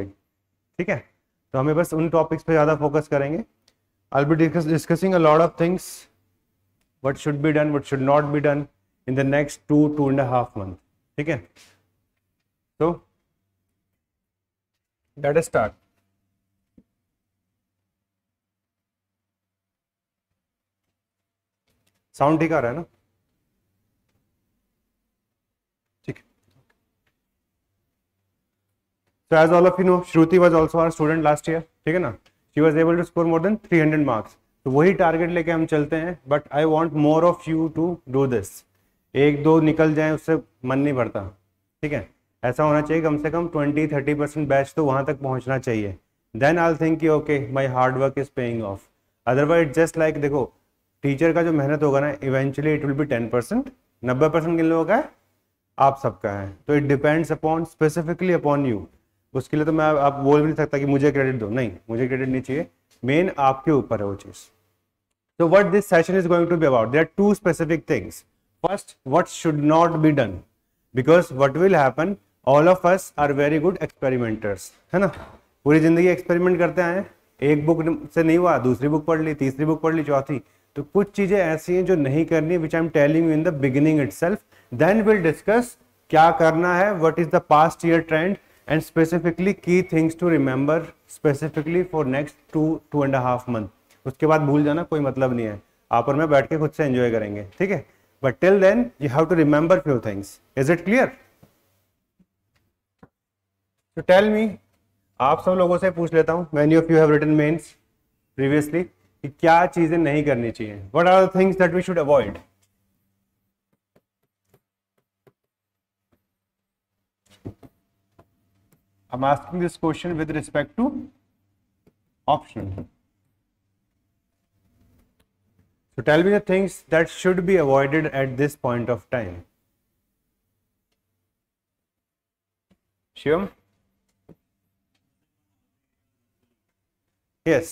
ठीक है तो हमें बस उन टॉपिक्स पे ज्यादा फोकस करेंगे I be discussing a lot of things what should be done what should not be done in the next two two and half month ठीक है तो डेट स्टार्ट साउंड ठीक आ रहा है ना So as all of you know, Shruti was also our student last year, ठीक है ना? She was able to score more than 300 marks. तो वही टारगेट लेके हम चलते हैं but I want more of you to do this एक दो निकल जाए उससे मन नहीं भरता ठीक है ऐसा होना चाहिए कम से कम ट्वेंटी थर्टी परसेंट बैच तो वहाँ तक पहुँचना चाहिए देन आई थिंक कि okay my hard work is paying off otherwise just like देखो टीचर का जो मेहनत होगा ना eventually it will be ten percent नब्बे परसेंट किन लोगों का है आप सबका है तो it depends upon specifically upon you उसके लिए तो मैं आप बोल भी नहीं सकता कि मुझे क्रेडिट दो नहीं मुझे क्रेडिट नहीं चाहिए मेन आपके ऊपर है वो चीज़ तो what this session is going to be about there are two specific things first what should not be done because what will happen all of us are very good है ना पूरी जिंदगी एक्सपेरिमेंट करते आए हैं एक बुक से नहीं हुआ दूसरी बुक पढ़ ली तीसरी बुक पढ़ ली चौथी तो कुछ चीज़ें ऐसी हैं जो नहीं करनी which I am telling you in the beginning itself then will discuss क्या करना है what is the past year trend and specifically key things to remember specifically for next two two and half month उसके बाद भूल जाना कोई मतलब नहीं है आप और मैं बैठ के खुद से एंजॉय करेंगे ठीक है but till then you have to remember few things is it clear तो टेल मी आप सब लोगों से पूछ लेता हूँ many of you have written mains previously कि क्या चीज़ें नहीं करनी चाहिए what are things things that we should avoid I'm asking this question with respect to option. So tell me the things that should be avoided at this point of time. Shivam? Yes.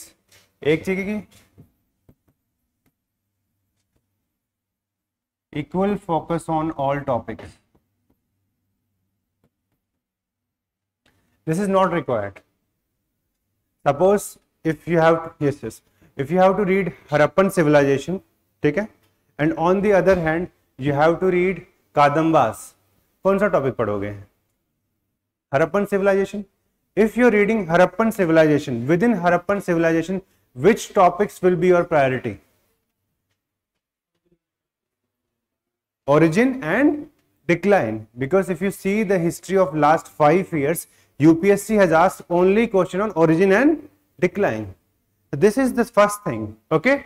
equal focus on all topics. This is not required. Suppose if you have yes yes if you have to read Harappan civilization, take है, and on the other hand you have to read Kadambas. कौन सा topic पढ़ोगे Harappan civilization. If you're reading Harappan civilization, within Harappan civilization, which topics will be your priority? Origin and decline. Because if you see the history of last five years, UPSC has ask only question on origin and decline this is the first thing okay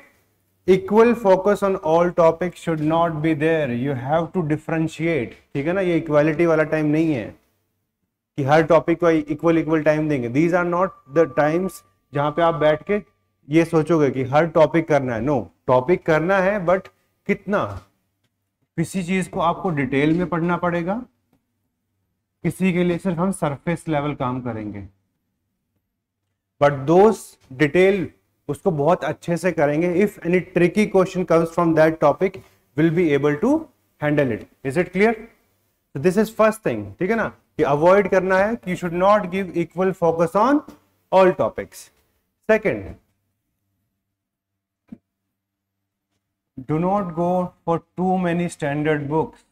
equal focus on all topic should not be there you have to differentiate ठीक है ना ये equality वाला time नहीं है कि हर topic को इक्वल इक्वल टाइम देंगे these are not the times जहां पे आप बैठ के ये सोचोगे कि हर टॉपिक करना है नो no, टॉपिक करना है बट कितना किसी चीज को आपको डिटेल में पढ़ना पड़ेगा इसी के लिए सिर्फ हम सरफेस लेवल काम करेंगे बट दो डिटेल उसको बहुत अच्छे से करेंगे if any tricky question comes from that topic will be able to handle it is it clear this is first thing ठीक है ना कि अवॉइड करना है कि you should not give equal focus on all topics second do not go for too many standard books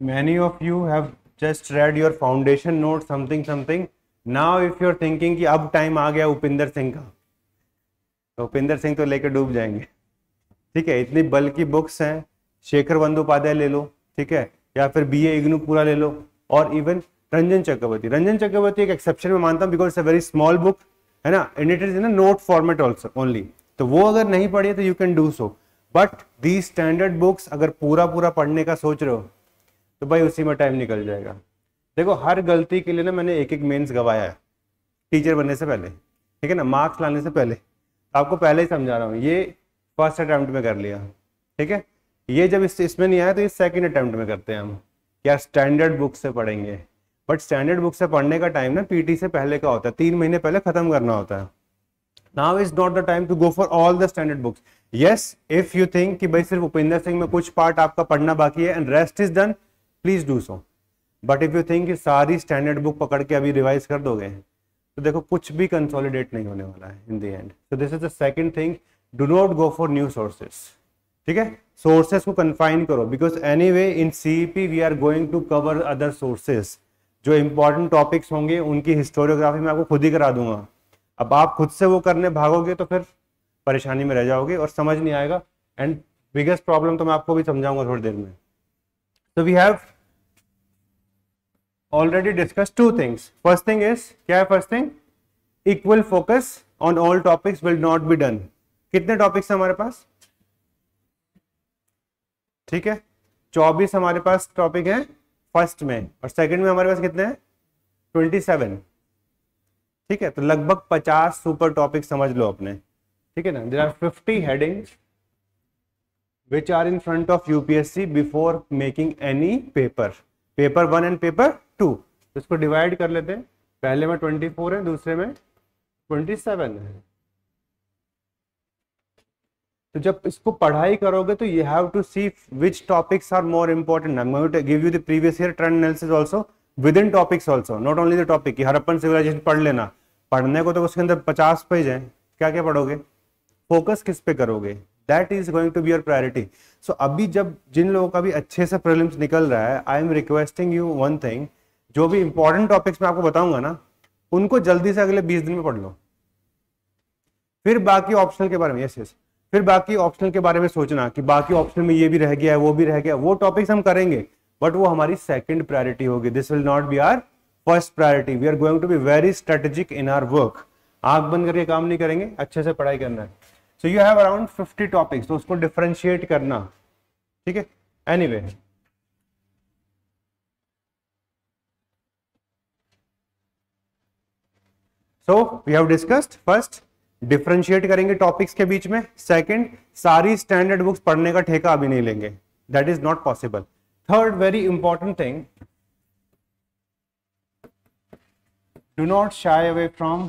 many of you have just read your foundation note something now if if you're thinking कि अब time आ गया उपिंदर सिंह का तो उपिंदर सिंह तो लेकर डूब जाएंगे ठीक है इतनी बल की बुक्स हैं शेखर बंदोपाध्याय ले लो ठीक है या फिर बी ए इग्नू पूरा ले लो और इवन रंजन चक्रवर्ती रंजन चक्रवर्ती एक एक्सेप्शन में मानता हूँ because it's a very small book है ना in it is in note format also only तो वो अगर नहीं पढ़ी तो you can do so but the standard books अगर पूरा पूरा पढ़ने का सोच रहे हो तो भाई उसी में टाइम निकल जाएगा देखो हर गलती के लिए ना मैंने एक एक मेंस गवाया है टीचर बनने से पहले ठीक है ना मार्क्स लाने से पहले आपको पहले ही समझा रहा हूँ ये फर्स्ट अटैम्प्ट में कर लिया ठीक है ये जब इस इसमें नहीं आया तो ये सेकेंड अटैम्प्ट में करते हैं हम क्या स्टैंडर्ड बुक से पढ़ेंगे बट स्टैंडर्ड बुक से पढ़ने का टाइम ना पीटी से पहले का होता है तीन महीने पहले खत्म करना होता है now is not the time to go for all the standard books yes if you think कि भाई सिर्फ उपेंद्र सिंह में कुछ पार्ट आपका पढ़ना बाकी है and rest is done please do so but if you think सारी स्टैंडर्ड बुक पकड़ के अभी रिवाइज कर दोगे तो देखो कुछ भी कंसोलिडेट नहीं होने वाला है in the end so this is the second thing do not go for new sources ठीक है सोर्सेस को कन्फाइन करो because anyway in C P we are going to cover other sources जो important topics होंगे उनकी historiography मैं आपको खुद ही करा दूंगा अब आप खुद से वो करने भागोगे तो फिर परेशानी में रह जाओगे और समझ नहीं आएगा एंड बिगेस्ट प्रॉब्लम तो मैं आपको भी समझाऊंगा थोड़ी देर में तो we have already discussed two things. First thing is क्या है first thing? Equal focus on all topics will not be done. कितने topics हैं हमारे पास? ठीक है 24 हमारे पास टॉपिक है फर्स्ट में और सेकंड में हमारे पास कितने हैं 27 ठीक है तो लगभग 50 सुपर टॉपिक समझ लो अपने ठीक है ना there are fifty headings which are in front of UPSC before making any paper. Paper 1 and paper two तो इसको डिवाइड कर लेते हैं पहले में ट्वेंटी फोर है दूसरे में ट्वेंटी सेवन है तो जब इसको पढ़ाई करोगे तो you have to see which topics are more important I going to give you the previous year trend analysis also within topics also not only the topic Harappan civilization पढ़ लेना पढ़ने को तो उसके अंदर पचास पेज है क्या क्या पढ़ोगे फोकस किस पे करोगे that is going to be your priority so अभी जब जिन लोगों का भी अच्छे से प्रॉब्लम निकल रहा है I am requesting you one thing जो भी इंपॉर्टेंट टॉपिक्स मैं आपको बताऊंगा ना उनको जल्दी से अगले बीस दिन में पढ़ लो फिर बाकी ऑप्शनल के बारे में यस यस फिर बाकी ऑप्शनल के बारे में सोचना कि बाकी ऑप्शन में ये भी रह गया है वो भी रह गया वो टॉपिक्स हम करेंगे बट वो हमारी सेकंड प्रायोरिटी होगी this will not be our first priority we are going to be very strategic in our work आग बंद करके काम नहीं करेंगे अच्छे से पढ़ाई करना है so you have around fifty topics तो उसको डिफ्रेंशिएट करना ठीक है any anyway, so we have discussed first differentiate करेंगे टॉपिक्स के बीच में सेकंड सारी स्टैंडर्ड बुक्स पढ़ने का ठेका अभी नहीं लेंगे that is not possible third very important thing do not shy away from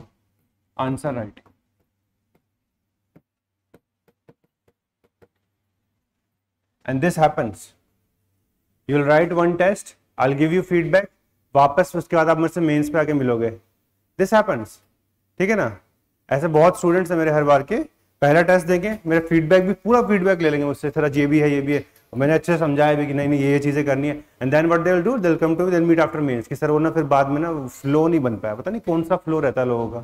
answer write and this happens you write one test I i'll give you feedback वापस उसके बाद आप मुझसे मेन्स पे आके मिलोगे दिस हैपेंस ठीक है ना ऐसे बहुत स्टूडेंट्स हैं मेरे हर बार के पहला टेस्ट देंगे मेरा फीडबैक भी पूरा फीडबैक ले लेंगे मुझसे थोड़ा ये भी है ये भी है मैंने अच्छे से समझाया भी कि नहीं नहीं ये ये चीज़ें करनी है and then what they do will come to then meet after means कि सर वो ना फिर बाद में ना फ्लो नहीं बन पाया पता नहीं कौन सा फ्लो रहता है लोगों का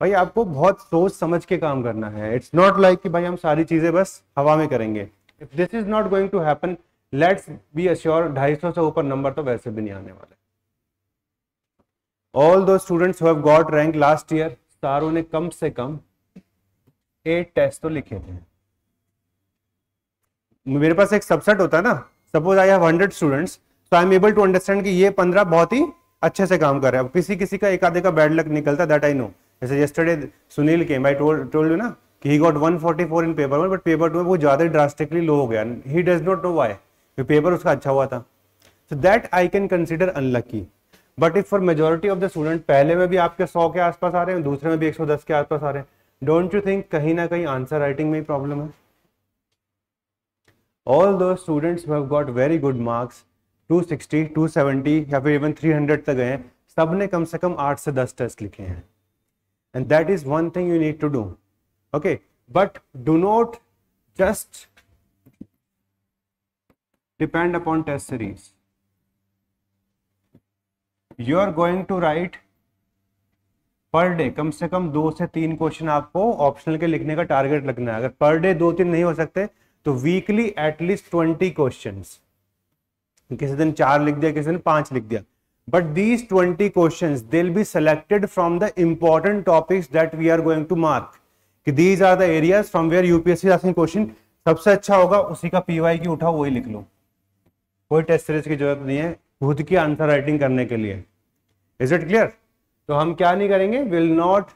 भाई आपको बहुत सोच समझ के काम करना है इट्स नॉट लाइक कि भाई हम सारी चीज़ें बस हवा में करेंगे if this is not going to happen let's be assure ढाई सौ से ऊपर नंबर तो वैसे भी नहीं आने वाले although students who have got rank last सारों ने कम से कम एट टेस्ट तो लिखे थे मेरे पास एक सबसेट होता है ना suppose I have hundred students तो I am able to understand कि ये पंद्रह बहुत ही अच्छे से काम कर रहे हैं किसी किसी का एक आधे का बैड लक निकलता दैट आई नो जैसे yesterday Sunil came I told told you ना कि he got 144 in paper one but paper two में वो ज़्यादा ड्रास्टिकली लो हो गया he does not know why paper उसका अच्छा हुआ था so that I can consider unlucky but if for majority of the student पहले में भी आपके सौ के आसपास आ रहे हैं दूसरे में भी एक सौ दस के आसपास आ रहे हैं डोंट यू थिंक कहीं ना कहीं आंसर राइटिंग में ही प्रॉब्लम है all although students have got very good marks 260, 270 या फिर इवन 300 तक गए सब ने कम से कम आठ से दस टेस्ट लिखे हैं and that is one thing you need to do okay but do not just depend upon test series you are going to write per day कम से कम दो से तीन क्वेश्चन आपको ऑप्शनल के लिखने का टारगेट लगना है अगर पर डे दो तीन नहीं हो सकते तो वीकली एटलीस्ट ट्वेंटी क्वेश्चन किसी दिन चार लिख दिया किसी दिन पांच लिख दिया but these twenty question will be selected from the important topics that we are going to mark कि these are the areas from where UPSC asking question सबसे अच्छा होगा उसी का पीवाई की उठाओ वही लिख लो कोई टेस्ट सीरीज की जरूरत नहीं है खुद की आंसर राइटिंग करने के लिए इज इट क्लियर तो हम क्या नहीं करेंगे विल नॉट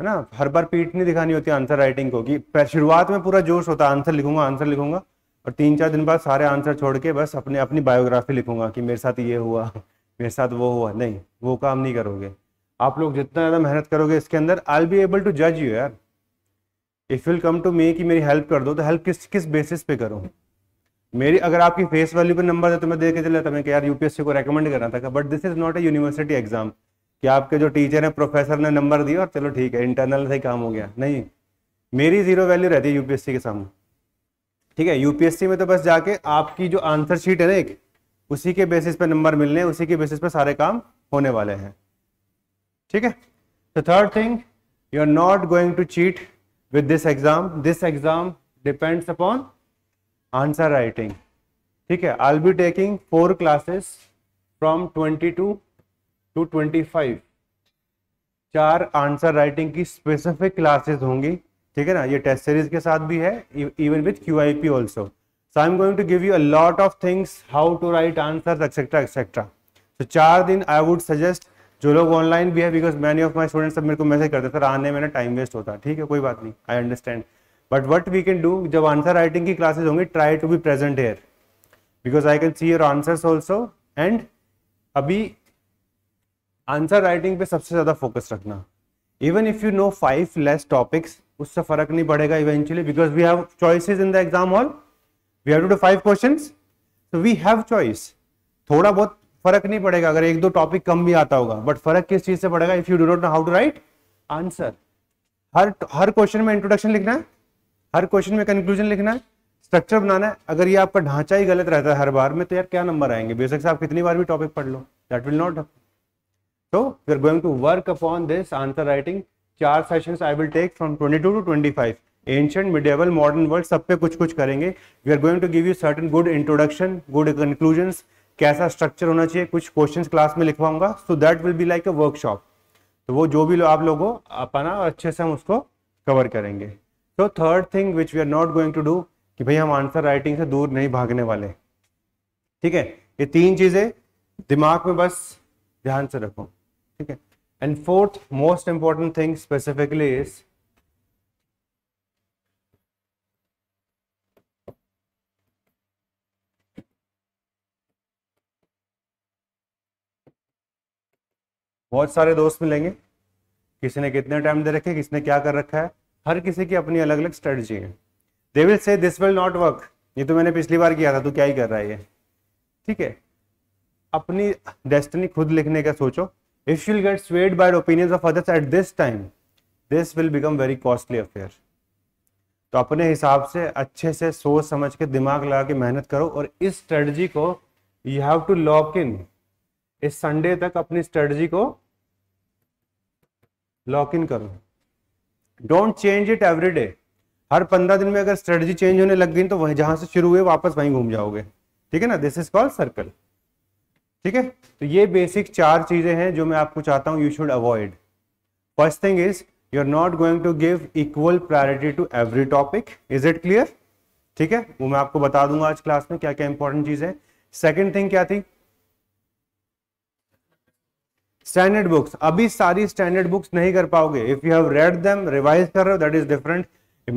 है ना हर बार पीठ नहीं दिखानी होती आंसर राइटिंग को कि शुरुआत में पूरा जोश होता है आंसर लिखूंगा आंसर लिखूंगा और तीन चार दिन बाद सारे आंसर छोड़ के बस अपने अपनी बायोग्राफी लिखूंगा कि मेरे साथ ये हुआ मेरे साथ वो हुआ नहीं वो काम नहीं करोगे आप लोग जितना ज़्यादा मेहनत करोगे इसके अंदर आई बी एबल टू जज यू यार if will come to me कि मेरी हेल्प कर दो तो हेल्प किस किस बेसिस पे करूँ मेरी अगर आपकी फेस वैल्यू पे नंबर है तो मैं दे चले चला था मैं यार यूपीएससी को रेकमेंड करना था but this is not a university exam कि आपके जो टीचर हैं प्रोफेसर ने नंबर दिया और चलो ठीक है इंटरनल से काम हो गया नहीं मेरी जीरो वैल्यू रहती है यूपीएससी के सामने ठीक है यूपीएससी में तो बस जाके आपकी जो आंसर शीट है ना एक उसी के बेसिस पे नंबर मिलने हैं उसी के बेसिस पे सारे काम होने वाले हैं ठीक है तो third thing you are not going to cheat with this exam this exam depends upon answer writing ठीक है I be taking four classes from 22 to 25 चार आंसर राइटिंग की स्पेसिफिक क्लासेस होंगी ठीक है ना ये टेस्ट सीरीज के साथ भी है even with Q I P also so I am going to give you a lot of things how to write answer etcetera etcetera तो चार दिन आई वुड सजेस्ट जो लोग ऑनलाइन भी है because many of my students सब मेरे को मैसेज करते सर आने में ना टाइम वेस्ट होता है ठीक है कोई बात नहीं I understand but what we can do जब आंसर राइटिंग की क्लासेज होंगी try to be present here because I can see your answer also and अभी आंसर राइटिंग पे सबसे ज़्यादा फोकस रखना even if you know five less topics उससे फर्क नहीं पड़ेगा eventually because we have choices in the exam hall we have to do five question so we have choice थोड़ा बहुत फर्क नहीं पड़ेगा अगर एक दो टॉपिक कम भी आता होगा बट फर्क किस चीज से पड़ेगा if you do not know how to write answer हर हर क्वेश्चन में इंट्रोडक्शन लिखना है हर क्वेश्चन में कंक्लूजन लिखना है स्ट्रक्चर बनाना है अगर ये आपका ढांचा ही गलत रहता है हर बार में तो यार क्या नंबर आएंगे बेशक से आप कितनी बार भी टॉपिक पढ़ लो that will not so we are going to work upon this answer writing चार sessions I will take from 22 to 25 ancient medieval modern world सब पे कुछ कुछ करेंगे we are going to give you certain good introduction good conclusion कैसा structure होना चाहिए कुछ क्वेश्चन क्लास में लिखवाऊंगा so that will be like a workshop तो वो जो भी लो, आप लोगों अपना अच्छे से हम उसको कवर करेंगे so third thing which we are not going to do कि भाई हम आंसर राइटिंग से दूर नहीं भागने वाले ठीक है ये तीन चीजें दिमाग में बस ध्यान से रखो ठीक है and fourth most important thing specifically is बहुत सारे दोस्त मिलेंगे किसी ने कितने टाइम दे रखे किसने क्या कर रखा है हर किसी की अपनी अलग अलग स्ट्रेटजी है they will say this will not work ये तो मैंने पिछली बार किया था तो क्या ही कर रहा है ये ठीक है अपनी डेस्टिनी खुद लिखने का सोचो if you'll get swayed by opinions of others at this time this will become very costly affair तो अपने हिसाब से अच्छे से सोच समझ के दिमाग लगा के मेहनत करो और इस स्ट्रेटजी को you have to lock in इस संडे तक अपनी स्ट्रेटजी को लॉक इन करो don't change it every day हर पंद्रह दिन में अगर स्ट्रेटजी चेंज होने लग गई तो वह जहां से शुरू हुए वापस वहीं घूम जाओगे ठीक है ना दिस इज कॉल्ड सर्कल ठीक है तो ये बेसिक चार चीजें हैं जो मैं आपको चाहता हूं you should avoid first thing is you are not going to give equal priority to every topic is it clear ठीक है वो मैं आपको बता दूंगा आज क्लास में क्या क्या इंपॉर्टेंट चीज है सेकेंड थिंग क्या थी स्टैंडर्ड बुक्स अभी सारी स्टैंडर्ड बुक्स नहीं कर पाओगे if you have read them revise कर रहे हो that is different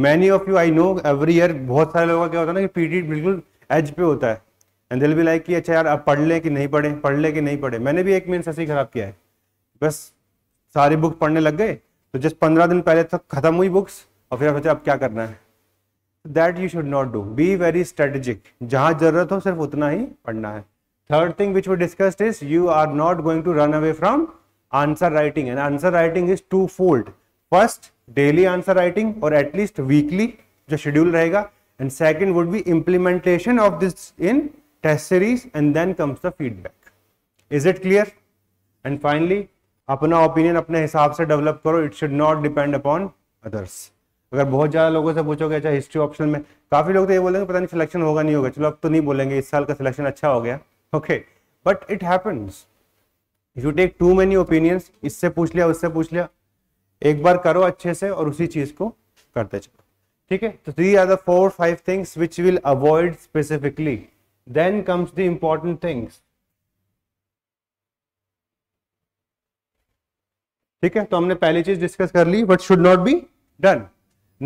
many of you I know every year बहुत सारे लोगों का क्या होता है ना कि पीडी बिल्कुल एज पे होता है एंड दिल भी लाइक कि अच्छा यार अब पढ़ लें कि नहीं पढ़े पढ़ लें कि नहीं पढ़े मैंने भी एक मिनट ऐसे ही खराब किया है बस सारी बुक्स पढ़ने लग गए तो जस्ट पंद्रह दिन पहले तक खत्म हुई बुक्स और फिर सोचा अब क्या करना है that you should not do be very strategic जहाँ जरूरत हो सिर्फ उतना ही पढ़ना है Third thing which we discussed is you are not going to run away from answer writing and answer writing is two-fold. First, daily answer writing or at least weekly जो schedule रहेगा and second would be implementation of this in test series and then comes the feedback. Is it clear? And finally, अपना opinion अपने हिसाब से develop करो it should not depend upon others. अगर बहुत ज़्यादा लोगों से पूछोगे अच्छा हिस्ट्री ऑप्शन में काफ़ी लोग तो ये बोलेंगे पता नहीं सिलेक्शन होगा नहीं होगा चलो अब तो नहीं बोलेंगे इस साल का सिलेक्शन अच्छा हो गया okay but it happens you take too many opinions इससे पूछ लिया उससे पूछ लिया एक बार करो अच्छे से और उसी चीज को करते चलो ठीक है तो three are the four five things which will avoid specifically then comes the important things ठीक है तो हमने पहली चीज डिस्कस कर ली but should not be done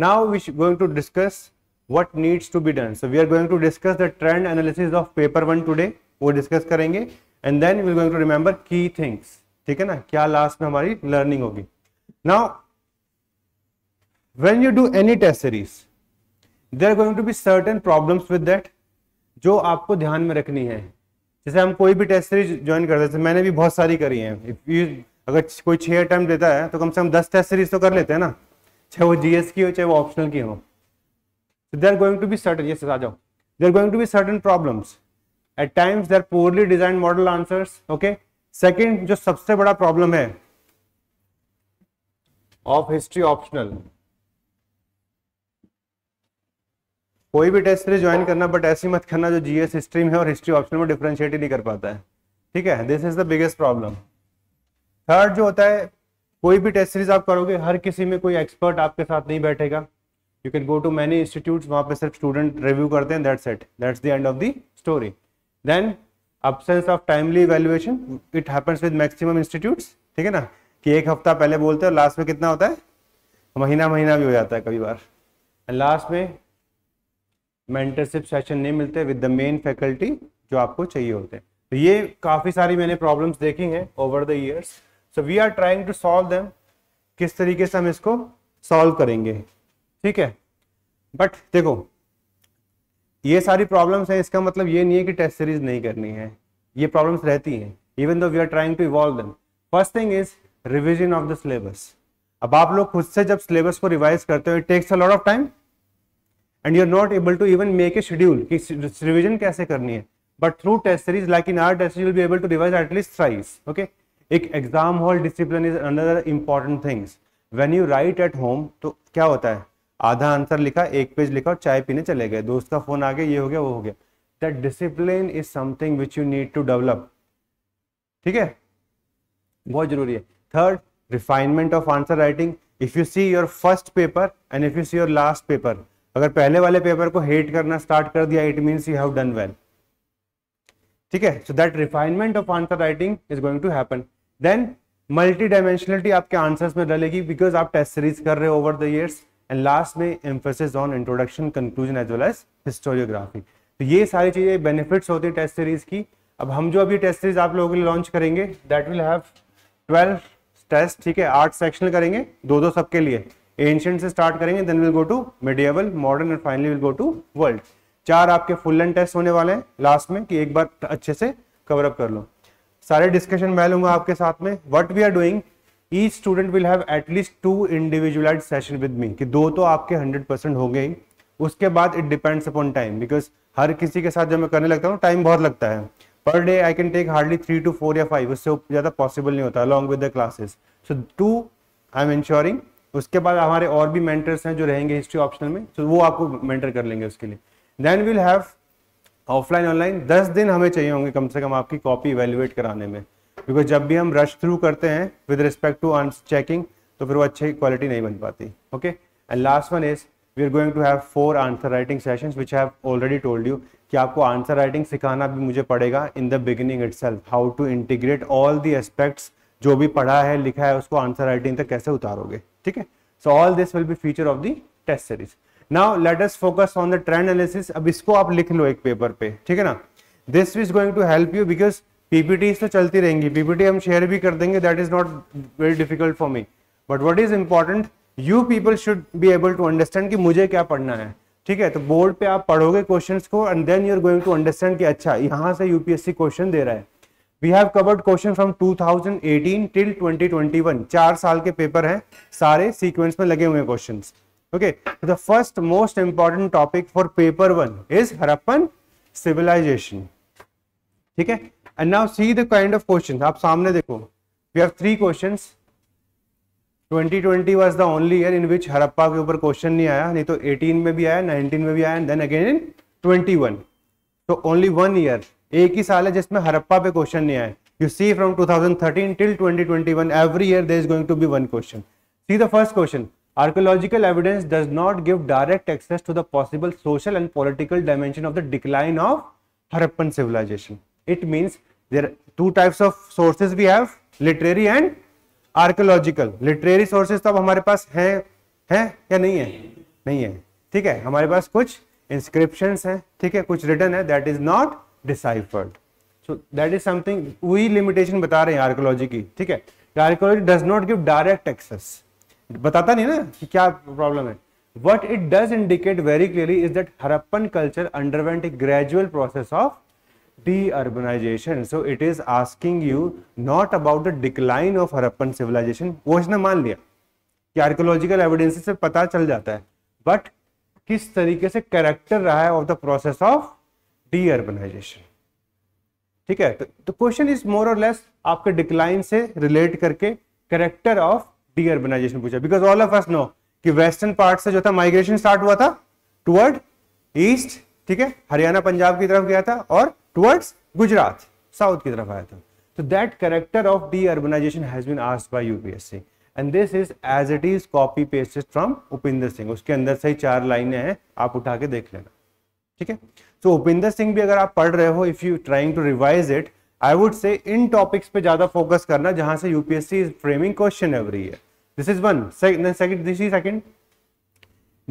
now we going to discuss what needs to be done so we are going to discuss the trend analysis of paper one today वो discuss करेंगे and then we going to remember key things ठीक है ना क्या last में हमारी learning होगी now when you do any test series there going to be be problem with with जो आपको ध्यान में रखनी है जैसे हम कोई भी टेस्ट सीरीज ज्वाइन करते हैं मैंने भी बहुत सारी करी है इफ यू अगर कोई छह अटैम्प्ट देता है तो कम से कम दस टेस्ट सीरीज तो कर लेते हैं ना चाहे वो जीएस की हो चाहे वो ऑप्शनल की हो they are going to be certain ये आ जाओ they are going to be certain problems at times there poorly design model answer okay second जो सबसे बड़ा प्रॉब्लम है ऑफ हिस्ट्री ऑप्शनल कोई भी टेस्ट सीरीज ज्वाइन करना बट ऐसी मत करना जो जीएस हिस्ट्री में और हिस्ट्री ऑप्शनल में डिफ्रेंशिएट ही नहीं कर पाता है ठीक है this is the biggest problem third जो होता है कोई भी टेस्ट सीरीज आप करोगे हर किसी में कोई एक्सपर्ट आपके साथ नहीं बैठेगा you can go to many institute वहां पे सिर्फ स्टूडेंट रिव्यू करते हैं that's it that's the end of the story then absence of timely valuation it happens with maximum institutes ठीक है ना कि एक हफ्ता पहले बोलते हैं लास्ट में कितना होता है महीना महीना भी हो जाता है कभी बार लास्ट में मेंटरशिप सेशन नहीं मिलते विद द मेन फैकल्टी जो आपको चाहिए होते हैं तो ये काफ़ी सारी मैंने प्रॉब्लम्स देखी हैं over the years so we are trying to solve them किस तरीके से हम इसको सॉल्व करेंगे ठीक है बट देखो ये सारी प्रॉब्लम्स हैं इसका मतलब ये नहीं है कि टेस्ट सीरीज नहीं करनी है ये प्रॉब्लम्स रहती हैं even though we are trying to evolve them first thing is revision of the syllabus अब आप लोग खुद से जब सिलेबस को रिवाइज करते हो it takes a lot of time and you are not able to even make a schedule कि रिविजन कैसे करनी है but through test series like in our test be able to revise at least thrice okay एक exam hall discipline is another important things when you write at home तो क्या होता है आधा आंसर लिखा एक पेज लिखा और चाय पीने चले गए दोस्त का फोन आ गया ये हो गया वो हो गया that discipline is something which you need to develop ठीक है बहुत जरूरी है third refinement of answer writing if you see your first paper and if you see your last paper अगर पहले वाले पेपर को हेट करना स्टार्ट कर दिया it means you have done well ठीक है so that refinement of answer writing is going to happen then multi dimensionality आपके आंसर्स में डलेगी बिकॉज आप टेस्ट सीरीज कर रहे हो over the years and last में emphasis on introduction conclusion as well as historiography तो ये सारी चीज़ें बेनिफिट्स होती है टेस्ट सीरीज की अब हम जो अभी टेस्ट सीरीज आप लोगों के लिए लॉन्च करेंगे that will have twelve test ठीक है आठ सेक्शन करेंगे दो दो सबके लिए एंशियंट से स्टार्ट करेंगे then will go to medieval modern and finally will go to world चार आपके फुल एंड टेस्ट होने वाले हैं लास्ट में कि एक बार अच्छे से कवर अप कर लो सारे डिस्कशन मैं लूंगा आपके साथ में what we are doing each student will have at least two individualize session with me कि दो तो आपके हंड्रेड परसेंट हो गए उसके बाद it depends upon time because हर किसी के साथ जब मैं करने लगता हूँ टाइम बहुत लगता है per day I can take hardly three two four या फाइव उससे ज़्यादा पॉसिबल नहीं होता along with the classes so to I am ensuring उसके बाद हमारे और भी मेंटर्स हैं जो रहेंगे हिस्ट्री ऑप्शनल में सो तो so वो आपको मेंटर कर लेंगे उसके लिए then will have offline online दस दिन हमें चाहिए होंगे कम से कम आपकी कॉपी इवेल्युएट कराने में बिकॉज जब भी हम रश थ्रू करते हैं with respect to un checking तो फिर वो अच्छी क्वालिटी नहीं बन पाती okay and last one is we are going to have four answer writing session which have already told you कि आपको आंसर राइटिंग सिखाना भी मुझे पड़ेगा in the beginning itself how to integrate all the aspects जो भी पढ़ा है लिखा है उसको आंसर राइटिंग तक कैसे उतारोगे ठीक है so all this will be feature of the test series now let us focus on the trend analysis अब इसको आप लिख लो एक पेपर पे ठीक है ना this is going to help you because PPTs तो चलती रहेंगी पीपीटी हम शेयर भी कर देंगे that is not very difficult for me but what is important you people should be able to understand कि मुझे क्या पढ़ना है ठीक है तो बोर्ड पे आप पढ़ोगे क्वेश्चन को and then you are going to understand कि अच्छा यहाँ से यूपीएससी क्वेश्चन दे रहा है we have covered question from 2018 till 2021 चार साल के पेपर हैं सारे सीक्वेंस में लगे हुए question okay the first most important topic for paper one is Harappan civilization ठीक है and now see the kind of question आप सामने देखो we have three question 2020 was the only year in which Harappa के ऊपर क्वेश्चन नहीं आया नहीं तो 18 में भी आया 19 में भी आया एंड देन अगेन इन 21 तो ओनली वन ईयर एक ही साल है जिसमें हड़प्पा पे क्वेश्चन नहीं आए you see from 2013 till 2021 every year there is going to be one question see the first question archaeological evidence does not give direct access to the possible social and political dimension of the decline of harappan civilization it means there two types of sources we have literary and archaeological literary sources तो अब हमारे पास हैं है या नहीं है नहीं है ठीक है हमारे पास कुछ इंस्क्रिप्शन है ठीक है कुछ रिटर्न है that is not deciphered so that is something वही लिमिटेशन बता रहे हैं आर्कोलॉजी की ठीक है archaeology does not give direct access बताता नहीं ना कि क्या प्रॉब्लम है what it does indicate very clearly is that Harappan culture underwent a gradual process of deurbanization so it is asking you not about the decline of Harappan civilization वो इसने मान लिया कि आर्कोलॉजिकल एविडेंस से पता चल जाता है बट किस तरीके से कैरेक्टर रहा है of the process of deurbanization ठीक है तो क्वेश्चन इज मोर और लेस आपके डिक्लाइन से रिलेट करके करेक्टर ऑफ डी अर्बनाइजेशन पूछा because all of us know कि वेस्टर्न पार्ट से जो था माइग्रेशन स्टार्ट हुआ था टुवर्ड ईस्ट ठीक है हरियाणा पंजाब की तरफ गया था और टुवर्ड्स गुजरात साउथ की तरफ आया था तो that character of deurbanization has been asked by UPSC and this is as it is copy pasted from Upendra Singh उसके अंदर से ही चार लाइनें हैं आप उठा के देख लेना ठीक है तो उपेंद्र सिंह भी अगर आप पढ़ रहे हो if you trying to revise it I would say in topics पे ज्यादा फोकस करना जहां से UPSC is framing question every year this is one second this is second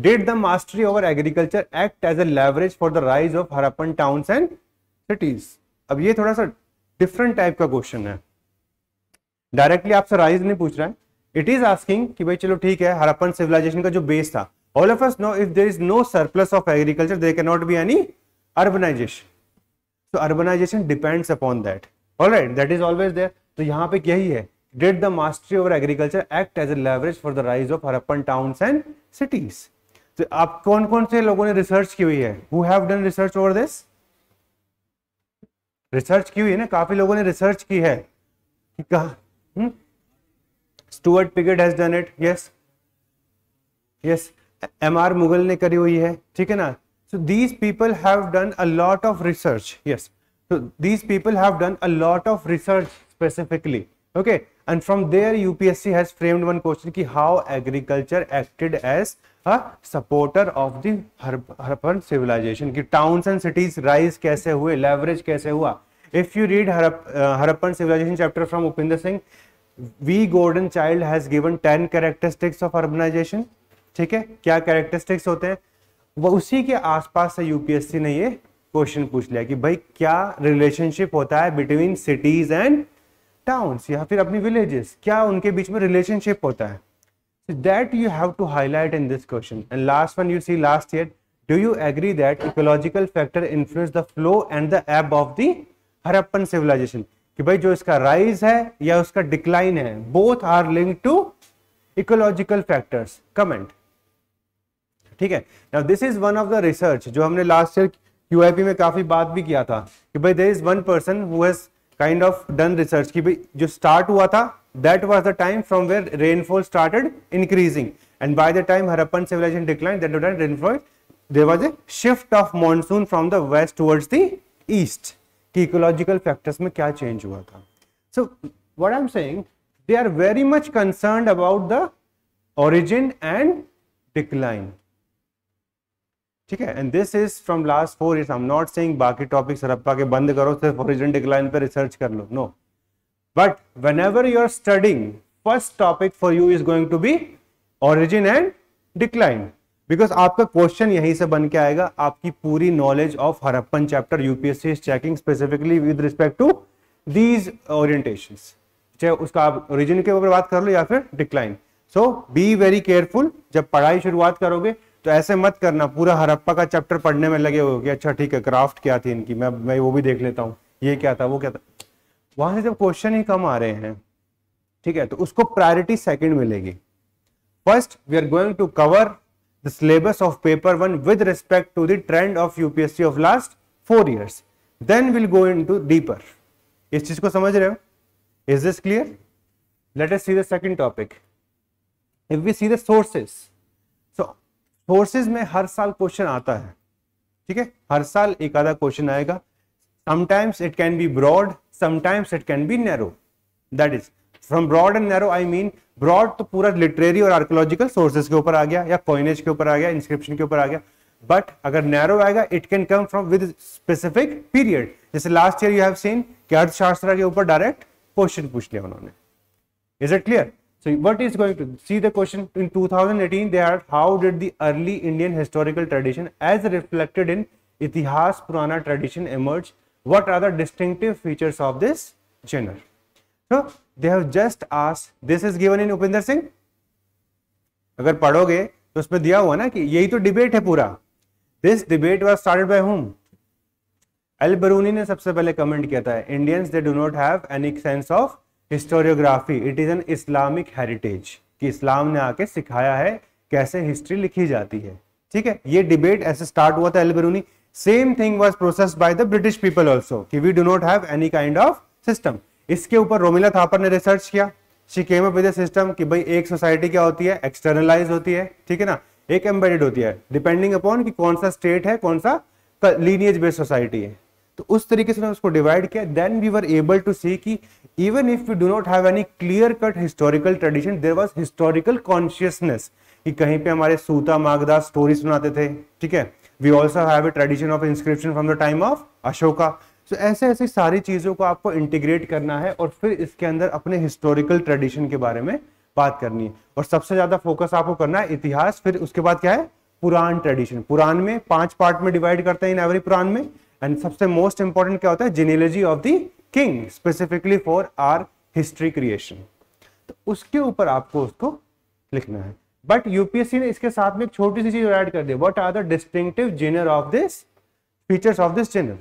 did the mastery over agriculture act as a leverage for the rise of harappan towns and cities अब ये थोड़ा सा different type का question है directly आपसे rise नहीं पूछ रहा है इट इज आस्किंग कि भाई चलो ठीक है हरप्पन सिविलाइजेशन का जो बेस था all of us know if there is no surplus of agriculture there can not be any urbanization तो urbanization depends upon that all right that is always there तो यहाँ पे यही है did the mastery over agriculture act as a leverage for the rise of Harappan towns and cities तो आप कौन कौन से लोगों ने रिसर्च की हुई है who have done research over this research की हुई है ना काफी लोगों ने रिसर्च की है कि कहा Stuart Piggott has done it yes yes M R Mughal ने करी हुई है ठीक है ना so these people have done a lot of research yes so these people have done a lot of research specifically okay and from there UPSC has framed one question ki how agriculture acted as supporter of the Harappan civilization की towns and cities rise कैसे हुए leverage कैसे हुआ if you read Harappan civilization chapter from Upendra Singh V Gordon Childe has given ten characteristics of urbanization ठीक है क्या characteristics होते हैं वो उसी के आसपास से यूपीएससी ने ये क्वेश्चन पूछ लिया कि भाई क्या रिलेशनशिप होता है बिटवीन सिटीज एंड टाउन्स या फिर अपनी विलेजेस क्या उनके बीच में रिलेशनशिप होता है So that you have to highlight in this question. And last one you see last year, do you agree that ecological factor influence the flow and the ebb of the Harappan civilization कि भाई जो इसका rise है या उसका decline है both are link to ecological factors comment ठीक है now this is one of the research जो हमने लास्ट ईयर यूआईपी में काफी बात भी किया था कि भाई there is one person who has kind of done research कि भाई जो स्टार्ट हुआ था that was the time from where rainfall started increasing and by the time Harappan civilization declined then the rainfall there was a shift of monsoon from the west towards the east ecological factors mein kya change hua tha so what i'm saying they are very much concerned about the origin and decline and this is from last four years. I'm not saying baki topics Harappa ke band karo, sirf origin decline pe research kar lo. No, But whenever you are studying, first topic for you is going to be origin and decline. Because आपका question यहीं से बन के आएगा आपकी पूरी knowledge of Harappan chapter UPSC checking specifically with respect to these orientation चाहे उसका आप ओरिजिन के ऊपर बात कर लो या फिर decline so be very careful जब पढ़ाई शुरुआत करोगे तो ऐसे मत करना पूरा हरप्पा का चैप्टर पढ़ने में लगे हो कि अच्छा ठीक है क्राफ्ट क्या थी इनकी मैं मैं वो भी देख लेता हूँ ये क्या था वो क्या था वहां से जब क्वेश्चन ही कम आ रहे हैं ठीक है तो उसको प्रायोरिटी सेकंड मिलेगी first we are going to cover the syllabus of paper one with respect to the trend of UPSC of last four years then will go in to deeper इस चीज को समझ रहे हो is this clear let us see the second topic if we see the sources में हर साल question आता है ठीक है हर साल एक आधा क्वेश्चन आएगा sometimes it can be broad sometimes it can be narrow. That is, from broad and narrow I mean broad तो पूरा लिटरेरी और आर्कोलॉजिकल सोर्सेज के ऊपर आ गया या कॉइनेज के ऊपर आ गया इंस्क्रिप्शन के ऊपर आ गया बट अगर नैरो आएगा it can come from with specific period जैसे last year you have seen कि अर्थशास्त्र के ऊपर डायरेक्ट क्वेश्चन पूछ लिया उन्होंने is it clear so what is going to see the question in 2018 they are how did the early Indian historical tradition as reflected in Itihasa Purana tradition emerge what are the distinctive features of this genre. So they have just asked, this is given in Upinder Singh. अगर पढ़ोगे तो उसमें दिया हुआ ना कि यही तो डिबेट है पूरा this debate was started by होम अल बरूनी ने सबसे पहले कमेंट किया था Indians they do not have any sense of historiography it is an Islamic heritage कि इस्लाम ने आके सिखाया है कैसे हिस्ट्री लिखी जाती है ठीक है ये डिबेट ऐसे स्टार्ट हुआ था Al Biruni same thing was process by the British people also कि we do not have any kind of system इसके ऊपर रोमिला थापर ने रिसर्च किया she came up with system कि भाई एक सोसाइटी क्या होती है एक्सटर्नलाइज होती है ठीक है ना एक एम्बेडेड होती है डिपेंडिंग अपॉन कि कौन सा स्टेट है कौन सा लीनियज बेस्ड सोसाइटी है तो उस तरीके से उसको डिवाइड किया then we were able to see कि even if we do not have any clear cut historical tradition there was historical consciousness कि कहीं पे हमारे सूता मागदास स्टोरी सुनाते थे ठीक है we also have a tradition of inscription from the time of Ashoka so ऐसे ऐसी सारी चीज़ों को आपको इंटीग्रेट करना है और फिर इसके अंदर अपने हिस्टोरिकल ट्रेडिशन के बारे में बात करनी है और सबसे ज़्यादा फोकस आपको करना है इतिहास फिर उसके बाद क्या है पुरान ट्रेडिशन पुरान में पांच पार्ट में डिवाइड करते हैं इन एवरी पुरान में एंड सबसे मोस्ट इंपॉर्टेंट क्या होता है genealogy of the king specifically for our history creation तो उसके ऊपर आपको उसको लिखना है बट यूपीएससी ने इसके साथ में एक छोटी सी चीज ऐड कर दी what are the distinctive genre of this features of this genre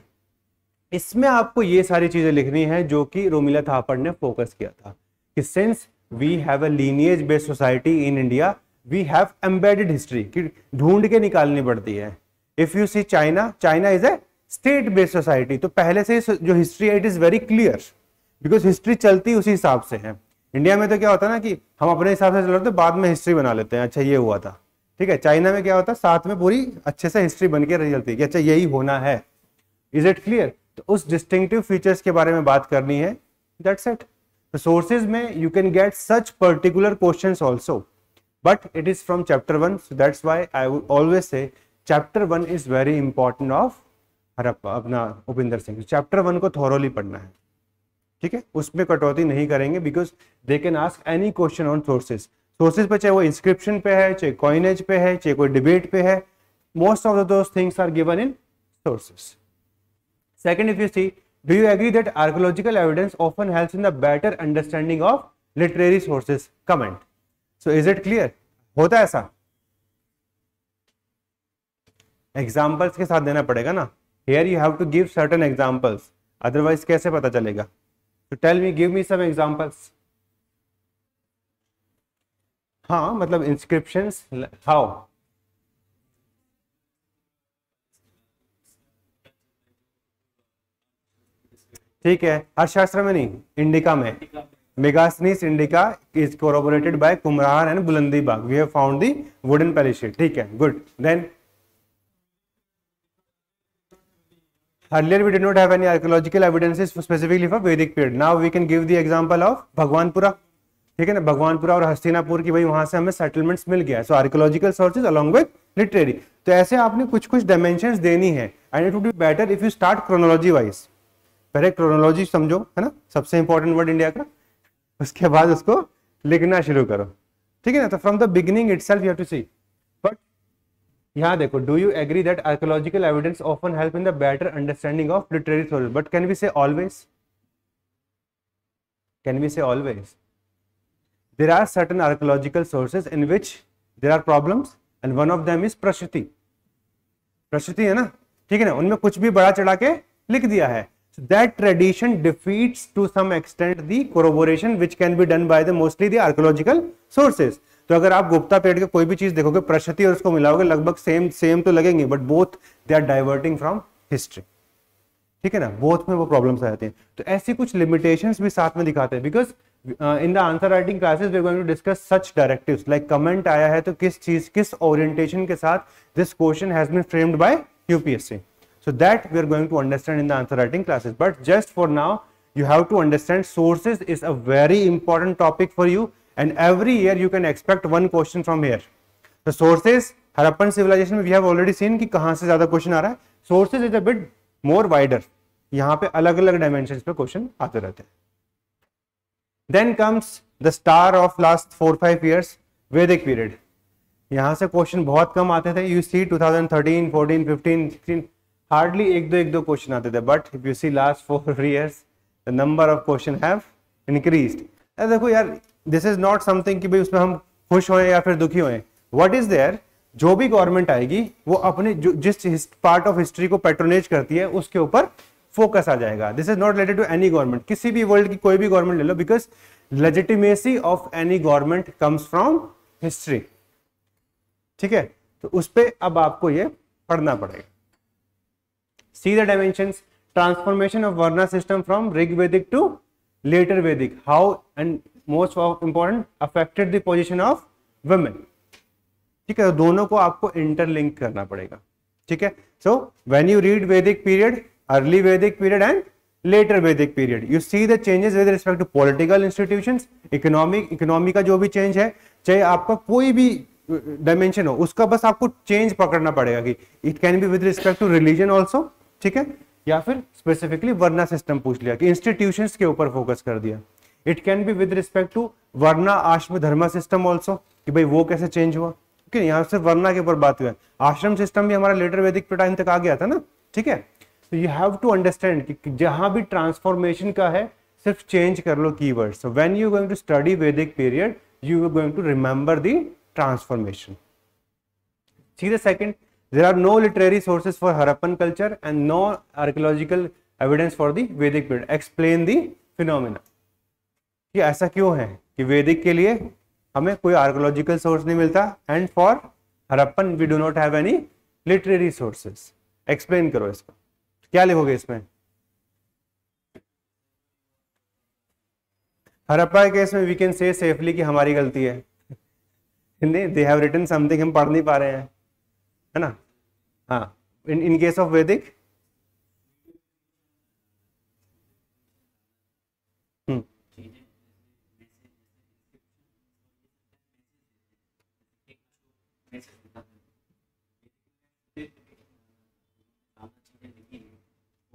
इसमें आपको ये सारी चीजें लिखनी है जो कि रोमिला थापर ने फोकस किया था कि since we have a lineage based society in India we have embedded history कि ढूंढ के निकालनी पड़ती है if you see China China is a state based society तो पहले से जो हिस्ट्री है it is very clear because history चलती उसी हिसाब से है इंडिया में तो क्या होता है ना कि हम अपने हिसाब से चल रहे बाद में हिस्ट्री बना लेते हैं अच्छा ये हुआ था ठीक है चाइना में क्या होता है साथ में पूरी अच्छे से हिस्ट्री बन के रही जाती है कि अच्छा यही होना है इज इट क्लियर तो उस डिस्टिंगटिव फीचर्स के बारे में बात करनी है दैट्स इट सोर्सेज में you can get such particular question also but it is from chapter one so that's why I would always say chapter one is very important of Harappa अपना Upinder Singh chapter one को thoroughly पढ़ना है ठीक है उसमें कटौती नहीं करेंगे because they can ask any question on sources sources पे चाहे वो इंस्क्रिप्शन पे है चाहे कॉइनेज पे है चाहे कोई डिबेट पे है most of those things are given in sources second if you see do you agree that archaeological evidence often help in the better understanding of literary sources comment so is it clear होता है ऐसा examples के साथ देना पड़ेगा ना here you have to give certain examples otherwise कैसे पता चलेगा तो tell me give me some examples हाँ मतलब इंस्क्रिप्शंस हाउ ठीक है हर शास्त्र में नहीं इंडिका में Megasthenes Indica is corroborated by Kumrahar and Bulandi Bagh we have found the wooden palisade ठीक है good then Earlier, we did not have any archaeological evidences specifically for Vedic period. Now we can give the example of Bhagwanpura. ठीक है ना भगवानपुरा और हस्तिनापुर की भाई वहां से हमें सेटलमेंट्स मिल गया so archaeological sources along with literary तो ऐसे आपने कुछ कुछ डायमेंशन देनी है and it would be better if you start chronology wise पहले क्रोनोलॉजी समझो है ना सबसे इंपॉर्टेंट वर्ड इंडिया का उसके बाद उसको लिखना शुरू करो ठीक है ना तो from the beginning itself you have to see यहाँ देखो do you agree that archaeological evidence often help in the better understanding of literary theory but can we say always can we say always there are certain archaeological sources in which there are problems and one of them is प्रसुति प्रसुति है ना ठीक है ना उनमें कुछ भी बड़ा चढ़ा के लिख दिया है that tradition defeats to some extent the corroboration which can be done by the mostly the archaeological sources तो अगर आप गुप्ता पेट के कोई भी चीज देखोगे प्रशति और उसको मिलाओगे लगभग सेम सेम तो लगेंगे but both they are diverting from history ठीक है ना बोथ में वो प्रॉब्लम्स आ जाती हैं तो ऐसी कुछ लिमिटेशंस भी साथ में दिखाते हैं because in the answer writing classes we going to discuss such directives like comment आया है तो किस चीज किस ओरिएंटेशन के साथ this question has been framed by UPSC so that we are going to understand in the answer writing classes but just for now you have to understand sources is a very important topic for you and every year you can expect one question from here the sources harappan civilization we have already seen ki kahan se zyada question aa raha hai sources is a bit more wider yahan pe alag alag dimensions pe question aate rehte hain then comes the star of last 4 5 years vedic period यहाँ से question बहुत कम आते थे you see 2013, 14, 15, 16 hardly एक दो एक दो question आते थे but if you see last four years the number of question have increased देखो यार दिस इज नॉट समथिंग कि भाई उसमें हम खुश होए या फिर दुखी होए व्हाट इज देयर जो भी गवर्नमेंट आएगी वो अपने जो जिस पार्ट ऑफ हिस्ट्री को पेट्रोनेज करती है उसके ऊपर फोकस आ जाएगा this is not related to any government किसी भी वर्ल्ड की कोई भी गवर्नमेंट ले लो because legitimacy of any government comes from history ठीक है तो उस पर अब आपको ये पढ़ना पड़ेगा see the dimension transformation of varna system from Rig Vedic to later Vedic how and most important affected the position of women ठीक है तो दोनों को आपको इंटरलिंक करना पड़ेगा ठीक है so when you read Vedic period early Vedic period and later Vedic period you see the changes with respect to political institution economic economy का जो भी चेंज है चाहे आपका कोई भी डायमेंशन हो उसका बस आपको चेंज पकड़ना पड़ेगा कि it can be with respect to religion also ठीक है या फिर स्पेसिफिकली वर्ना सिस्टम पूछ लिया कि इंस्टीट्यूशन के ऊपर फोकस कर दिया it can be with respect to varna ashrama धर्म सिस्टम ऑल्सो कि भाई वो कैसे चेंज हुआ ठीक है यहाँ से वर्णा के ऊपर बात हुआ आश्रम सिस्टम भी हमारा लेटर वैदिक टाइम तक आ गया था ना ठीक है तो यू हैव टू अंडरस्टैंड कि जहां भी ट्रांसफॉर्मेशन का है सिर्फ चेंज कर लो keyword so when you going to study Vedic period you are going to remember the transformation ठीक है second there are no literary sources for harappan culture and no archaeological evidence for the Vedic period explain the phenomena कि ऐसा क्यों है कि वैदिक के लिए हमें कोई आर्कोलॉजिकल सोर्स नहीं मिलता and for Harappan we do not have any literary sources explain करो इसको क्या लिखोगे इसमें हरप्पा केस में वी कैन से सेफली कि हमारी गलती है नहीं दे हैव रिटन समथिंग हम पढ़ नहीं पा रहे हैं है ना हाँ in in case of Vedic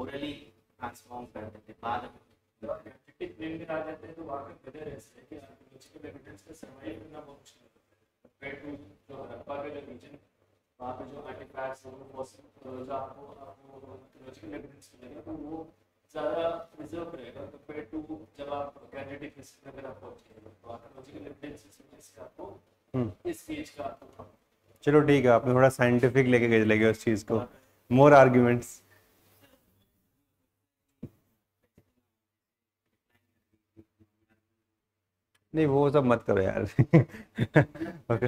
totally transform कर देते बाद में चलो ठीक है आपने थोड़ा साइंटिफिक लेके गए लगे उस चीज़ को मोर हाँ। आर्ग्यूमेंट्स नहीं वो सब मत करो यार ओके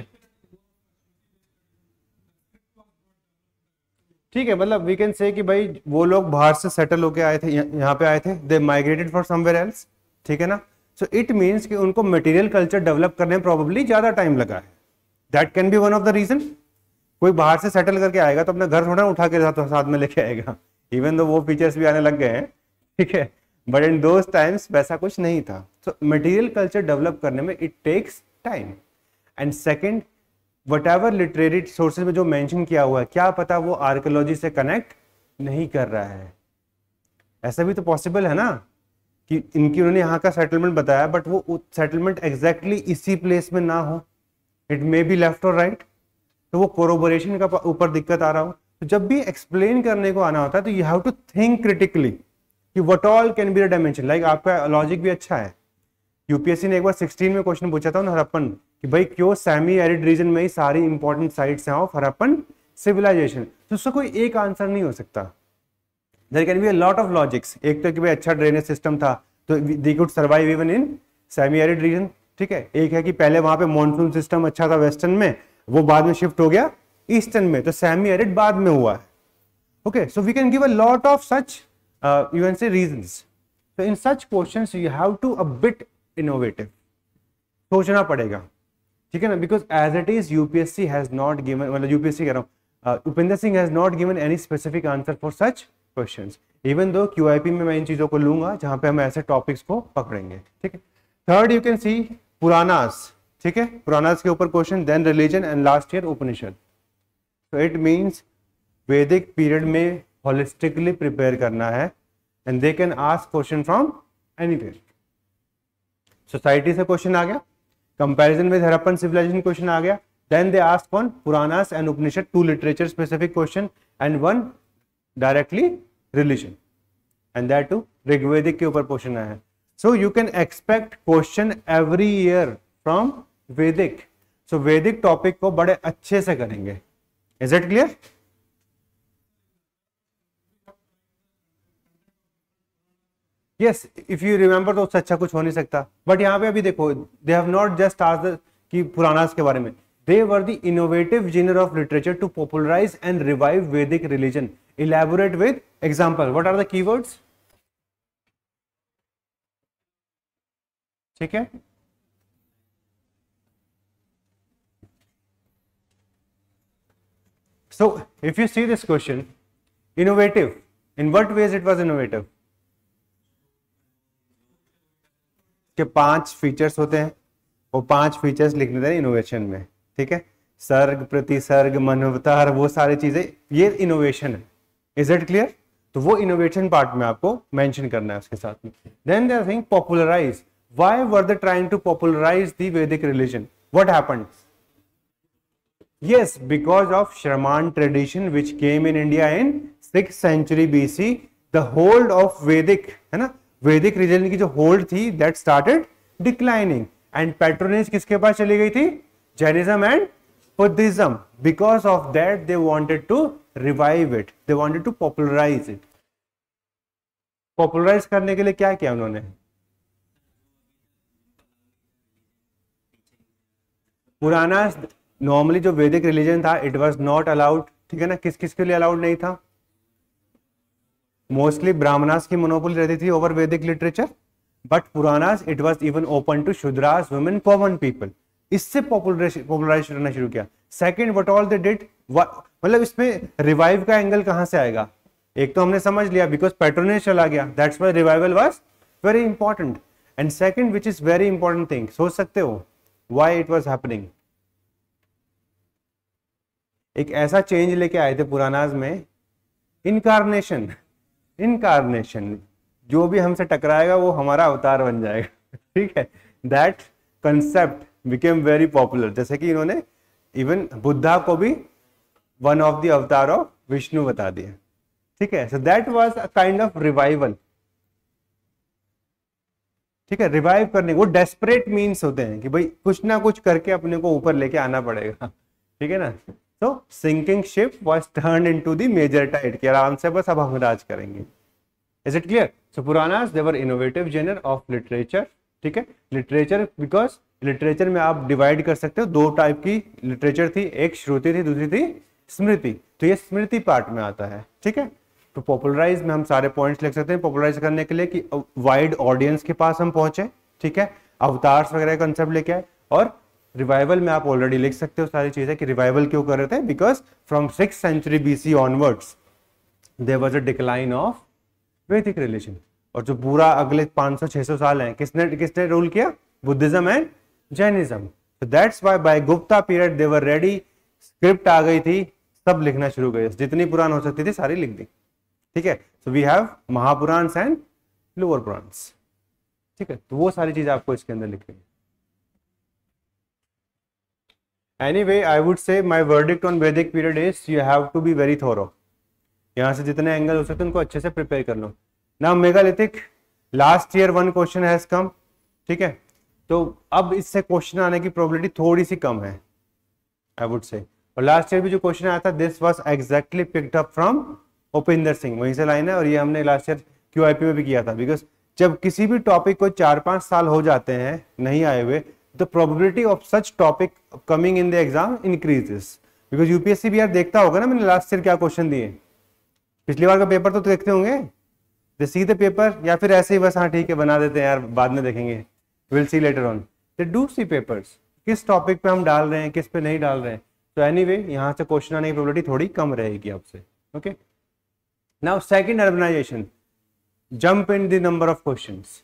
ठीक है मतलब वी कैन से कि भाई वो लोग बाहर से सेटल होके आए थे यहाँ पे आए थे they migrated for somewhere else ठीक है ना सो इट मीन्स कि उनको मटेरियल कल्चर डेवलप करने में प्रॉब्ली ज़्यादा टाइम लगा है that can be one of the reason कोई बाहर से सेटल करके आएगा तो अपना घर थोड़ा उठा के साथ, साथ में लेके आएगा इवन दो वो फीचर्स भी आने लग गए हैं ठीक है बट इन दोज टाइम्स वैसा कुछ नहीं था सो मटेरियल कल्चर डेवलप करने में it takes time and second whatever literary sources में जो मैंशन किया हुआ है क्या पता वो आर्कोलॉजी से कनेक्ट नहीं कर रहा है ऐसा भी तो पॉसिबल है ना कि इनकी उन्होंने यहाँ का सेटलमेंट बताया बट वो सेटलमेंट एग्जैक्टली exactly इसी प्लेस में ना हो इट मे बी लेफ्ट और राइट तो वो कोरोबोरेशन का ऊपर दिक्कत आ रहा हो तो जब भी एक्सप्लेन करने को आना होता है तो you have to think critically कि what all can be the dimension like आपका लॉजिक भी अच्छा है यूपीएससी ने एक बार 16 में क्वेश्चन पूछा था हरप्पन कि भाई क्यों सेमी एरिड रीजन में ही सारी इंपॉर्टेंट साइट्स हैं ऑफ हरप्पन सिविलाइजेशन तो उसका कोई एक आंसर नहीं हो सकता there can be a lot of logics एक तो कि भाई अच्छा ड्रेनेज सिस्टम था तो they could survive even in semi arid region ठीक है एक है कि पहले वहां पे मॉनसून सिस्टम अच्छा था वेस्टर्न में वो बाद में शिफ्ट हो गया ईस्टर्न में तो सेमी एरिड बाद में हुआ है okay so we can give a lot of such uh, you can say reasons. So in such questions, you have to a bit innovative. सोचना पड़ेगा ठीक है ना because as it is UPSC has not given मतलब UPSC कह रहा हूँ uh, Upendra Singh has not given any specific answer for such question even though Q में मैं इन चीज़ों को लूंगा जहाँ पे हम ऐसे टॉपिक्स को पकड़ेंगे ठीक है third you can see Puranas ठीक है पुरानास के ऊपर question then religion and last year Upanishad तो इट मीन्स वैदिक पीरियड में होलिस्टिकली प्रिपेयर करना है and they can ask question from any society से क्वेश्चन आ गया comparison with Harappan civilisation question आ गया then they ask one Puranas and Upanishad two literature specific question and one directly religion and that too Rigvedic के ऊपर question आया है so you can expect question every year from Vedic so Vedic topic को बड़े अच्छे से करेंगे is it clear yes if you remember तो उससे अच्छा कुछ हो नहीं सकता बट यहाँ पे अभी देखो दे हैव नॉट जस्ट आज कि पुराना के बारे में they were the innovative genre of literature to popularise and revive Vedic religion elaborate with example what are the words ठीक है so if you see this question innovative in what ways it was innovative के पांच features होते हैं वो पांच features लिख लेते हैं इनोवेशन में ठीक है सर्ग प्रतिसर्ग मनोवतार वो सारी चीजें ये इनोवेशन है इज इट क्लियर तो वो इनोवेशन पार्ट में आपको मेंशन करना है उसके साथ में then there thing popularise why were they trying to popularise the Vedic religion what happened yes because of shraman tradition which came in india in 6th century bc the hold of vedic है ना वैदिक religion की जो hold थी that started declining and patronage किसके पास चली गई थी Jainism and Buddhism because of that they wanted to revive it they wanted to popularise it popularise करने के लिए क्या किया उन्होंने पुराना नॉर्मली जो वैदिक रिलीजन था इट वॉज नॉट अलाउड ठीक है ना किस किस के लिए अलाउड नहीं था मोस्टली ब्राह्मणास की मोनोपोल रहती थी over Vedic literature but Puranas it was even open to Shudras women common people इससे पॉपुलराइज करना शुरू किया second what all they did मतलब इसमें रिवाइव का एंगल कहां से आएगा एक तो हमने समझ लिया बिकॉज पेट्रोनेज चला गया that's why revival was very important and second which is very important thing सोच सकते हो वाई इट वॉज हैपनिंग एक ऐसा चेंज लेके आए थे पुरानाज में इनकारनेशन इनकारनेशन जो भी हमसे टकराएगा वो हमारा अवतार बन जाएगा ठीक है that concept became very popular जैसे कि इन्होंने इवन बुद्धा को भी one of the avatar of Vishnu बता दिया ठीक है so that was a kind of revival ठीक है रिवाइव करने वो डेस्परेट मीन्स होते हैं कि भाई कुछ ना कुछ करके अपने को ऊपर लेके आना पड़ेगा ठीक है ना तो sinking ship was turn into the major tight कि आराम से बस अब हम राज करेंगे इज इट क्लियर सो पुराना they were innovative genre of literature ठीक है लिटरेचर बिकॉज लिटरेचर में आप डिवाइड कर सकते हो दो टाइप की लिटरेचर थी एक श्रुति थी दूसरी थी स्मृति तो ये स्मृति पार्ट में आता है ठीक है तो पॉपुलराइज में हम सारे पॉइंट्स लिख सकते हैं पॉपुलराइज करने के लिए कि वाइड ऑडियंस के पास हम पहुंचे ठीक है अवतार्स वगैरह कंसेप्ट लेके आए और रिवाइवल में आप ऑलरेडी लिख सकते हो सारी चीजें कि रिवाइवल क्यों कर रहे थे because from six century C onwards there was a decline of Vedic religion और जो पूरा अगले 500-600 साल हैं किसने किसने रूल किया बुद्धिज्म एंड जैनिज्म तो that's why by Gupta period they were ready script आ गई थी सब लिखना शुरू गई जितनी पुराण हो सकती थी सारी लिख दी ठीक है so we have Mahapurans and lower Purans ठीक है तो वो सारी चीज आपको इसके अंदर लिखनी है anyway I would say my verdict on Vedic period is you have to be very thorough यहाँ से जितने एंगल हो सकते उनको अच्छे से प्रिपेयर कर लो ना megalithic last year one question has come ठीक है तो अब इससे क्वेश्चन आने की प्रॉबिलिटी थोड़ी सी कम है आई वुड से और लास्ट ईयर भी जो क्वेश्चन आया था this was exactly picked up from Upendra Singh वहीं से लाइन है और ये हमने लास्ट ईयर क्यू में भी किया था बिकॉज जब किसी भी टॉपिक को चार पांच साल हो जाते हैं नहीं आए हुए the probability of such topic coming in the exam increases because UPSC भी यार देखता होगा ना मैंने लास्ट ईयर क्या क्वेश्चन दिए पिछली बार का पेपर तो, तो देखते होंगे दे सी द पेपर या फिर ऐसे ही बस हाँ ठीक है बना देते हैं यार बाद में देखेंगे will see later on they do see papers किस टॉपिक पे हम डाल रहे हैं किस पे नहीं डाल रहे हैं तो एनी वे यहाँ से क्वेश्चन आने की प्रोबेबिलिटी थोड़ी कम रहेगी आपसे okay now second urbanization jump in the number of questions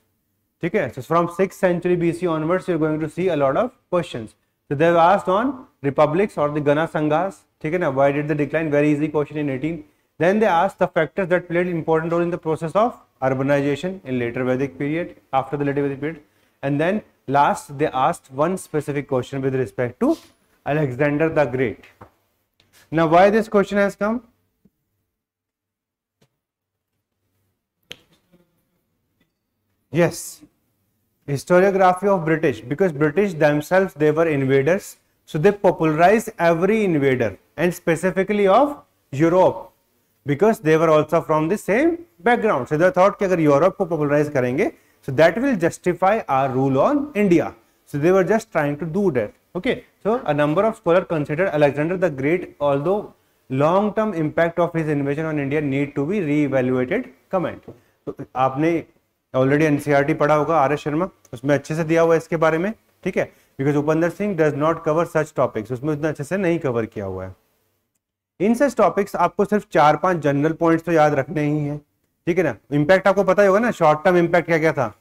Okay, so from 6th century BC onwards, you're going to see a lot of questions. So they've asked on republics or the Gana Sanghas. Okay, now why did they decline? Very easy question in 18. Then they asked the factors that played important role in the process of urbanization in later Vedic period, after the later Vedic period. And then last, they asked one specific question with respect to Alexander the Great. Now, why this question has come? Yes. Historiography of British because British themselves they were invaders. So they popularized every invader and specifically of Europe because they were also from the same background. So they thought कि अगर europe को popularize करेंगे so that will justify our rule on India. So they were just trying to do that. Okay. So a number of scholars consider Alexander the Great, although long-term impact of his invasion on India need to be re-evaluated. Comment. तो आपने already NCERT e पढ़ा होगा R S Sharma उसमें अच्छे से दिया हुआ है इसके बारे में ठीक है because Upendra Singh does not cover such topics उसमें उतना अच्छे से नहीं कवर किया हुआ है इन सच टॉपिक्स आपको सिर्फ चार पांच जनरल पॉइंट तो याद रखने ही है ठीक है ना इम्पैक्ट आपको पता ही होगा ना शॉर्ट टर्म इम्पैक्ट क्या क्या था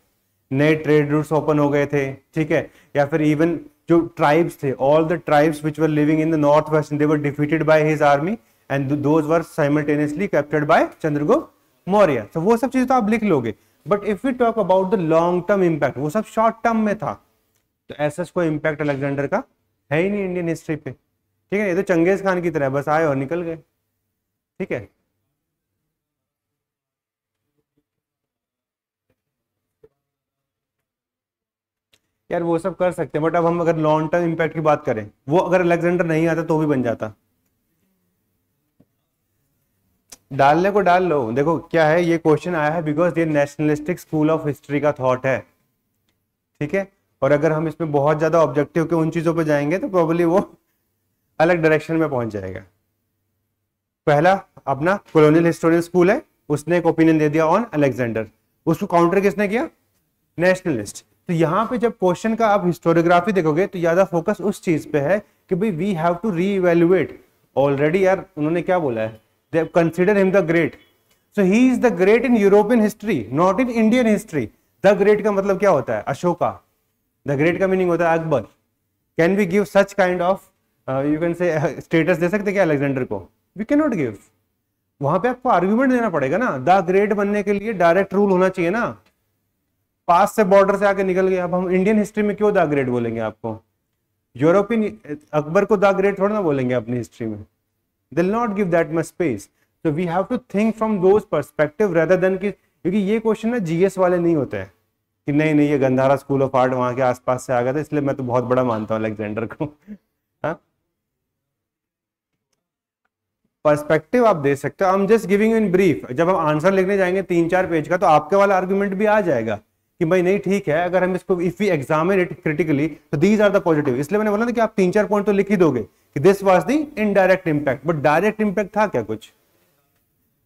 नए ट्रेड रूट्स ओपन हो गए थे ठीक है या फिर इवन जो ट्राइब्स थे all the tribes which were living in the north west they were defeated by his army and those were simultaneously captured by Chandragupta Maurya तो वो सब चीज तो आप लिख लोगे but if you talk about the long term impact वो सब शॉर्ट टर्म में था तो ऐसा कोई इम्पैक्ट अलेक्जेंडर का है ही नहीं इंडियन हिस्ट्री पे ठीक है ये तो चंगेज खान की तरह बस आए और निकल गए ठीक है यार वो सब कर सकते हैं बट अब हम अगर लॉन्ग टर्म इम्पैक्ट की बात करें वो अगर अलेक्जेंडर नहीं आता तो भी बन जाता डालने को डाल लो देखो क्या है ये क्वेश्चन आया है बिकॉज ये नेशनलिस्टिक स्कूल ऑफ हिस्ट्री का थॉट है ठीक है और अगर हम इसमें बहुत ज्यादा ऑब्जेक्टिव के उन चीजों पर जाएंगे तो प्रॉबली वो अलग डायरेक्शन में पहुंच जाएगा पहला अपना कॉलोनियल हिस्टोरियल स्कूल है उसने एक ओपिनियन दे दिया ऑन अलेक्जेंडर उसको काउंटर किसने किया नेशनलिस्ट तो यहाँ पे जब क्वेश्चन का आप हिस्टोरियोग्राफी देखोगे तो ज्यादा फोकस उस चीज पे है कि भाई we have to re already यार उन्होंने क्या बोला है They have considered him the great. So he is the great in European history, not in Indian history. the great ka matlab kya hota hai ashoka the great ka meaning hota hai akbar can we give such kind of Uh, you can say uh, status दे सकते क्या Alexander को we can not give वहां पे आपको argument देना पड़ेगा ना the great बनने के लिए डायरेक्ट रूल होना चाहिए ना पास से बॉर्डर से आके निकल गए अब हम इंडियन हिस्ट्री में क्यों द ग्रेट बोलेंगे आपको यूरोपियन अकबर को द ग्रेट थोड़ा ना बोलेंगे अपनी हिस्ट्री में they'll not give that much space so we have to think from those perspective rather than कि क्योंकि ये क्वेश्चन ना जीएस वाले नहीं होते हैं कि नहीं नहीं ये गंधारा स्कूल ऑफ आर्ट वहाँ के आसपास से आ गया था इसलिए मैं तो बहुत बड़ा मानता हूँ अलेक्जेंडर को पर्सपेक्टिव हाँ? आप दे सकते हो I am just giving in brief जब हम आंसर लिखने जाएंगे तीन चार पेज का तो आपके वाला आर्ग्यूमेंट भी आ जाएगा कि भाई नहीं ठीक है अगर हम इसको if we examine it critically तो दीज आर द पॉजिटिव इसलिए मैंने बोला ना कि आप तीन चार पॉइंट तो लिख ही दोगे कि this was the indirect impact but direct impact था क्या कुछ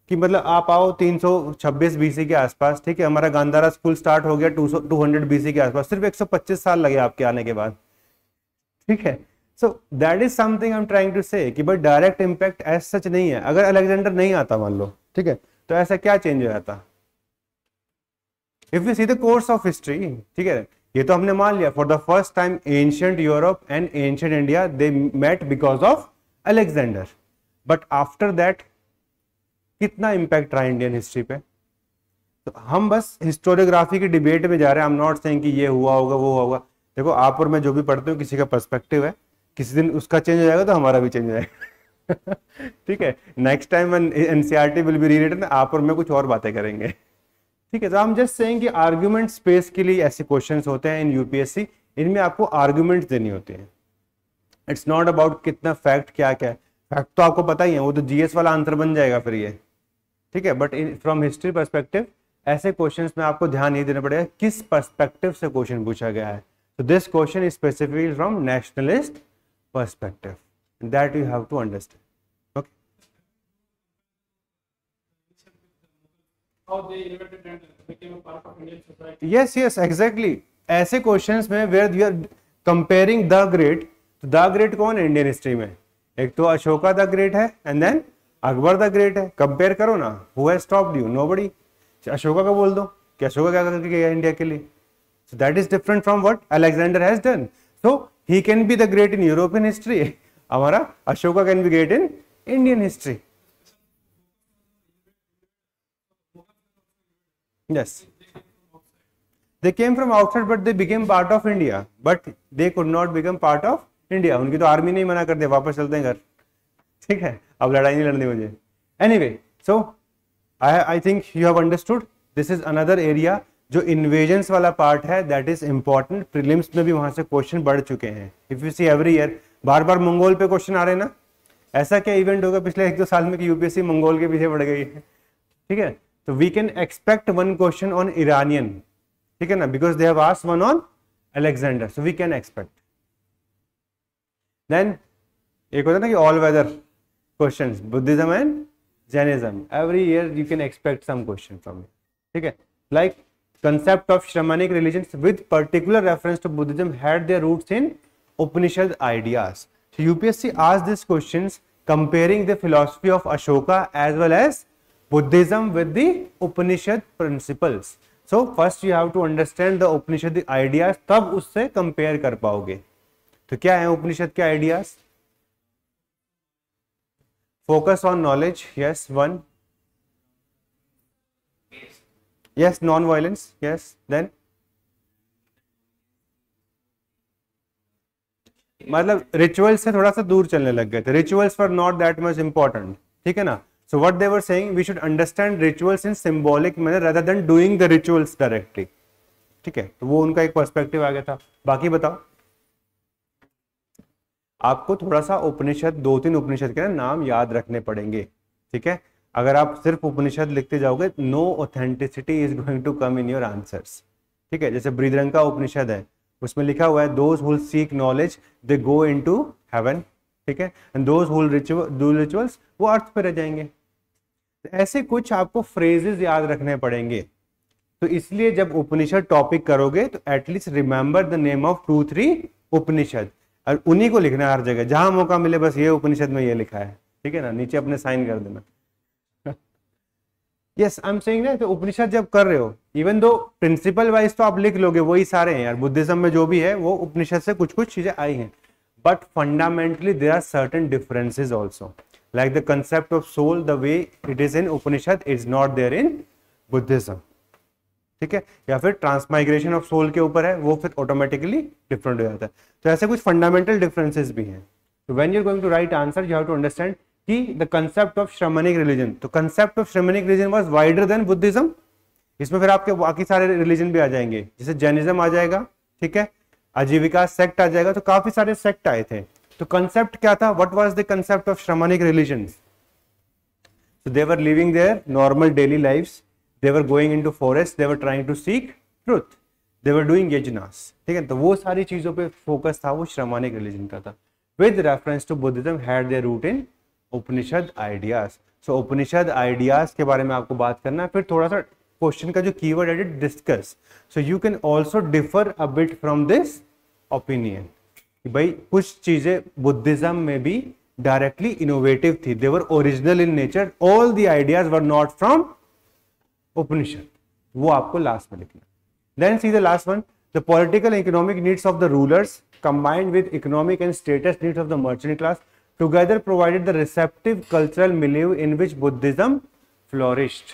कि मतलब आप आओ 326 बीसी के आसपास ठीक है हमारा गांधारा स्कूल स्टार्ट हो गया 200 200 बीसी के आसपास सिर्फ 125 साल लगे आपके आने के बाद ठीक है so that is something I am trying to say कि but direct impact as such नहीं है अगर अलेक्जेंडर नहीं आता मान लो ठीक है तो ऐसा क्या चेंज हो जाता if you see the course of history ठीक है ये तो हमने मान लिया for the first time ancient Europe and ancient India they met because of Alexander but after that कितना इम्पैक्ट रहा इंडियन हिस्ट्री पे तो हम बस हिस्टोरियोग्राफी की डिबेट में जा रहे हैं हम नॉट सेइंग कि ये हुआ होगा वो होगा देखो आप और मैं जो भी पढ़ते हूँ किसी का पर्सपेक्टिव है किसी दिन उसका चेंज हो जाएगा तो हमारा भी चेंज हो जाएगा ठीक है next time NCERT will be related आप और मैं कुछ और बातें करेंगे ठीक है तो हम जस्ट सेइंग कि आर्ग्यूमेंट स्पेस के लिए ऐसे क्वेश्चंस होते हैं इन यूपीएससी इनमें आपको आर्ग्यूमेंट देनी होती है इट्स नॉट अबाउट कितना फैक्ट क्या क्या है फैक्ट तो आपको पता ही है वो तो जीएस वाला आंसर बन जाएगा फिर ये ठीक है बट फ्रॉम हिस्ट्री परस्पेक्टिव ऐसे क्वेश्चन में आपको ध्यान नहीं देना पड़ेगा किस परस्पेक्टिव से क्वेश्चन पूछा गया है तो this question is specifically from nationalist perspective that you have to understand yes yes exactly ऐसे क्वेश्चंस में where you are comparing the great the great कौन है इंडियन हिस्ट्री में एक तो अशोका द ग्रेट है and then Akbar the great है compare करो ना who has stopped you nobody Ashoka का बोल दो कि अशोका क्या करके गया इंडिया के लिए so that is different from what Alexander has done so he can be the great in European history हमारा Ashoka can be great in Indian history Yes. They came from outside, but they became part of India. But they could not become part of India. unki to army nahi mana kar de wapas chalte hain ghar theek hai ab ladai nahi ladni mujhe anyway so i i think you have understood this is another area जो invasions वाला part है that is important prelims में भी वहां से question बढ़ चुके हैं if you see every year बार बार मंगोल पे क्वेश्चन आ रहे हैं ना ऐसा क्या इवेंट होगा पिछले एक दो साल में कि यूपीएससी मंगोल के पीछे बढ़ गई है ठीक है तो we can expect one question on Iranian ठीक है ना because they have asked one on Alexander so we can expect then एक होता है ना कि all weather question Buddhism and Jainism every year you can expect some question from you ठीक है like concept of Shramanic religion with particular reference to Buddhism had their roots in Upanishad ideas UPSC आज this question comparing the philosophy of Ashoka as well as Buddhism with the Upanishad principles. So first you have to understand the Upanishad ideas तब उससे compare कर पाओगे तो क्या है upanishad के ideas? Focus on knowledge. Yes, one. Yes, non-violence. Yes, then. मतलब rituals से थोड़ा सा दूर चलने लग गए थे rituals for not that much important ठीक है ना So what they were saying, we should understand rituals in symbolic manner rather than doing the rituals ठीक है तो वो उनका एक पर्सपेक्टिव आ गया था बाकी बताओ आपको थोड़ा सा उपनिषद दो तीन उपनिषद के ना नाम याद रखने पड़ेंगे ठीक है अगर आप सिर्फ उपनिषद लिखते जाओगे no authenticity is going to come in your answers ठीक है जैसे ब्रीदरंग का उपनिषद है उसमें लिखा हुआ है those who seek knowledge they go in into heaven ठीक है एंड दोज हुल रिचुअल्स वो अर्थ पर रह जाएंगे ऐसे कुछ आपको फ्रेजेस याद रखने पड़ेंगे तो इसलिए जब उपनिषद टॉपिक करोगे तो at least remember the name of two three Upanishad और उन्हीं को लिखना हर जगह जहां मौका मिले बस ये उपनिषद में ये लिखा है ठीक है ना नीचे अपने साइन कर देना यस आई एम सेइंग ना तो उपनिषद जब कर रहे हो इवन दो प्रिंसिपल वाइज तो आप लिख लोगे वही सारे हैं यार बुद्धिज्म में जो भी है वो उपनिषद से कुछ कुछ चीजें आई हैं but fundamentally there are certain differences also like the concept of soul the way it is in upanishad is not there in buddhism ठीक है या फिर ट्रांसमाइग्रेशन ऑफ सोल के ऊपर है वो फिर ऑटोमेटिकली डिफरेंट हो जाता है तो ऐसे कुछ फंडामेंटल डिफरेंसेस भी हैं तो when you going to write answer you have to understand कि the concept of Shramanic religion तो concept of Shramanic religion was wider than Buddhism इसमें फिर आपके बाकी सारे रिलीजन भी आ जाएंगे जैसे जैनिज्म आ जाएगा ठीक है आजीविका सेक्ट आ जाएगा तो काफी सारे सेक्ट आए थे तो कंसेप्ट क्या था what was the concept of Shramanic religion so they were living their normal daily life they were going to forest they were trying to seek truth they were doing yajnas ठीक है तो वो सारी चीजों पे फोकस था वो श्रमानिक रिलीजन का था with reference to Buddhism had their root in Upanishad ideas so Upanishad ideas के बारे में आपको बात करना है फिर थोड़ा सा क्वेश्चन का जो कीवर्ड है discuss so you can also differ a bit from this opinion कि भाई कुछ चीज़ें बुद्धिज्म में भी डायरेक्टली इनोवेटिव थी they were original in nature all the ideas were not from Upanishad वो आपको लास्ट में लिखना then see the last one the political economic needs of the rulers combined with economic and status needs of the merchant class together provided the receptive cultural milieu in which Buddhism flourished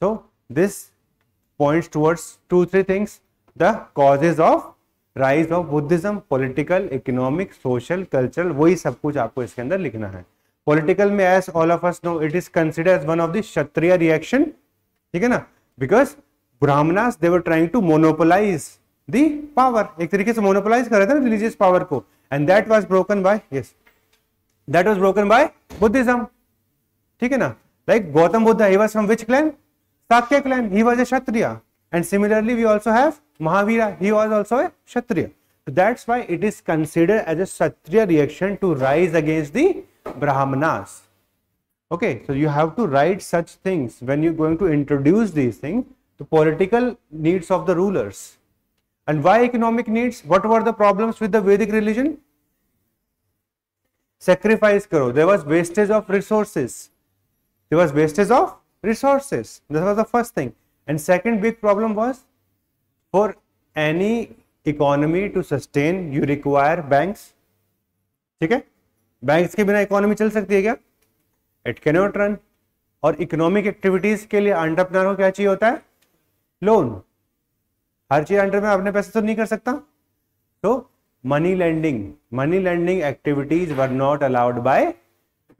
so this point towards two three things the causes of rise of Buddhism political economic social cultural वही सब कुछ आपको इसके अंदर लिखना है political में as all of us know it is consider one of the Kshatriya reaction ठीक है ना because Brahmanas they were trying to monopolize the power एक तरीके से मोनोपोलाइज कर रहे थे ना रिलीजियस पावर को and that was broken by yes that was broken by Buddhism ठीक है ना like Gautam Buddha he was from which clan Sakya clan he was a Kshatriya and similarly we also have Mahavira, he was also a Kshatriya. That's why it is considered as a Kshatriya reaction to rise against the Brahmanas. Okay, so you have to write such things when you're going to introduce these things, the political needs of the rulers. And why economic needs? What were the problems with the Vedic religion? Sacrifice karo. There was wastage of resources. There was wastage of resources. This was the first thing. And second big problem was for any economy to sustain you require bank ठीक है bank के बिना economy चल सकती है क्या it can not run और economic activities के लिए अंटरप्रनर को क्या चाहिए होता है लोन हर चीज अंटरप्रनर अपने पैसे तो नहीं कर सकता तो money lending money lending activities were not allowed by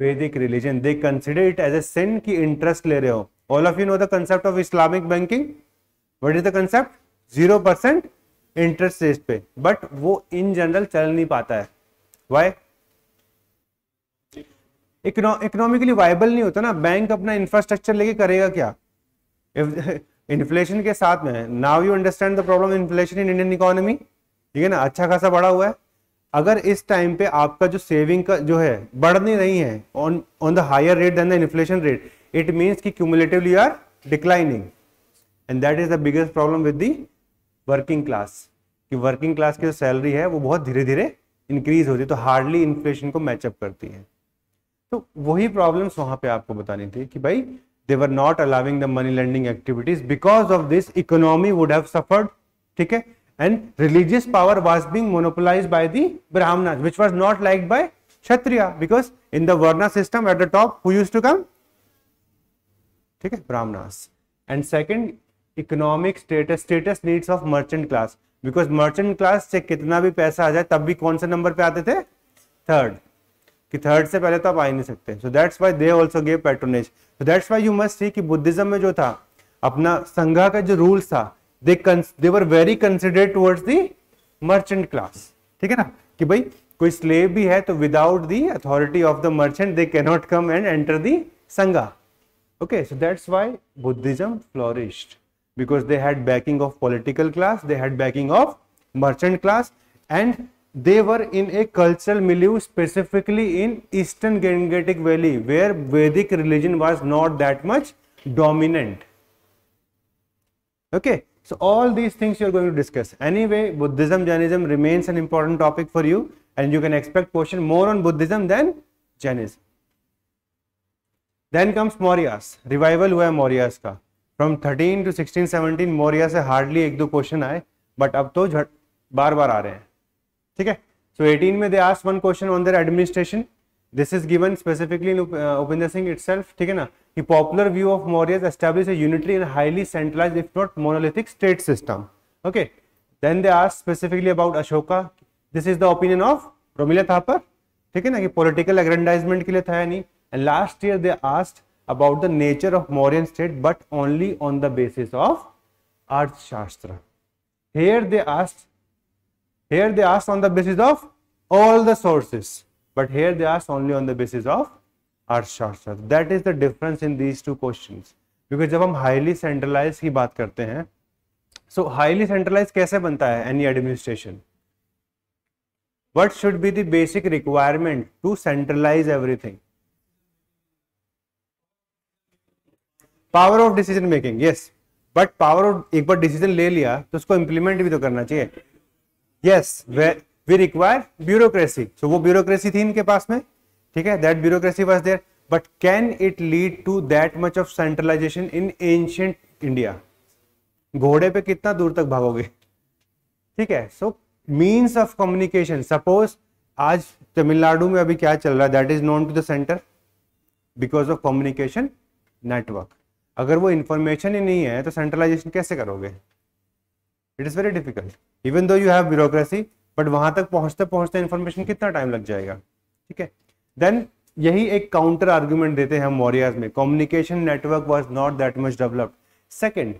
Vedic religion they consider it as a sin की इंटरेस्ट ले रहे हो all of you know the concept of Islamic banking what is the concept zero percent interest rate पे but वो in general चल नहीं पाता है वाई इकोनॉमिकली वायबल नहीं होता ना बैंक अपना इंफ्रास्ट्रक्चर लेके करेगा क्या इन्फ्लेशन के साथ में now you understand the problem inflation in Indian economy ठीक है ना अच्छा खासा बढ़ा हुआ है अगर इस टाइम पे आपका जो सेविंग का जो है बढ़ नहीं रही है on on the higher rate than the inflation rate it means की cumulatively are declining and that is the biggest problem with the working class कि वर्किंग क्लास की जो सैलरी है वो बहुत धीरे धीरे इंक्रीज होती है तो हार्डली इन्फ्लेशन को मैचअप करती है तो वही प्रॉब्लम्स वहां पे आपको बतानी थी कि भाई they were not allowing the money lending activities because of this economy would have suffered ठीक है and religious power was being monopolize by the Brahmana which was not like by Kshatriya because in the varna system at the top who to come ठीक है Brahmanas and second economic status status needs of merchant class because merchant class से कितना भी पैसा आ जाए तब भी कौन से नंबर पे आते थे थर्ड कि थर्ड से पहले तो आप आ ही नहीं सकते so that's why they also gave patronage so that's why you must see कि बुद्धिज्म में जो था अपना संघा का जो रूल्स था they they were very consider towards the merchant class ठीक है ना कि भाई कोई स्लेव भी है तो without the authority of the merchant they cannot come and enter the sangha okay so that's why Buddhism flourished because they had backing of political class, they had backing of merchant class and they were in a cultural milieu specifically in eastern Gangetic Valley where Vedic religion was not that much dominant. Okay, so all these things you are going to discuss. Anyway, Buddhism, Jainism remains an important topic for you and you can expect question more on Buddhism than Jainism. Then comes Mauryas, revival हुआ है ka. From thirteen to sixteen seventeen Maurya से hardly एक दो question आए but अब तो झट बार बार आ रहे हैं ठीक है सो एटीन में they ask one question on their administration this is given specifically Upendra Singh itself ठीक है ना कि popular view of Mauryas establish a unitary and highly centralize if not monolithic state system okay then they ask specifically about Ashoka this is the opinion of Romila Thapar ठीक है ना कि political एग्रेंडाइजमेंट के लिए था या नहीं and last year they asked about the nature of Mauryan state but only on the basis of Arthashastra here they asked here they asked on the basis of all the sources but here they asked only on the basis of Arthashastra that is the difference in these two question क्योंकि जब हम highly centralise की बात करते हैं सो highly centralise कैसे बनता है any administration what should be basic requirement to centralize everything power of decision making yes but power of एक बार डिसीजन ले लिया तो उसको इंप्लीमेंट भी तो करना चाहिए यस वे वी रिक्वायर ब्यूरोक्रेसी सो वो ब्यूरोक्रेसी थी इनके पास में ठीक है that bureaucracy was there but can it lead to that much of centralization in ancient India घोड़े पे कितना दूर तक भागोगे ठीक है so means of communication suppose आज तमिलनाडु में अभी क्या चल रहा है that is known to the centre because of communication network अगर वो इन्फॉर्मेशन ही नहीं है तो सेंट्रलाइजेशन कैसे करोगे it is very difficult even though you have bureaucracy but वहाँ तक पहुँचते पहुँचते इन्फॉर्मेशन कितना टाइम लग जाएगा ठीक है देन यही एक काउंटर आर्ग्यूमेंट देते हैं हम मौर्याज में communication network was not that much developed second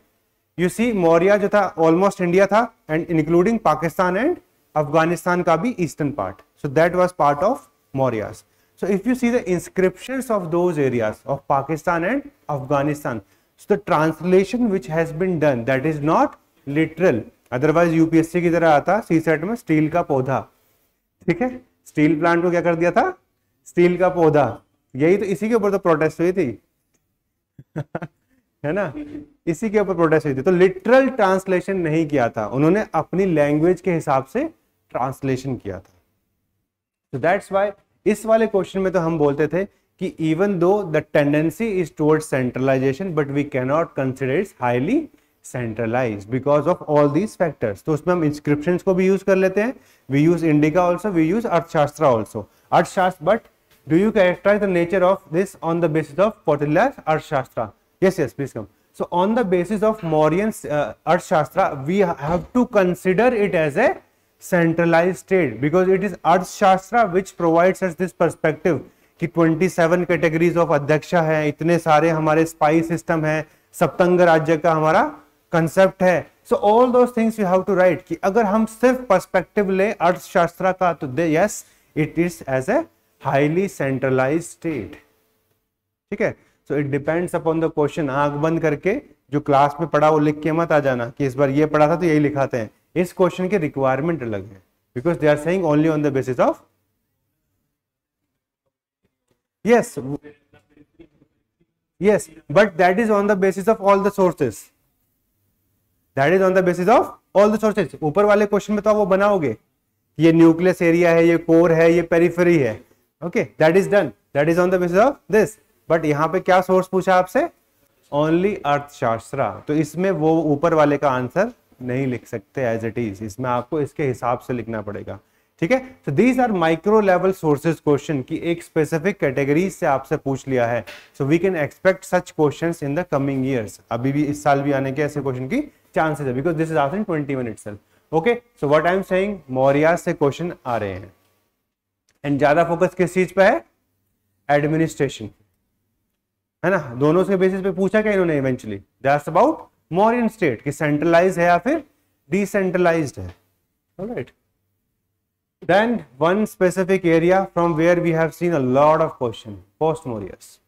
you see Maurya जो था ऑलमोस्ट इंडिया था and including Pakistan and Afghanistan का भी eastern part so that was part of Mauryas So if you see the inscriptions of those areas of Pakistan and Afghanistan, so the translation which has been done that is not literal. otherwise upsc ki tarah aata CSAT में steel का पौधा ठीक है steel plant को क्या कर दिया था स्टील का पौधा यही तो इसी के ऊपर तो प्रोटेस्ट हुई थी है ना इसी के ऊपर प्रोटेस्ट हुई थी तो लिटरल ट्रांसलेशन नहीं किया था उन्होंने अपनी लैंग्वेज के हिसाब से ट्रांसलेशन किया था सो दैट्स व्हाई इस वाले क्वेश्चन में तो हम बोलते थे कि even though the tendency is toward centralization but we cannot consider it's highly centralize because of all these factors तो उसमें हम इंस्क्रिप्शन को भी यूज कर लेते हैं we use Indica also we use Arthashastra also Arthashastra but do you characterize the nature of this on the basis of Kautilya Arthashastra yes yes please come so on the basis of Mauryan Arthashastra we have to consider it as a centralized state because it is Arthshastra which provides us this perspective कि 27 categories of अध्यक्ष हैं इतने सारे हमारे spy system है सप्तंग राज्य का हमारा कंसेप्ट है सो ऑल दो things you have to write कि अगर हम सिर्फ परस्पेक्टिव ले अर्थशास्त्र का तो they yes it is as a highly centralize state ठीक है so it depends upon the question आग बंद करके जो क्लास में पढ़ा वो लिख के मत आ जाना कि इस बार ये पढ़ा था तो यही लिखाते हैं इस क्वेश्चन के रिक्वायरमेंट अलग है because they are saying only on the basis of yes yes but that is on the basis of all the sources that is on the basis of all the sources ऊपर वाले question में तो आप वो बनाओगे ये nucleus area है ये कोर है ये पेरीफरी है okay that is done that is on the basis of this but यहाँ पे क्या सोर्स पूछा आपसे ओनली अर्थशास्त्र तो इसमें वो ऊपर वाले का आंसर नहीं लिख सकते एज इट इज इसमें आपको इसके हिसाब से लिखना पड़ेगा ठीक है तो these are micro level sources question की एक स्पेसिफिक कैटेगरी से आपसे पूछ लिया है so we can expect such question in the coming years अभी भी इस साल भी आने के ऐसे क्वेश्चन की चांसेस है because this is after twenty minute sir okay so what I am saying Maurya से क्वेश्चन आ रहे हैं एंड ज्यादा फोकस किस चीज पर है एडमिनिस्ट्रेशन है ना दोनों से बेसिस पे पूछा क्या इन्होंने eventually that's about Mauryan state कि सेंट्रलाइज है या फिर डिसेंट्रलाइज है right then one specific area from where we have seen a lot of question post Mauryas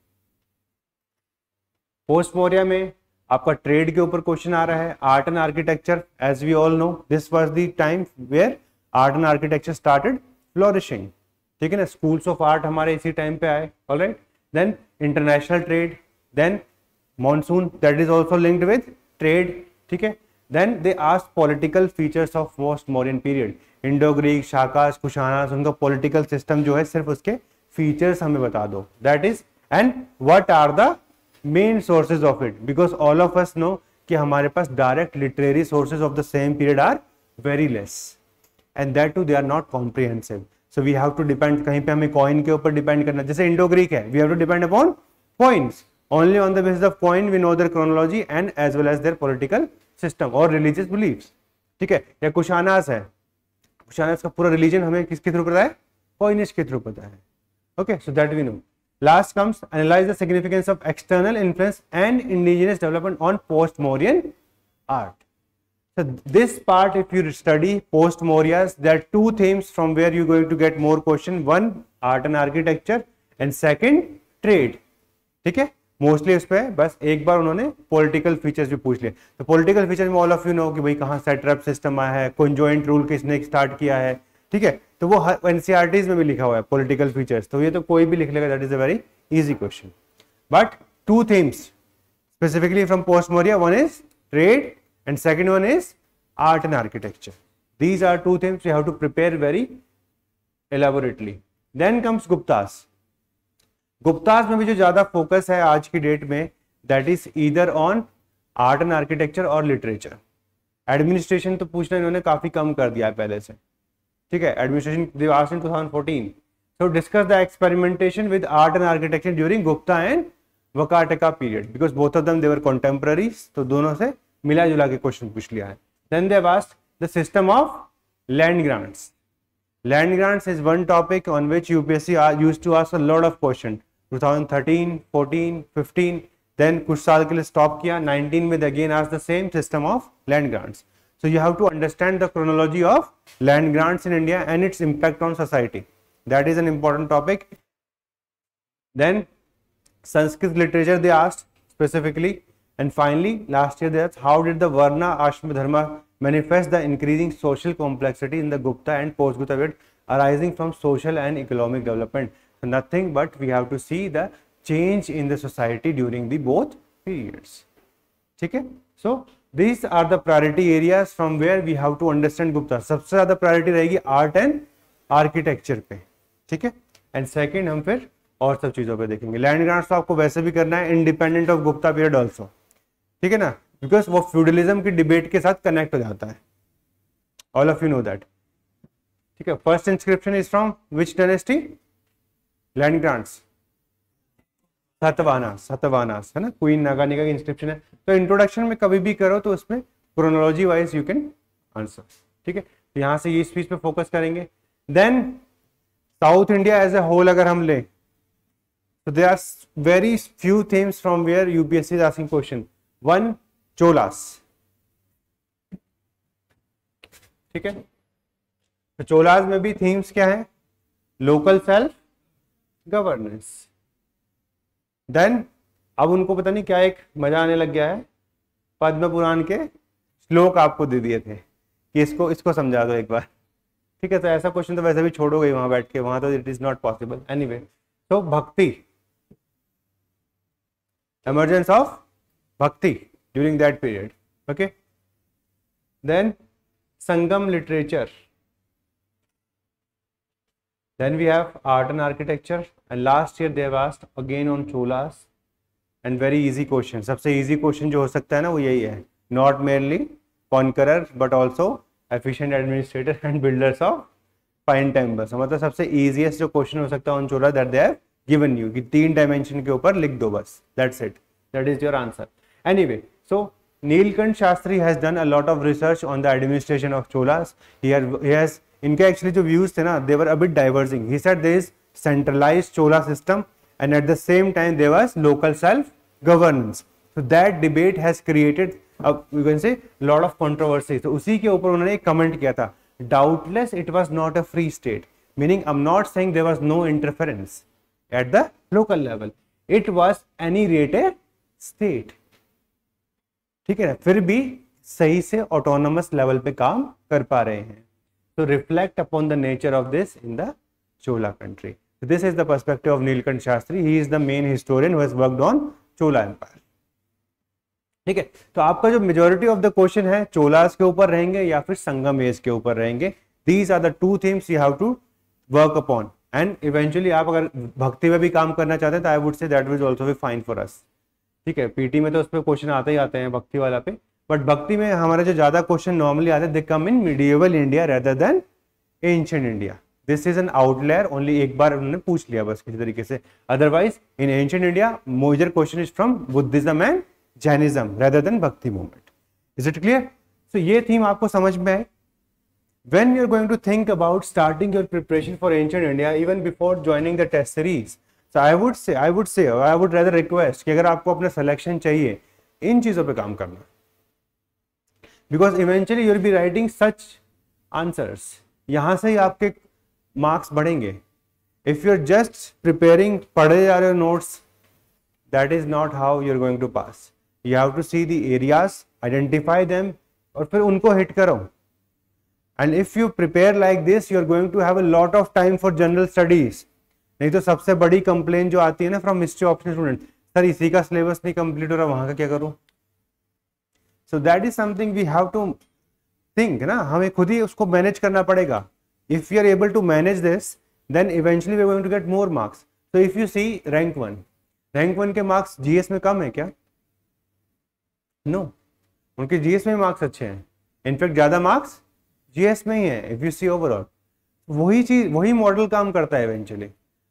post Maurya में आपका ट्रेड के ऊपर क्वेश्चन आ रहा है art and architecture as we all know this was the time where art and architecture started flourishing ठीक है ना स्कूल्स ऑफ आर्ट हमारे इसी टाइम पे आए all right then international trade then monsoon that is also linked with trade ठीक है then they ask political features of post Mauryan period Indo Greek Shakas Kushanas उनका पॉलिटिकल सिस्टम जो है सिर्फ उसके फीचर्स हमें बता दो that is and what are the main sources of it because all of us know कि हमारे पास direct literary sources of the same period are very less and that too they are not comprehensive so we have to depend कहीं पे हमें coin के ऊपर depend करना जैसे इंडो ग्रीक है we have to depend upon coins Only on the basis of point we know their chronology and as well as their political system or religious beliefs. ठीक है या कुशानास है कुशानास का पूरा रिलीजन हमें किसके थ्रू पता है कोइनिश के थ्रू पता है okay so that we know last comes analyse the significance of external influence and indigenous development on post Mauryan art So this part, if you study post Mauryas, there are two themes from where you're going to get more question. One, art and architecture, and second, trade. ठीक है mostly उस पर बस एक बार उन्होंने political features भी पूछ लिए तो पॉलिटिकल फीचर्स में ऑल ऑफ यू नो कि भाई कहाँ सेटअप सिस्टम आया है कौन ज्वाइंट रूल किसने स्टार्ट किया है ठीक है तो वो एनसीआरटीज e में भी लिखा हुआ है पोलिटिकल फीचर्स तो ये तो कोई भी लिख लेगा that is a very easy question but two things specifically from post Maurya one is trade and second one is art and architecture these are two things you have to prepare very elaborately then comes Guptas Guptas में भी जो ज्यादा focus है आज की date में that is इधर on art and architecture और लिटरेचर एडमिनिस्ट्रेशन तो पूछना इन्होंने काफी कम कर दिया है पहले से ठीक है administration two in two so discuss the experimentation with art and architecture during Gupta and Vakataka period because both of them they were कॉन्टेम्प्ररीज तो दोनों से मिला जुला के क्वेश्चन पूछ लिया है then they asked the system of land grants land grants is one topic on which UPSC use to ask of question 2013 14 15 then कुछ साल के stop 19 में again as the same system of land grants so you have to understand the chronology of land grants in India and its impact on society that is an important topic then Sanskrit literature they asked specifically and finally last year they asked how did the Varna ashrama Dharma manifest the increasing social complexity in the Gupta and post-Gupta period arising from social and economic development nothing but we have to see the change in the society during the both periods. Okay? So these are the priority areas from where we have to understand Gupta. sabse zyada priority rahegi art and architecture pe ठीक है and second हम फिर और सब चीज़ों पे देखेंगे land grants तो आपको वैसे भी करना है independent of Gupta period also ठीक है ना बिकॉज वो फ्यूडलिज्म की डिबेट के साथ कनेक्ट हो जाता है all of you know that ठीक है first inscription is from which dynasty land grants Satavahana Satavahanas है ना क्वीन नागानिका की इंस्क्रिप्शन है तो इंट्रोडक्शन में कभी भी करो तो उसमें chronology wise you can answer ठीक है तो यहां से ये इस पीस पे फोकस करेंगे then South India as a whole अगर हम लें तो they are very few things from where UPSC is asking question one Cholas ठीक है तो चोलास में भी थीम्स क्या है लोकल सेल्फ गवर्नेंस देन अब उनको पता नहीं क्या एक मजा आने लग गया है पद्म पुराण के श्लोक आपको दे दिए थे कि इसको इसको समझा दो एक बार ठीक है तो ऐसा क्वेश्चन तो वैसे भी छोड़ोगे वहां बैठ के वहां तो it is not possible any वे तो bhakti emergence of bhakti during that period okay then Sangam literature Then we have art and architecture. And last year they have asked again on Cholas. And very easy question. सबसे easy question जो हो सकता है ना वो यही है. Not merely conquerors but also efficient administrators and builders of fine temples. मतलब सबसे easiest जो question हो सकता है on Chola that they have given you. कि तीन dimension के ऊपर लिख दो बस. That's it. That is your answer. Anyway, so Neelkant Shastri has done a lot of research on the administration of Cholas. He, he has इनके actually जो views थे ना they were a bit diverging he said there is centralize Chola system and at the same time there was local self governance तो that debate has created अब you can say lot of controversy तो उसी के ऊपर उन्होंने एक कमेंट किया था doubtless it was not a free state meaning I am not saying there was no interference at the local level it was any rate a state ठीक है ना फिर भी सही से ऑटोनमस लेवल पे काम कर पा रहे हैं to reflect upon the nature of this in the Chola country. So this is the perspective of Neelkant Shastri. He is the main historian who has worked on Chola Empire. ठीक है तो आपका जो मेजोरिटी ऑफ द क्वेश्चन है चोलास के ऊपर रहेंगे या फिर संगम एज के ऊपर रहेंगे these are the two things you have to work upon and eventually आप अगर भक्ति में भी काम करना चाहते हैं तो I would say that which also be fine for us ठीक है पीटी में तो उस पर क्वेश्चन आते ही आते हैं भक्ति वाला पे बट भक्ति में हमारे जो ज़्यादा क्वेश्चन नॉर्मली आते हैं they come in medieval India rather than ancient India this is an outlier only एक बार उन्होंने पूछ लिया बस किसी तरीके से otherwise in ancient India major question is from Buddhism and Jainism rather than bhakti movement is it clear so ये थीम आपको समझ में है when you're going to think about starting your preparation for ancient india even before joining the test series so i would say i would say i would rather request कि अगर आपको अपना selection चाहिए इन चीज़ों पर काम करना because eventually you're be writing such answers यहाँ से ही आपके मार्क्स बढ़ेंगे if you are just preparing पढ़े जा रहे हो notes that is not how you are going to pass you have to see the areas identify them और फिर उनको हिट करो and if you prepare like this you are going to have a lot of time for general studies नहीं तो सबसे बड़ी complain जो आती है ना from history optional student sir इसी का सिलेबस नहीं कंप्लीट हो रहा वहां का क्या करूँ so that is something we have to think ना हमें खुद ही उसको मैनेज करना पड़ेगा if you are able to manage this then eventually we going to get more marks तो if you see rank one rank one के marks GS में कम है क्या नो no. उनके जीएस में मार्क्स अच्छे हैं इनफैक्ट ज्यादा मार्क्स जीएस में ही है इफ यू सी ओवरऑल वही चीज वही मॉडल काम करता है इवेंचुअली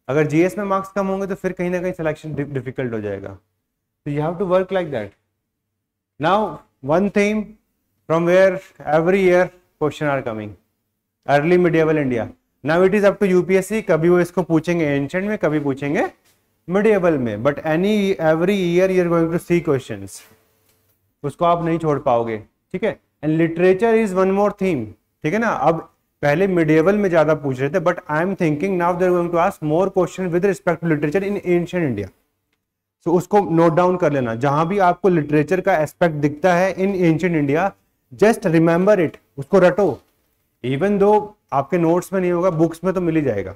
अगर जीएस में मार्क्स कम होंगे तो फिर कहीं ना कहीं सिलेक्शन डिफिकल्ट हो जाएगा so you have to work like that now one theme from where every year question are coming early medieval india now it is up to upsc kabhi wo isko puchenge ancient mein kabhi puchenge medieval mein but any every year you are going to see questions usko aap nahi chhod paoge theek hai and literature is one more theme theek hai na ab पहले मिडियवल में ज्यादा पूछ रहे थे but I am thinking now there going to ask more question with respect to literature in ancient India so so, उसको note down कर लेना जहां भी आपको लिटरेचर का एस्पेक्ट दिखता है in ancient India just remember it उसको रटो इवन दो आपके नोट्स में नहीं होगा बुक्स में तो मिल ही जाएगा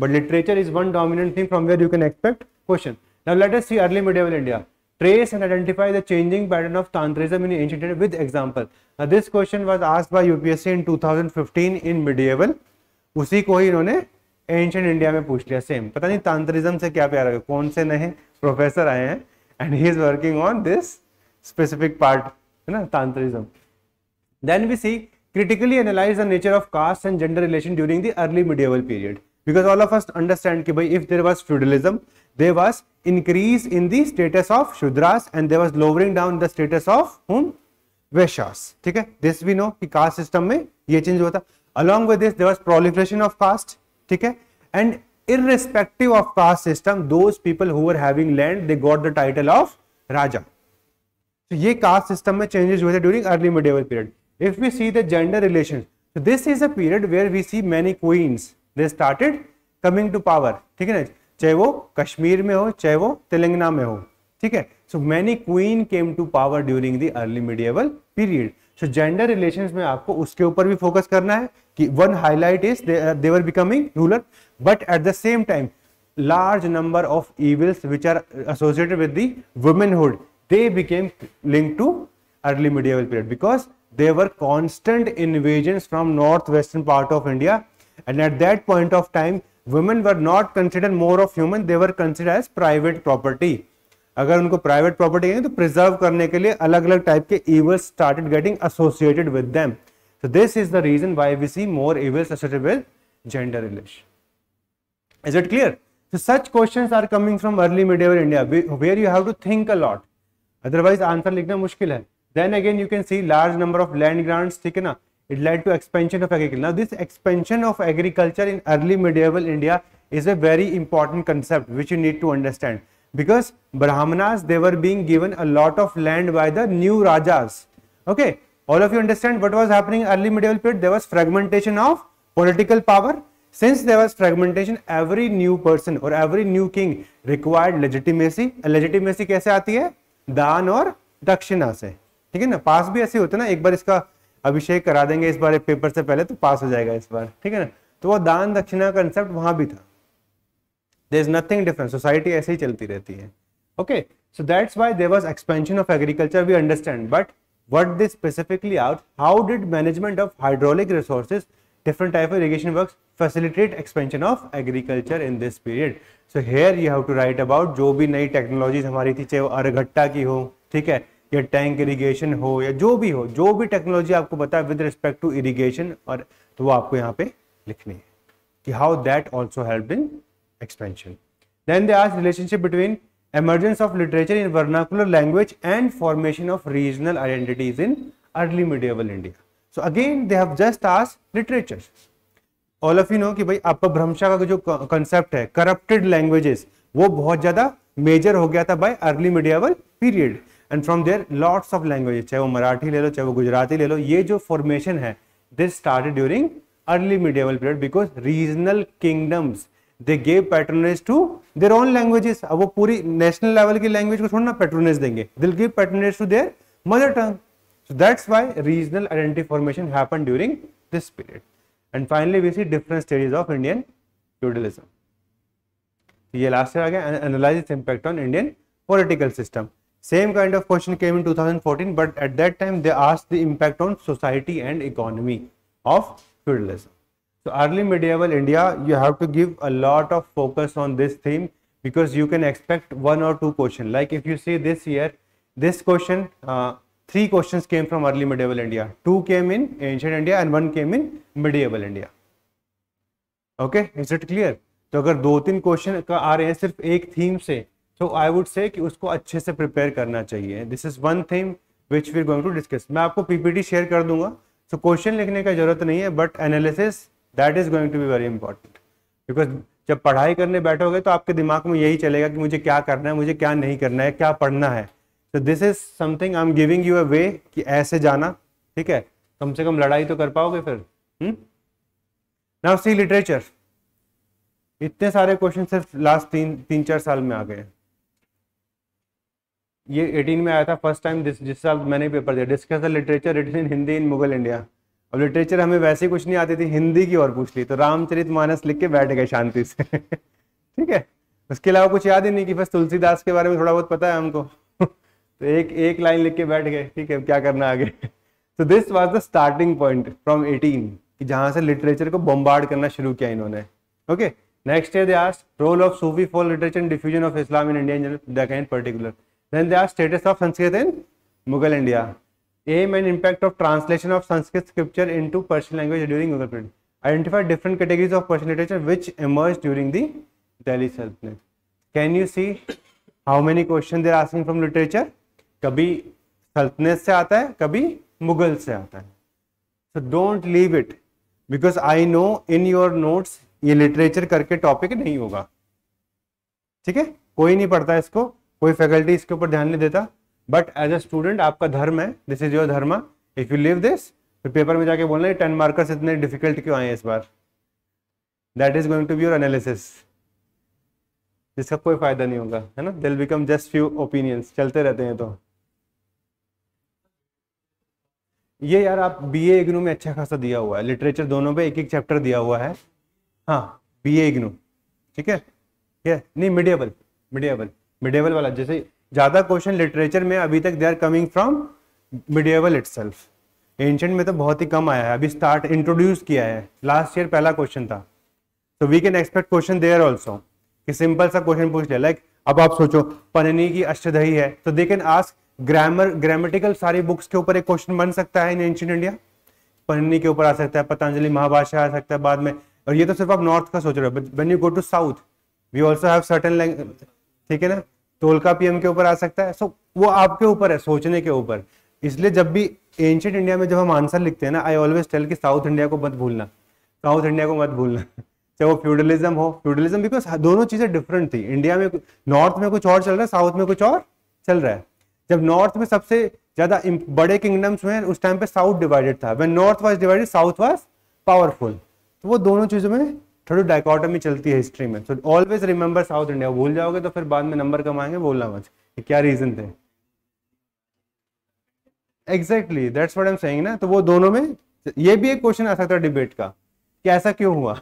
but literature is one dominant thing from where you can expect question now let us see early medieval India trace and identify the changing pattern of tantrism in ancient India with example. Now, this question was asked by UPSC in 2015 in medieval. उसी को ही इन्होंने ancient India में पूछ लिया same पता नहीं तांत्रिज्म से क्या प्यार है कौन से नए प्रोफेसर आए हैं and he is working on this specific part है ना tantrism then we see critically analyze the nature of caste and gender relation during the early medieval period because all of us understand ki bhai if there was feudalism there was increase in the status of shudras and there was lowering down the status of whom vaishyas theek hai this we know ki caste system mein ye change hua tha along with this there was proliferation of caste ठीक है and irrespective of caste system those people having land they got the title of raja तो ये caste system में changes हुए थे during early medieval period if we see the gender relation this is a period where we see many queens they started coming to power ठीक है ना चाहे वो कश्मीर में हो चाहे वो तेलंगाना में हो ठीक है so many queen came to power during the early medieval period so gender relation में आपको उसके ऊपर भी फोकस करना है one highlight is uh, they, were becoming ruler but at the same time large number of evils which are associated with the womanhood they became linked to early medieval period because there were constant invasions from northwestern part of india and at that point of time women were not considered more of human they were considered as private property अगर उनको private property तो preserve करने के लिए अलग अलग type के ईवर्स started getting associated with so this is the reason why we see more evils associated with gender relation. Is it clear? So such questions are coming from early medieval India where you have to think a lot. Otherwise answer likhna mushkil hai. Then again you can see large number of land grants, ठीक है ना? It led to expansion of agriculture. Now this expansion of agriculture in early medieval India is a very important concept which you need to understand because brahmanas they were being given a lot of land by the new rajas okay all of you understand what was happening early medieval period there was fragmentation of political power since there was fragmentation every new person or every new king required legitimacy a legitimacy kaise aati hai दान aur dakshina se theek hai na pass bhi aise hota na ek bar iska abhishek kara denge is bar paper se pehle to pass ho jayega is bar theek hai na to wo दान dakshina concept wahan bhi tha there is nothing different society aise hi chalti rehti hai okay so that's why there was expansion of agriculture we understand but what they specifically out how did management of hydraulic resources different type of irrigation works facilitate expansion of agriculture in this period so here you have to write about जो भी नई technologies हमारी थी चाहे वो अरघट्टा की हो ठीक है या टैंक इरिगेशन हो या जो भी हो जो भी टेक्नोलॉजी आपको पता है विद रिस्पेक्ट टू इरिगेशन और तो वो आपको यहाँ पे लिखनी है कि how that also help in expansion then दे आज relationship between emergence of literature in vernacular language and formation of regional identities in early medieval India. So again they have just asked literature. All of you know कि भाई अपभ्रंशा का जो concept है corrupted languages वो बहुत ज्यादा major हो गया था by early medieval period and from there lots of languages चाहे वो मराठी ले लो चाहे वो गुजराती ले लो ये जो फॉर्मेशन है this started during early medieval period because regional kingdoms They gave patronage to their own languages अब वो पूरी नेशनल लेवल की लैंग्वेज को छोड़ना पैट्रोनेज देंगे they'll give patronage to their mother tongue so that's this period. And finally, we see different stages of Indian feudalism. ये last year analyze its impact on Indian political system. Same kind of question came in 2014, but at that time they asked the impact on society and economy of feudalism. So early medieval India, you have to give a lot of focus on this theme because you can expect one or two question. Like if you see this year, this question, uh, three questions came from early medieval India. Two came in ancient India and one came in medieval India. Okay, is it clear? तो अगर दो तीन question का आ रहे हैं सिर्फ एक theme से तो आई वुड से कि उसको अच्छे से प्रिपेयर करना चाहिए this is one theme which we going to discuss मैं आपको पीपीटी शेयर कर दूंगा सो so, क्वेश्चन लिखने का जरूरत नहीं है but analysis that is going to be very important because जब पढ़ाई करने बैठोगे तो आपके दिमाग में यही चलेगा कि मुझे क्या करना है मुझे क्या नहीं करना है क्या पढ़ना है तो this is something I am giving you a way कि ऐसे जाना ठीक है कम से कम लड़ाई तो कर पाओगे फिर नाउ सी लिटरेचर इतने सारे क्वेश्चन सिर्फ लास्ट तीन तीन चार साल में आ गए ये 18 में आया था फर्स्ट टाइम जिस साल मैंने पेपर दिया discuss the literature written in Hindi in Mughal India अब लिटरेचर हमें वैसे कुछ नहीं आती थी हिंदी की और पूछ ली तो रामचरित मानस लिख के बैठ गए शांति से ठीक है उसके अलावा कुछ याद ही नहीं कि बस तुलसीदास के बारे में थोड़ा बहुत पता है हमको तो एक एक लाइन लिख के बैठ गए ठीक है क्या करना आगे तो this was the starting point from eighteen कि जहां से लिटरेचर को बम्बार्ड करना शुरू किया इन्होंने ओके नेक्स्ट है the role of Sufi for literature and diffusion of Islam in in particular then the status of Sanskrit in Mughal India um and impact of translation of Sanskrit scripture into Persian language during Mughal period identify different categories of Persian literature which emerge during the Delhi sultanate can you see how many question there asking from literature कभी सल्तनत से आता है कभी मुगल से आता है so don't leave it because I know in your notes ये लिटरेचर करके टॉपिक नहीं होगा ठीक है कोई नहीं पढ़ता इसको कोई फैकल्टी इसके ऊपर ध्यान नहीं देता बट एज ए स्टूडेंट आपका धर्म है this is your dharma if you leave this फिर पेपर में जाके बोलना टेन मार्कर्स इतने डिफिकल्ट क्यों आए इस बार that is going to be your analysis जिसका कोई फायदा नहीं होगा है ना दिल बिकम जस्ट फ्यू ओपिनियंस चलते रहते हैं तो ये यार आप बी ए इग्नू में अच्छा खासा दिया हुआ है लिटरेचर दोनों पे एक एक चैप्टर दिया हुआ है हाँ बी ए इग्नू ठीक है ये नहीं मिडियबल मिडियबल मिडियबल वाला जैसे ज़्यादा क्वेश्चन लिटरेचर में अभी तक they are coming from medieval itself ancient में तो बहुत ही कम आया है अभी स्टार्ट इंट्रोड्यूस किया है लास्ट ईयर पहला क्वेश्चन था तो we can expect question they are also कि सिंपल सा क्वेश्चन पूछ लिया लाइक अब आप सोचो पननी की अष्टदही है तो they can ask grammar grammatical सारी बुक्स के ऊपर एक क्वेश्चन बन सकता है इन एंशियंट इंडिया पन्नी के ऊपर आ सकता है पतंजलि महाभाषा आ सकता है बाद में और ये तो सिर्फ आप नॉर्थ का सोच रहे हो but when you go to south we also have certain ठीक है ना टोल का पीएम के ऊपर आ सकता है सो वो आपके ऊपर है सोचने के ऊपर इसलिए जब भी एंशियंट इंडिया में जब हम आंसर लिखते हैं ना आई ऑलवेज टेल कि साउथ इंडिया को मत भूलना साउथ इंडिया को मत भूलना चाहे वो फ्यूडलिज्म हो फ्यूडलिज्म बिकॉज दोनों चीजें डिफरेंट थी इंडिया में नॉर्थ में कुछ और चल रहा है साउथ में कुछ और चल रहा है जब नॉर्थ में सबसे ज्यादा बड़े किंगडम्स हुए उस टाइम पे साउथ डिवाइडेड था when north was divided south was powerful तो वो दोनों चीजों में थोड़ी डाइकोटमी चलती है हिस्ट्री में so always remember south India भूल जाओगे तो फिर बाद में नंबर कमाएंगे बोलना मत क्या रीजन थे exactly that's what am saying ना तो वो दोनों में ये भी एक क्वेश्चन आ सकता है डिबेट का कि ऐसा क्यों हुआ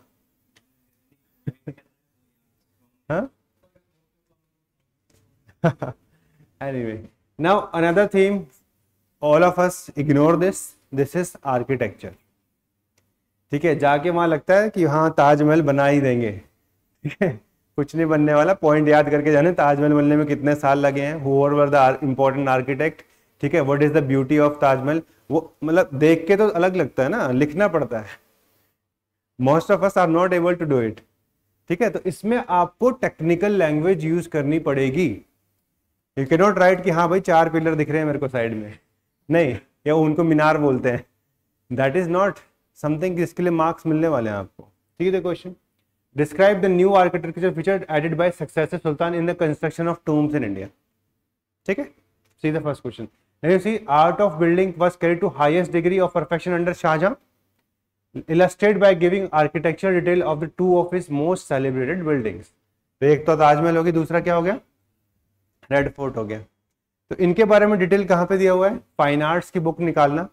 anyway now another theme all of us ignore this this is architecture ठीक है जाके वहां लगता है कि हाँ ताजमहल बना ही देंगे ठीक है कुछ नहीं बनने वाला पॉइंट याद करके जाने ताजमहल बनने में कितने साल लगे हैं हुर वर द इम्पोर्टेंट आर्किटेक्ट ठीक है what is the beauty of Taj Mahal वो मतलब देख के तो अलग लगता है ना लिखना पड़ता है most of us are not able to do it ठीक है तो इसमें आपको टेक्निकल लैंग्वेज यूज करनी पड़ेगी यू के नॉट राइट कि हाँ भाई चार पिलर दिख रहे हैं मेरे को साइड में नहीं या उनको मीनार बोलते हैं दैट इज नॉट समथिंग इसके लिए मार्क्स मिलने वाले हैं आपको ठीक है question describe the new architecture feature added by successive sultan in the construction of tombs in India ठीक है see the first question art of building was carry to highest degree of perfection under Shah Jahan illustrate by giving architecture detail of the two of his most celebrated buildings तो एक तो ताजमहल होगी दूसरा क्या हो गया रेड फोर्ट हो गया तो इनके बारे में डिटेल कहाँ पे दिया हुआ है फाइन आर्ट्स की बुक निकालना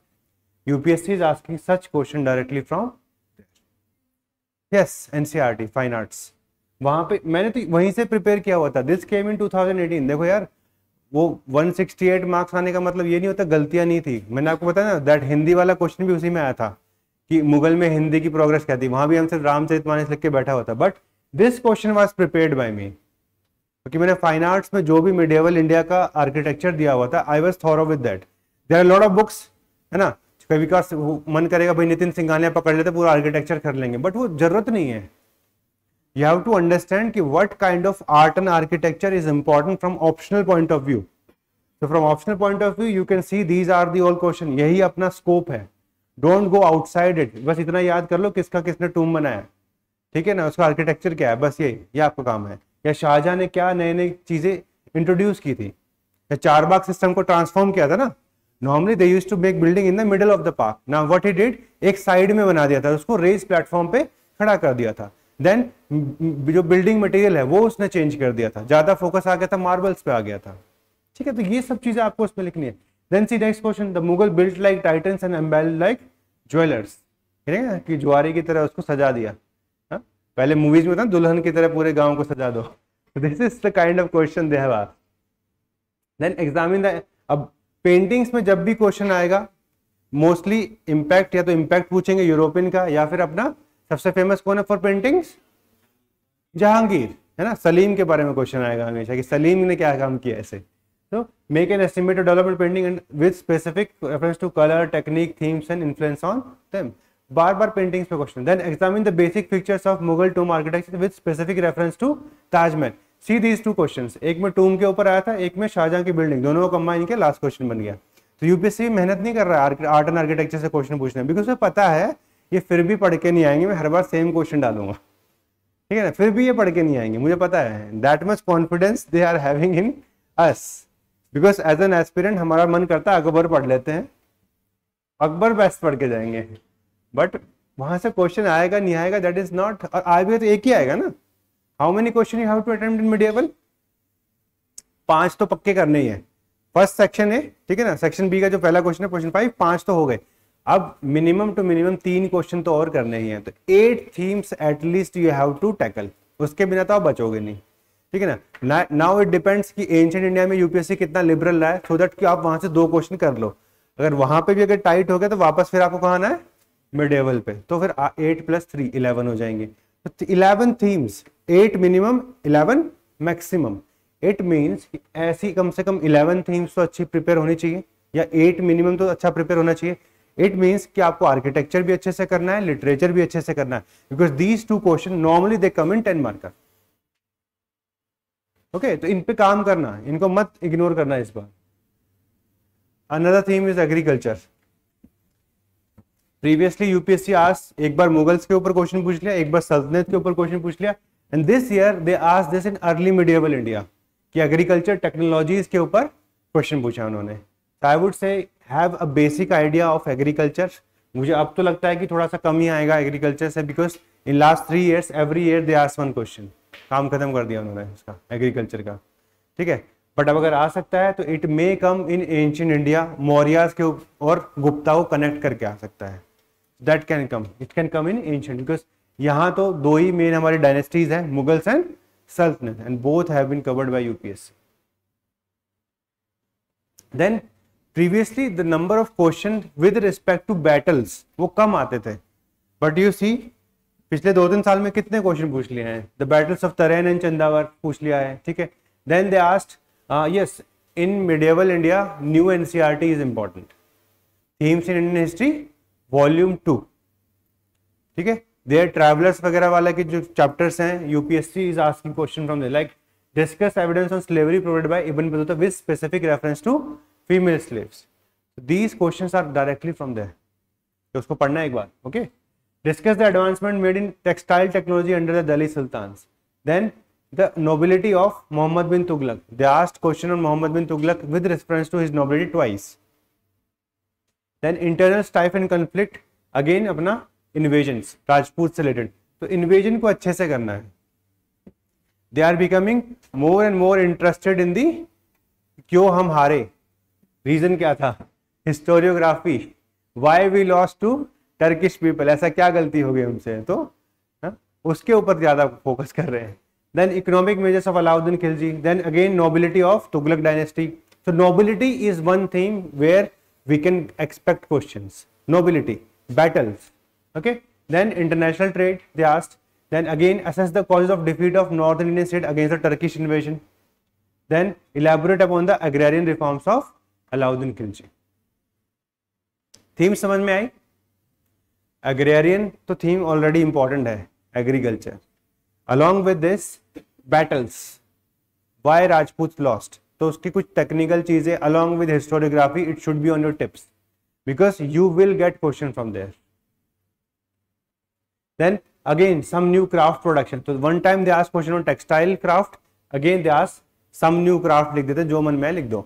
UPSC is asking such question directly from yes NCR NCRT, Fine Arts. वहाँ पे मैंने तो वहीं से प्रिपेयर किया हुआ था दिस केम इन 2018 देखो यार वो 168 मार्क्स आने का मतलब ये नहीं होता गलतियां नहीं थी मैंने आपको बताया ना दैट हिंदी वाला क्वेश्चन भी उसी में आया था कि मुगल में हिंदी की प्रोग्रेस क्या थी वहां भी हमसे राम चरित मानस लिख के बैठा हुआ था but this question was prepare by me क्योंकि मैंने फाइन आर्ट्स में जो भी मिडियवल इंडिया का आर्किटेक्चर दिया हुआ था I was thorough with that there lot of books है ना कभी का मन करेगा भाई नितिन सिंघानिया पकड़ लेते पूरा आर्किटेक्चर कर लेंगे बट वो जरूरत नहीं है यू हैव टू अंडरस्टैंड कि what kind of art and architecture is important from optional point of view तो from optional point of view you can see these are the all question यही अपना scope है don't go outside it बस इतना याद कर लो किसका किसने टूम बनाया ठीक है ना उसका आर्किटेक्चर क्या है बस ये ये आपका काम है या शाहजहां ने क्या नई नई चीजें इंट्रोड्यूस की थी या चार बाग सिस्टम को ट्रांसफॉर्म किया था ना normally they use to make building in the middle of the park ना वट ही डिड एक साइड में बना दिया था उसको रेस प्लेटफॉर्म पे खड़ा कर दिया था देन जो बिल्डिंग मटेरियल है वो उसने चेंज कर दिया था ज्यादा फोकस आ गया था मार्बल्स पे आ गया था ठीक है तो ये सब चीजें आपको उसमें लिखनी है then see next question the Mughal built like titans and embellish like jewellers कि ज्वारी की तरह उसको सजा दिया हा? पहले मूवीज में था दुल्हन की तरह पूरे गांव को सजा दो this is the kind of question they have then examine the अब पेंटिंग्स में जब भी क्वेश्चन आएगा मोस्टली इंपैक्ट या तो इंपैक्ट पूछेंगे यूरोपियन का या फिर अपना सबसे फेमस कौन है फॉर पेंटिंग्स जहांगीर है ना सलीम के बारे में क्वेश्चन आएगा हमेशा कि सलीम ने क्या काम किया ऐसे तो make an estimated development painting and with specific reference to colour technique themes and influence on them बार बार पेंटिंग्स पे question then examine the basic pictures of Mughal tomb architecture with specific reference to Taj Mahal see these two question एक में टूम के ऊपर आया था एक में शाहजहां की बिल्डिंग दोनों को कंबाइन के लास्ट क्वेश्चन बन गया तो यूपीएससी मेहनत नहीं कर रहा है आर्ट एंड आर्किटेक्चर से क्वेश्चन पूछना बिकॉज उसे पता है ये फिर भी पढ़ के नहीं आएंगे मैं हर बार सेम क्वेश्चन डालूंगा ठीक है ना फिर भी ये पढ़ के नहीं आएंगे मुझे पता है that much confidence they are having in us because as an aspirant हमारा मन करता है अकबर पढ़ लेते हैं अकबर बेस्ट पढ़ के जाएंगे बट वहां से क्वेश्चन आएगा नहीं आएगा दैट इज नॉट और आएगा तो एक ही आएगा ना how many question you have to attempt in medieval पांच तो पक्के करने ही है फर्स्ट सेक्शन है ठीक है ना सेक्शन बी का जो पहला क्वेश्चन है क्वेश्चन फाइव पांच तो हो गए अब मिनिमम टू मिनिमम तीन क्वेश्चन तो और करने ही है तो eight themes at least you have to tackle उसके बिना तो आप बचोगे नहीं ठीक है ना नाउ इट डिपेंड्स कि एंशियंट इंडिया में यूपीएससी कितना लिबरल रहा है सो दैट कि आप वहां से दो क्वेश्चन कर लो अगर वहां पे भी अगर टाइट हो गया तो वापस फिर आपको कहा आना है मिडेवल पे तो फिर एट प्लस थ्री इलेवन हो जाएंगे इलेवन तो themes at minimum eleven maximum it means ऐसी कम से कम इलेवन थीम्स तो अच्छी प्रिपेयर होनी चाहिए या एट मिनिमम तो अच्छा प्रिपेयर होना चाहिए इट मीन्स कि आपको आर्किटेक्चर भी अच्छे से करना है लिटरेचर भी अच्छे से करना है because these two question normally they come in ten marker okay तो इन पे काम करना इनको मत इग्नोर करना इस बार another theme is agriculture previously UPSC आज एक बार मुगल्स के ऊपर क्वेश्चन पूछ लिया एक बार सल्तनत के ऊपर क्वेश्चन पूछ लिया एंड दिस ईयर दे आज this in early medieval India कि एग्रीकल्चर टेक्नोलॉजीज के ऊपर क्वेश्चन पूछा उन्होंने I would say have a basic idea of agriculture मुझे अब तो लगता है कि थोड़ा सा कम ही आएगा एग्रीकल्चर से because in last three years every year they ask one question काम खत्म कर दिया उन्होंने इसका एग्रीकल्चर का ठीक है बट अब अगर आ सकता है तो it may come in ancient India Mauryas के और गुप्ता को कनेक्ट करके आ सकता है that can come it can come in ancient because यहाँ तो दो ही मेन हमारी डायनेस्टीज हैं मुगल्स एंड सल्तनत and both have been covered by UPSC then previously the number of question with respect to battles वो कम आते थे बट यू सी पिछले दो तीन साल में कितने क्वेश्चन पूछ लिए हैं the battles of Tarain and Chandawar पूछ लिया है ठीक है then they asked yes in medieval India new NCERT is important themes in Indian history volume two ठीक है देयर ट्रैवलर्स वगैरह वाला के जो चैप्टर्स हैं UPSC is asking question from they like discuss evidence on slavery provided by Ibn Battuta with specific reference to female slaves these questions are directly from there तो उसको पढ़ना एक बार okay discuss the advancement made in textile technology under the Delhi sultans then the nobility of Mohammad bin Tughlaq they asked question on Mohammad bin Tughlaq with reference to his nobility twice then internal strife and conflict. Again अपना invasion Rajput से related तो invasion को अच्छे से करना है they are becoming more and more interested in the क्यों हम हारे रीजन क्या था historiography why we loss to Turkish people ऐसा क्या गलती हो गई उनसे तो हा? उसके ऊपर ज्यादा फोकस कर रहे हैं then economic measures of Alauddin Khilji then again nobility of Tughlaq dynasty so nobility is one thing where we can expect question nobility battles Okay. Then international trade, they asked. Then again, assess the causes of defeat of northern Indian state against the Turkish invasion. Then elaborate upon the agrarian reforms of Alauddin Khilji. Theme समझ में आई agrarian तो theme already important है agriculture along with this battles why rajputs lost तो उसकी कुछ technical चीजें along with historiography it should be on your tips because you will get question from there Then again some new craft production. So तो one time they asked question on textile craft. Again they asked some new craft लिख देते जो मन में लिख दो.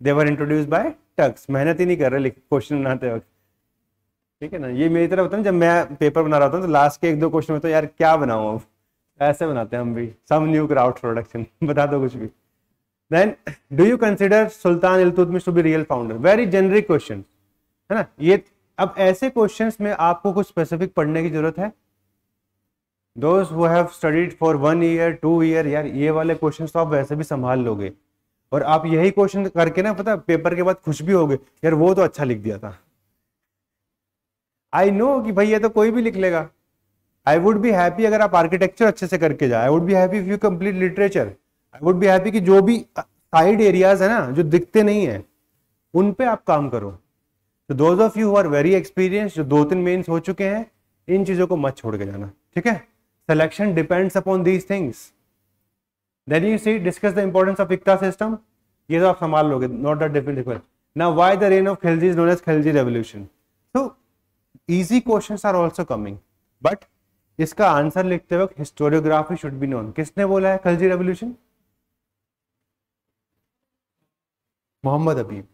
They were introduced by Tux. मेहनत ही नहीं कर रहे क्वेश्चन बनाते वक्त. ठीक है ना ये मेरी तरफ होता है जब मैं पेपर बना रहा होता हूँ तो लास्ट के एक दो क्वेश्चन में तो यार क्या बनाऊँ अब ऐसे बनाते हैं हम भी सम न्यू क्राफ्ट प्रोडक्शन बता दो कुछ भी then do you consider Sultan Iltutmish to be real founder very generic question है ना ये अब ऐसे क्वेश्चंस में आपको कुछ स्पेसिफिक पढ़ने की जरूरत है those who have studied for one year two year यार ये वाले क्वेश्चन तो आप वैसे भी संभाल लोगे और आप यही क्वेश्चन करके ना पता पेपर के बाद खुश भी होगे यार वो तो अच्छा लिख दिया था आई नो कि भाई ये तो कोई भी लिख लेगा आई वुड भी हैप्पी अगर आप आर्किटेक्चर अच्छे से करके जाए आई वुड भी happy if you complete literature I would भी हैप्पी कि जो भी साइड एरियाज है ना जो दिखते नहीं है उन पे आप काम करो तो those of you are very experience जो दो तीन मेन्स हो चुके हैं इन चीज़ों को मत छोड़ के जाना ठीक है selection depends upon these things then you see discuss the importance of ikta system ये तो आप संभाल लोगे not that difficult now why the reign of Khilji is known as Khilji revolution so easy question are also coming but इसका answer लिखते वक्त historiography should be known किसने बोला है खिलजी रेवोल्यूशन मोहम्मद अबीब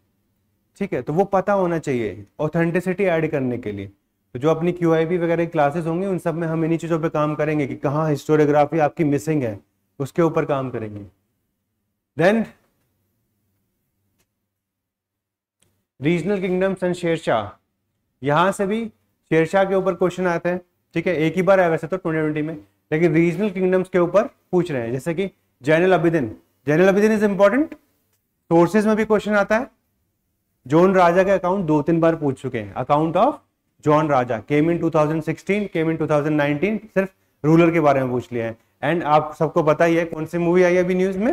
ठीक है तो वो पता होना चाहिए ऑथेंटिसिटी ऐड करने के लिए तो जो अपनी क्यू वगैरह क्लासेस होंगी उन सब में हम इन्हीं चीज़ों पर काम करेंगे कि कहाँ हिस्टोरियोग्राफी आपकी मिसिंग है उसके ऊपर काम करेंगे then regional kingdoms and Sher Shah यहाँ से भी शेरशाह के ऊपर क्वेश्चन आते हैं ठीक है एक ही बार है वैसे तो ट्वेंटी में लेकिन रीजनल किंगडम्स के ऊपर पूछ रहे हैं जैसे कि Zainul Abidin Zainul Abidin is important sources में भी क्वेश्चन आता है जॉन राजा के अकाउंट दो तीन बार पूछ चुके हैं account of Jonaraja came in 2016 came in 2019 सिर्फ रूलर के बारे में पूछ लिया है एंड आप सबको पता ही है कौन सी मूवी आई है अभी न्यूज में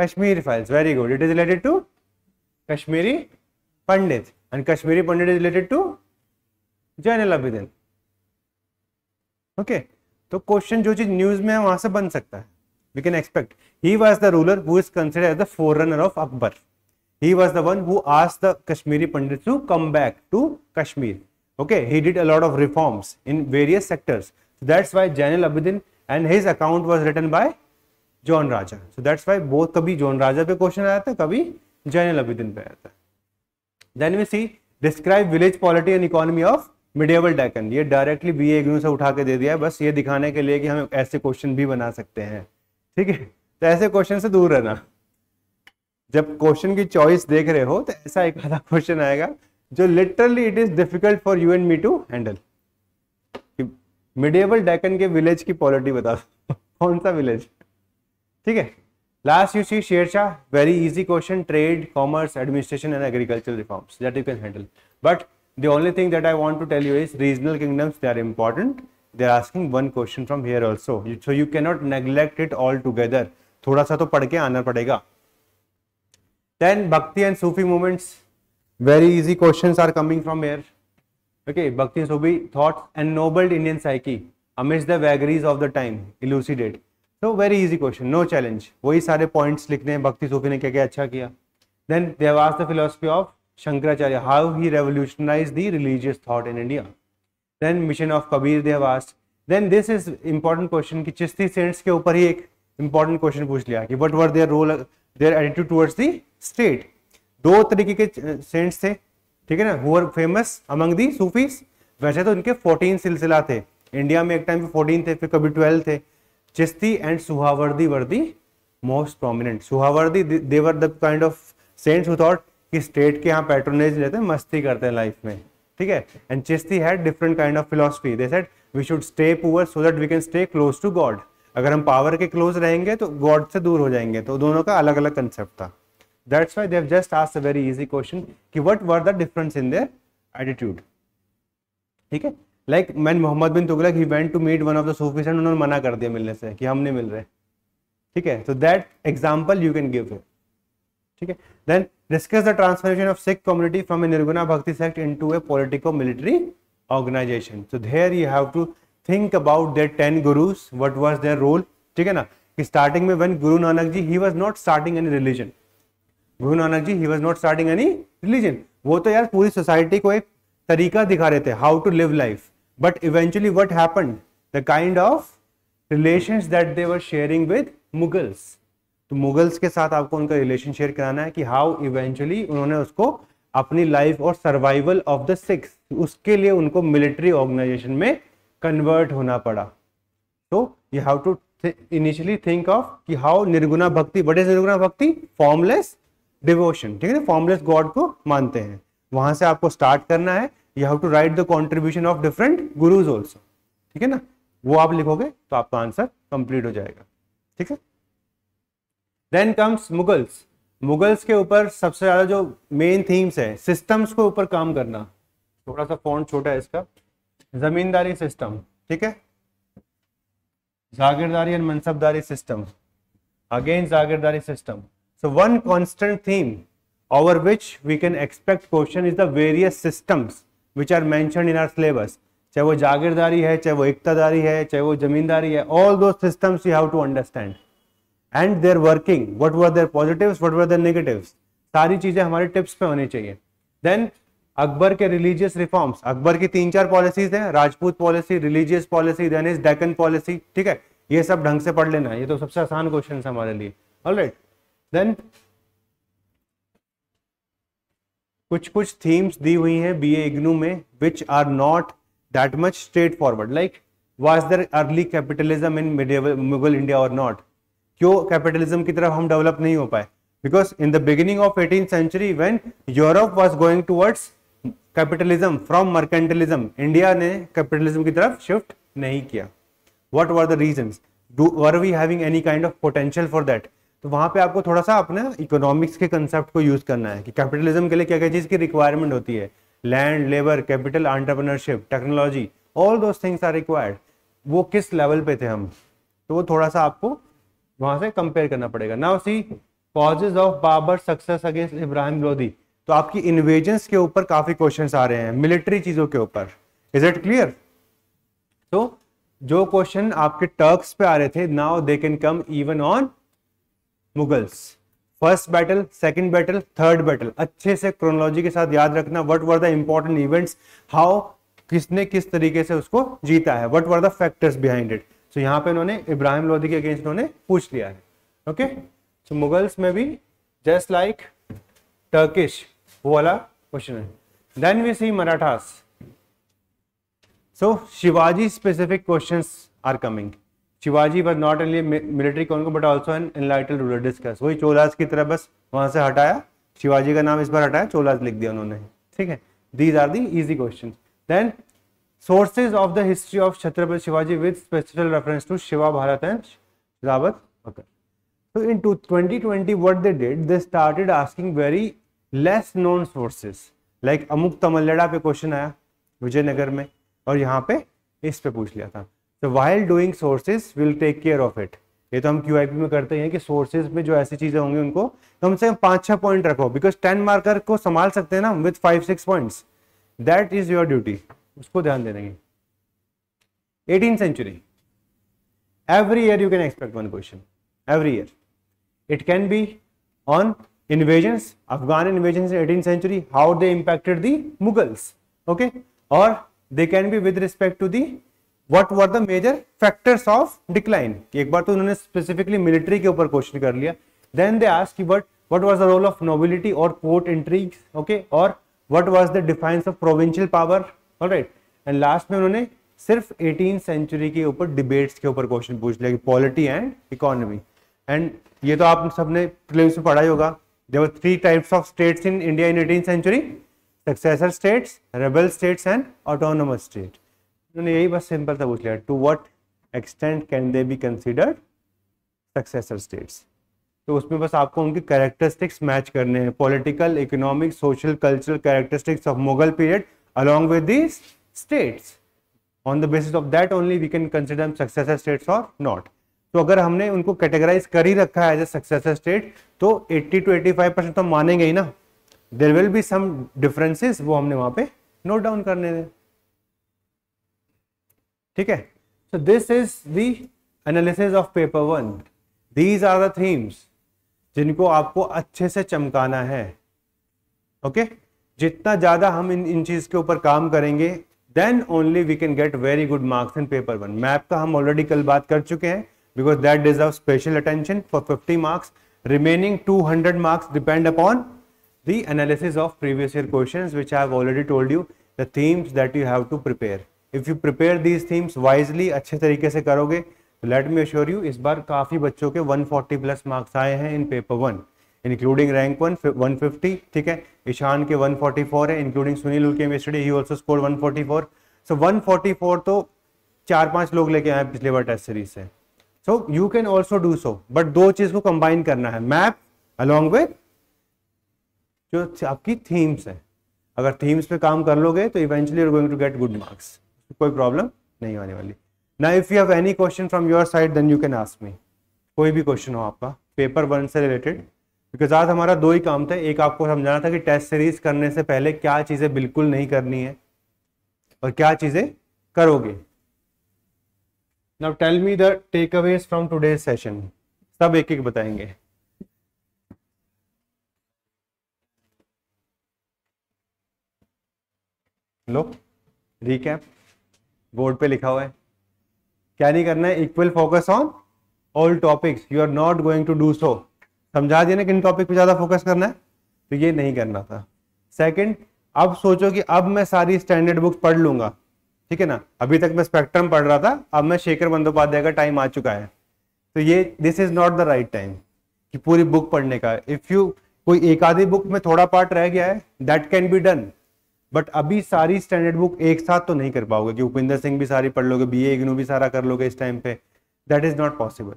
Kashmir files very good it is related to Kashmiri Pandit and Kashmiri Pandit is related to Zainul Abidin okay तो क्वेश्चन जो चीज न्यूज में है वहां से बन सकता है we can expect he was the ruler who is consider as the forerunner of Akbar he was the one who asked the Kashmiri Pandits to come back to Kashmir. Okay, he did a lot of reforms in various sectors. So that's why Jainal Abidin and his account was written by John Raja. So that's why both कभी John Raja पे question आया था कभी Jainal Abidin पे आया था. Then we see describe village polity and economy of medieval Deccan ये directly B एग्नू से उठा के दे दिया है बस ये दिखाने के लिए कि हम ऐसे क्वेश्चन भी बना सकते हैं ठीक है तो ऐसे क्वेश्चन से दूर रहना जब क्वेश्चन की चॉइस देख रहे हो तो ऐसा एक आधा क्वेश्चन आएगा जो literally it is difficult for you and me to handle medieval Deccan के विलेज की पॉलिटी बता दो कौन सा विलेज ठीक है last you see Sher Shah very easy question trade commerce administration and agriculture reforms that you can handle but the only thing that I want to tell you is regional kingdoms they are important they are asking one question from here also so you cannot neglect it all together थोड़ा सा तो पढ़ के आना पड़ेगा Then Bhakti and Sufi movements. Very easy questions are coming from here. Okay, Bhakti and Sufi thoughts nobled Indian psyche amidst the vagaries of the time. Elucidate. So very easy question, no challenge. वही sare points likhne hain bhakti sufi ne kya kya acha kiya Then there was the philosophy of Shankaracharya, how he revolutionized the religious thought in India. Then mission of Kabir Dev asked. Then this is important question ki chisti saints ke upar hi ek important question puch liya ki what were their role, their attitude towards the state दो तरीके के cents थे ठीक है ना हुआ famous among the Sufis वैसे तो इनके 14 सिलसिला थे इंडिया में एक टाइम पे 14 थे फिर कभी 12 थे चिश्ती एंड सुहावर्दी वर्दी most prominent Suhrawardi they were the kind of saints thought कि स्टेट के यहाँ पैट्रोनेज लेते मस्ती करते हैं लाइफ में ठीक है and Chishti had different kind of philosophy they said we should stay poor so that we can stay close to God अगर हम पावर के क्लोज रहेंगे तो गॉड से दूर हो जाएंगे तो दोनों का अलग अलग कंसेप्ट था That's why they have just asked a very easy question कि what were the difference in their attitude. ठीक है like man Mohammad bin Tughlaq he went to meet one of the sufis and उन्होंने मना कर दिया मिलने से कि हम नहीं मिल रहे ठीक है तो that example you can give ठीक है then discuss the transformation of Sikh community from a nirguna bhakti sect into a politico military organization so there you have to think about their ten gurus what was their role ठीक है ना कि starting में when Guru Nanak ji he was not starting any religion Guru Nanak ji he was not starting any religion वो तो यार पूरी society को एक तरीका दिखा रहे थे how to live life but eventually what happen the kind of relation that they were sharing with Mughals तो मुगल्स के साथ आपको उनका रिलेशन शेयर कराना है कि हाउ इवेंचुअली उन्होंने उसको अपनी लाइफ और सर्वाइवल ऑफ द सिक्स उसके लिए उनको मिलिट्री ऑर्गेनाइजेशन में कन्वर्ट होना पड़ा तो you have to initially think of कि how nirguna bhakti what is निर्गुणा भक्ति फॉर्मलेस डिवोशन ठीक है फॉर्मलेस गॉड को मानते हैं वहां से आपको स्टार्ट करना है you have to write the contribution of different gurus also ठीक है ना वो आप लिखोगे तो आपका आंसर कंप्लीट हो जाएगा ठीक है देन कम्स मुगल्स मुगल्स के ऊपर सबसे ज्यादा जो मेन थीम्स है सिस्टम्स के ऊपर काम करना थोड़ा सा फॉन्ट छोटा है इसका जमींदारी सिस्टम ठीक है jagirdari and mansabdari system again jagirdari system So one constant theme over which we can expect question is the various systems which are mentioned in our syllabus. चाहे वो जागीरदारी है चाहे वो एकतादारी है चाहे वो जमींदारी है all those systems you have to understand and their working what were their positives what were their negatives सारी चीजें हमारे टिप्स पे होनी चाहिए देन अकबर के रिलीजियस रिफॉर्म्स अकबर की तीन चार पॉलिसीज हैं Rajput policy religious policy then is Deccan policy ठीक है ये सब ढंग से पढ़ लेना ये तो सबसे आसान क्वेश्चन हमारे लिए ऑलराइट right. देन कुछ कुछ थीम्स दी हुई हैं बी इग्नू में which are not that much straightforward like was there early capitalism in Mughal India और नॉट क्यों कैपिटलिज्म की तरफ हम डेवलप नहीं हो पाए because in the beginning of eighteen century when Europe was going towards capitalism from mercantilism India ने capitalism की तरफ शिफ्ट नहीं किया what were the reason do were we having any kind of potential for that तो वहां पे आपको थोड़ा सा अपना इकोनॉमिक्स के कंसेप्ट को यूज़ करना है कि कैपिटलिज्म के लिए क्या क्या चीज़ की रिक्वायरमेंट होती है land labour capital entrepreneurship technology all दो थिंग्स आर रिक्वायर्ड वो किस लेवल पे थे हम तो वो थोड़ा सा आपको वहां से कंपेयर करना पड़ेगा now see causes of Babur success against Ibrahim Lodi तो आपकी इन्वेजन के ऊपर काफ़ी क्वेश्चन आ रहे हैं मिलिट्री चीज़ों के ऊपर इज इट क्लियर तो जो क्वेश्चन आपके टर्क्स पे आ रहे थे now they can come even on Mughals first battle second battle third battle अच्छे से क्रोनोलॉजी के साथ याद रखना what were the important events how किसने किस तरीके से उसको जीता है what were the factors behind it so यहाँ पे उन्होंने इब्राहिम लोधी के अगेंस्ट उन्होंने पूछ लिया है ओके सो मुगल्स में भी जस्ट लाइक टर्किश वो वाला क्वेश्चन है then we see Marathas so Shivaji specific question are coming Shivaji was not only military को but also an enlightened ruler discuss वही चोलास की तरह बस वहां से हटाया शिवाजी का नाम इस बार हटाया चोलास लिख दिया उन्होंने ठीक है these are the easy question then sources of the history of Chhatrapati Shivaji with special reference to Shiva Bharat and रावत in two twenty twenty what they did, they started asking very less known sources like अमुक तमल्लड़ा पे question आया विजयनगर में और यहाँ पे इस पे पूछ लिया था तो while doing sources will take care of it ये तो हम क्यू आई पी में करते हैं कि सोर्सेज में जो ऐसी चीजें होंगी उनको कम तो से कम पांच छह पॉइंट रखो बिकॉज टेन मार्कर को संभाल सकते हैं ना with five six point that is your duty उसको ध्यान देने की eighteen century every year you can expect one question every year it can be on invasion Afghan invasion eighteen century how they impacted the Mughals okay और they can be with respect to the what were the major factors of decline एक बार तो उन्होंने specifically military के ऊपर question कर लिया then they आज की but what was the role of nobility और पोर्ट इंट्रीग ओके और what was the defiance of provincial power right and last में उन्होंने सिर्फ एटीन सेंचुरी के ऊपर डिबेट्स के ऊपर क्वेश्चन पूछ लिया कि पॉलिटी एंड इकोनॉमी एंड ये तो आप सबने प्रिलिम्स में पढ़ा ही होगा there were three types of states in India in eighteen century successor states rebel states and autonomous state उन्होंने यही बस सिंपल सा पूछ लिया to what extent can they be considered successor states तो उसमें बस आपको उनकी कैरेक्टरिस्टिक्स मैच करने हैं political economic social cultural characteristics of Mughal period along with this states on the basis of that only we can consider successor states और not तो अगर हमने उनको कैटेगराइज कर ही रखा है एज ए सक्सेसर स्टेट तो 80 टू 85 परसेंट तो मानेंगे ही ना there will be some differences वो हमने वहां पे नोट डाउन करने दें ठीक है so this is the analysis of paper one these are the themes जिनको आपको अच्छे से चमकाना है ओके जितना ज्यादा हम इन इन चीज के ऊपर काम करेंगे then only we can get very good marks in paper one map का हम ऑलरेडी कल बात कर चुके हैं because that deserve special attention for fifty marks remaining two hundred marks depend upon the analysis of previous year question which I've already told you the themes that you have to prepare if you prepare these themes wisely अच्छे तरीके से करोगे let me assure you इस बार काफ़ी बच्चों के 140 plus marks आए हैं in paper one including rank one one fifty ठीक है ईशान के 144 है इंक्लूडिंग सुनील उलकेम यस्टरडे ही आल्सो स्कोर 144 सो so, 144 तो चार पांच लोग लेके आए पिछले बार टेस्ट सीरीज से so you can also do so but दो चीज को कंबाइन करना है मैप अलॉन्ग विथ जो आपकी थीम्स है अगर थीम्स पे काम कर लोगे तो eventually going to get good marks कोई प्रॉब्लम नहीं होने वाली ना if you have any question from your side then you can ask me कोई भी क्वेश्चन हो आपका पेपर वन से रिलेटेड बिकॉज आज हमारा दो ही काम था एक आपको समझाना था कि टेस्ट सीरीज करने से पहले क्या चीज़ें बिल्कुल नहीं करनी है और क्या चीज़ें करोगे now tell me the takeaway from today session सब एक एक बताएंगे लो रिकैप बोर्ड पे लिखा हुआ है क्या नहीं करना है equal focus on all topics you are not going to do so समझा दिया ना किन टॉपिक पे ज़्यादा फोकस करना है तो ये नहीं करना था सेकंड अब सोचो कि अब मैं सारी स्टैंडर्ड बुक्स पढ़ लूंगा ठीक है ना अभी तक मैं स्पेक्ट्रम पढ़ रहा था अब मैं शेखर बंदोपाध्याय का टाइम आ चुका है तो ये this is not the right time कि पूरी बुक पढ़ने का इफ यू कोई एक आधी बुक में थोड़ा पार्ट रह गया है that can be done but अभी सारी स्टैंडर्ड बुक एक साथ तो नहीं कर पाओगे कि उपेंद्र सिंह भी सारी पढ़ लोगे बी ए इग्नू भी सारा कर लोगे इस टाइम पे that is not possible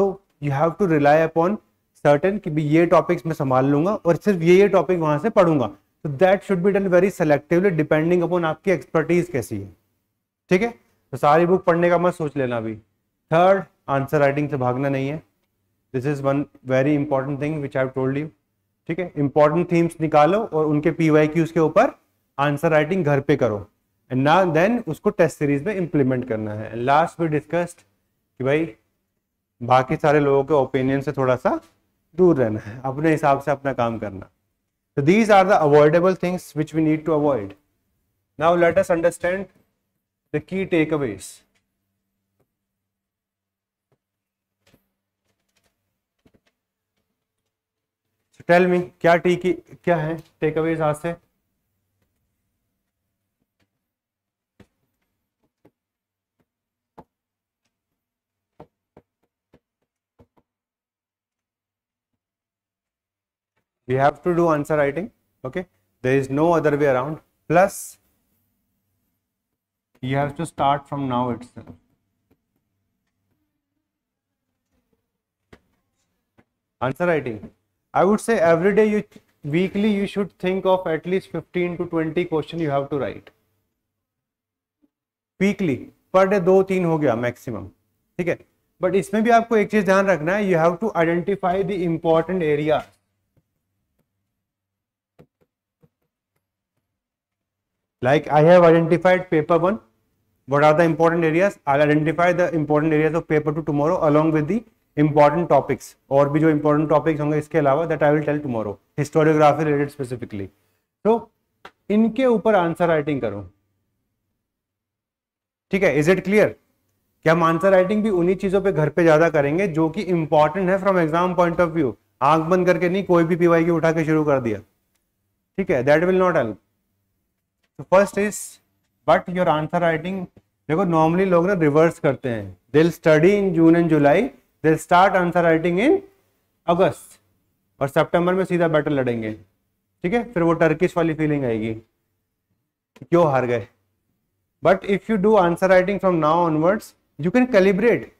so you have to rely upon certain कि भी ये टॉपिक्स मैं संभाल लूंगा और सिर्फ ये ये टॉपिक वहां से पढ़ूंगा तो that should be done very selectively depending upon आपकी एक्सपर्टीज कैसी है ठीक है तो सारी बुक पढ़ने का मत सोच लेना अभी थर्ड आंसर राइटिंग से भागना नहीं है this is one very important thing which I told you ठीक है इंपॉर्टेंट थीम्स निकालो और उनके पी वाई क्यूज के ऊपर आंसर राइटिंग घर पे करो एंड ना देन उसको टेस्ट सीरीज में इंप्लीमेंट करना है लास्ट वी डिस्कस्ड कि भाई बाकी सारे लोगों के ओपिनियन से थोड़ा सा दूर रहना है अपने हिसाब से अपना काम करना तो these are the avoidable things which we need to avoid now let us understand the key takeaways tell me क्या टी की क्या है टेक अवेज आज से we have to do answer writing okay there is no other way around plus you have to start from now itself answer writing i would say every day you weekly you should think of at least 15 to 20 question you have to write weekly per day do teen ho gaya maximum theek hai but isme bhi aapko ek cheez dhyan rakhna hai you have to identify the important areas Like I have identified paper 1. What are the important areas? I'll identify the important areas of paper 2 tomorrow along with the important topics. और भी जो important topics होंगे इसके अलावा that I will tell tomorrow. Historiography related specifically. So इनके ऊपर answer writing करो ठीक है इज इट क्लियर कि हम आंसर राइटिंग भी उन्हीं चीजों पे घर पे ज्यादा करेंगे जो कि इंपॉर्टेंट है from exam point of view आंख बंद करके नहीं कोई भी पीवाई की उठा के शुरू कर दिया ठीक है दैट विल नॉट हेल्प तो first is but your answer writing देखो नॉर्मली लोग ना रिवर्स करते हैं they study in June and July they'll start answer writing in August और सेप्टेम्बर में सीधा बैटल लड़ेंगे ठीक है फिर वो टर्किश वाली फीलिंग आएगी क्यों हार गए but if you do answer writing from now onwards you can calibrate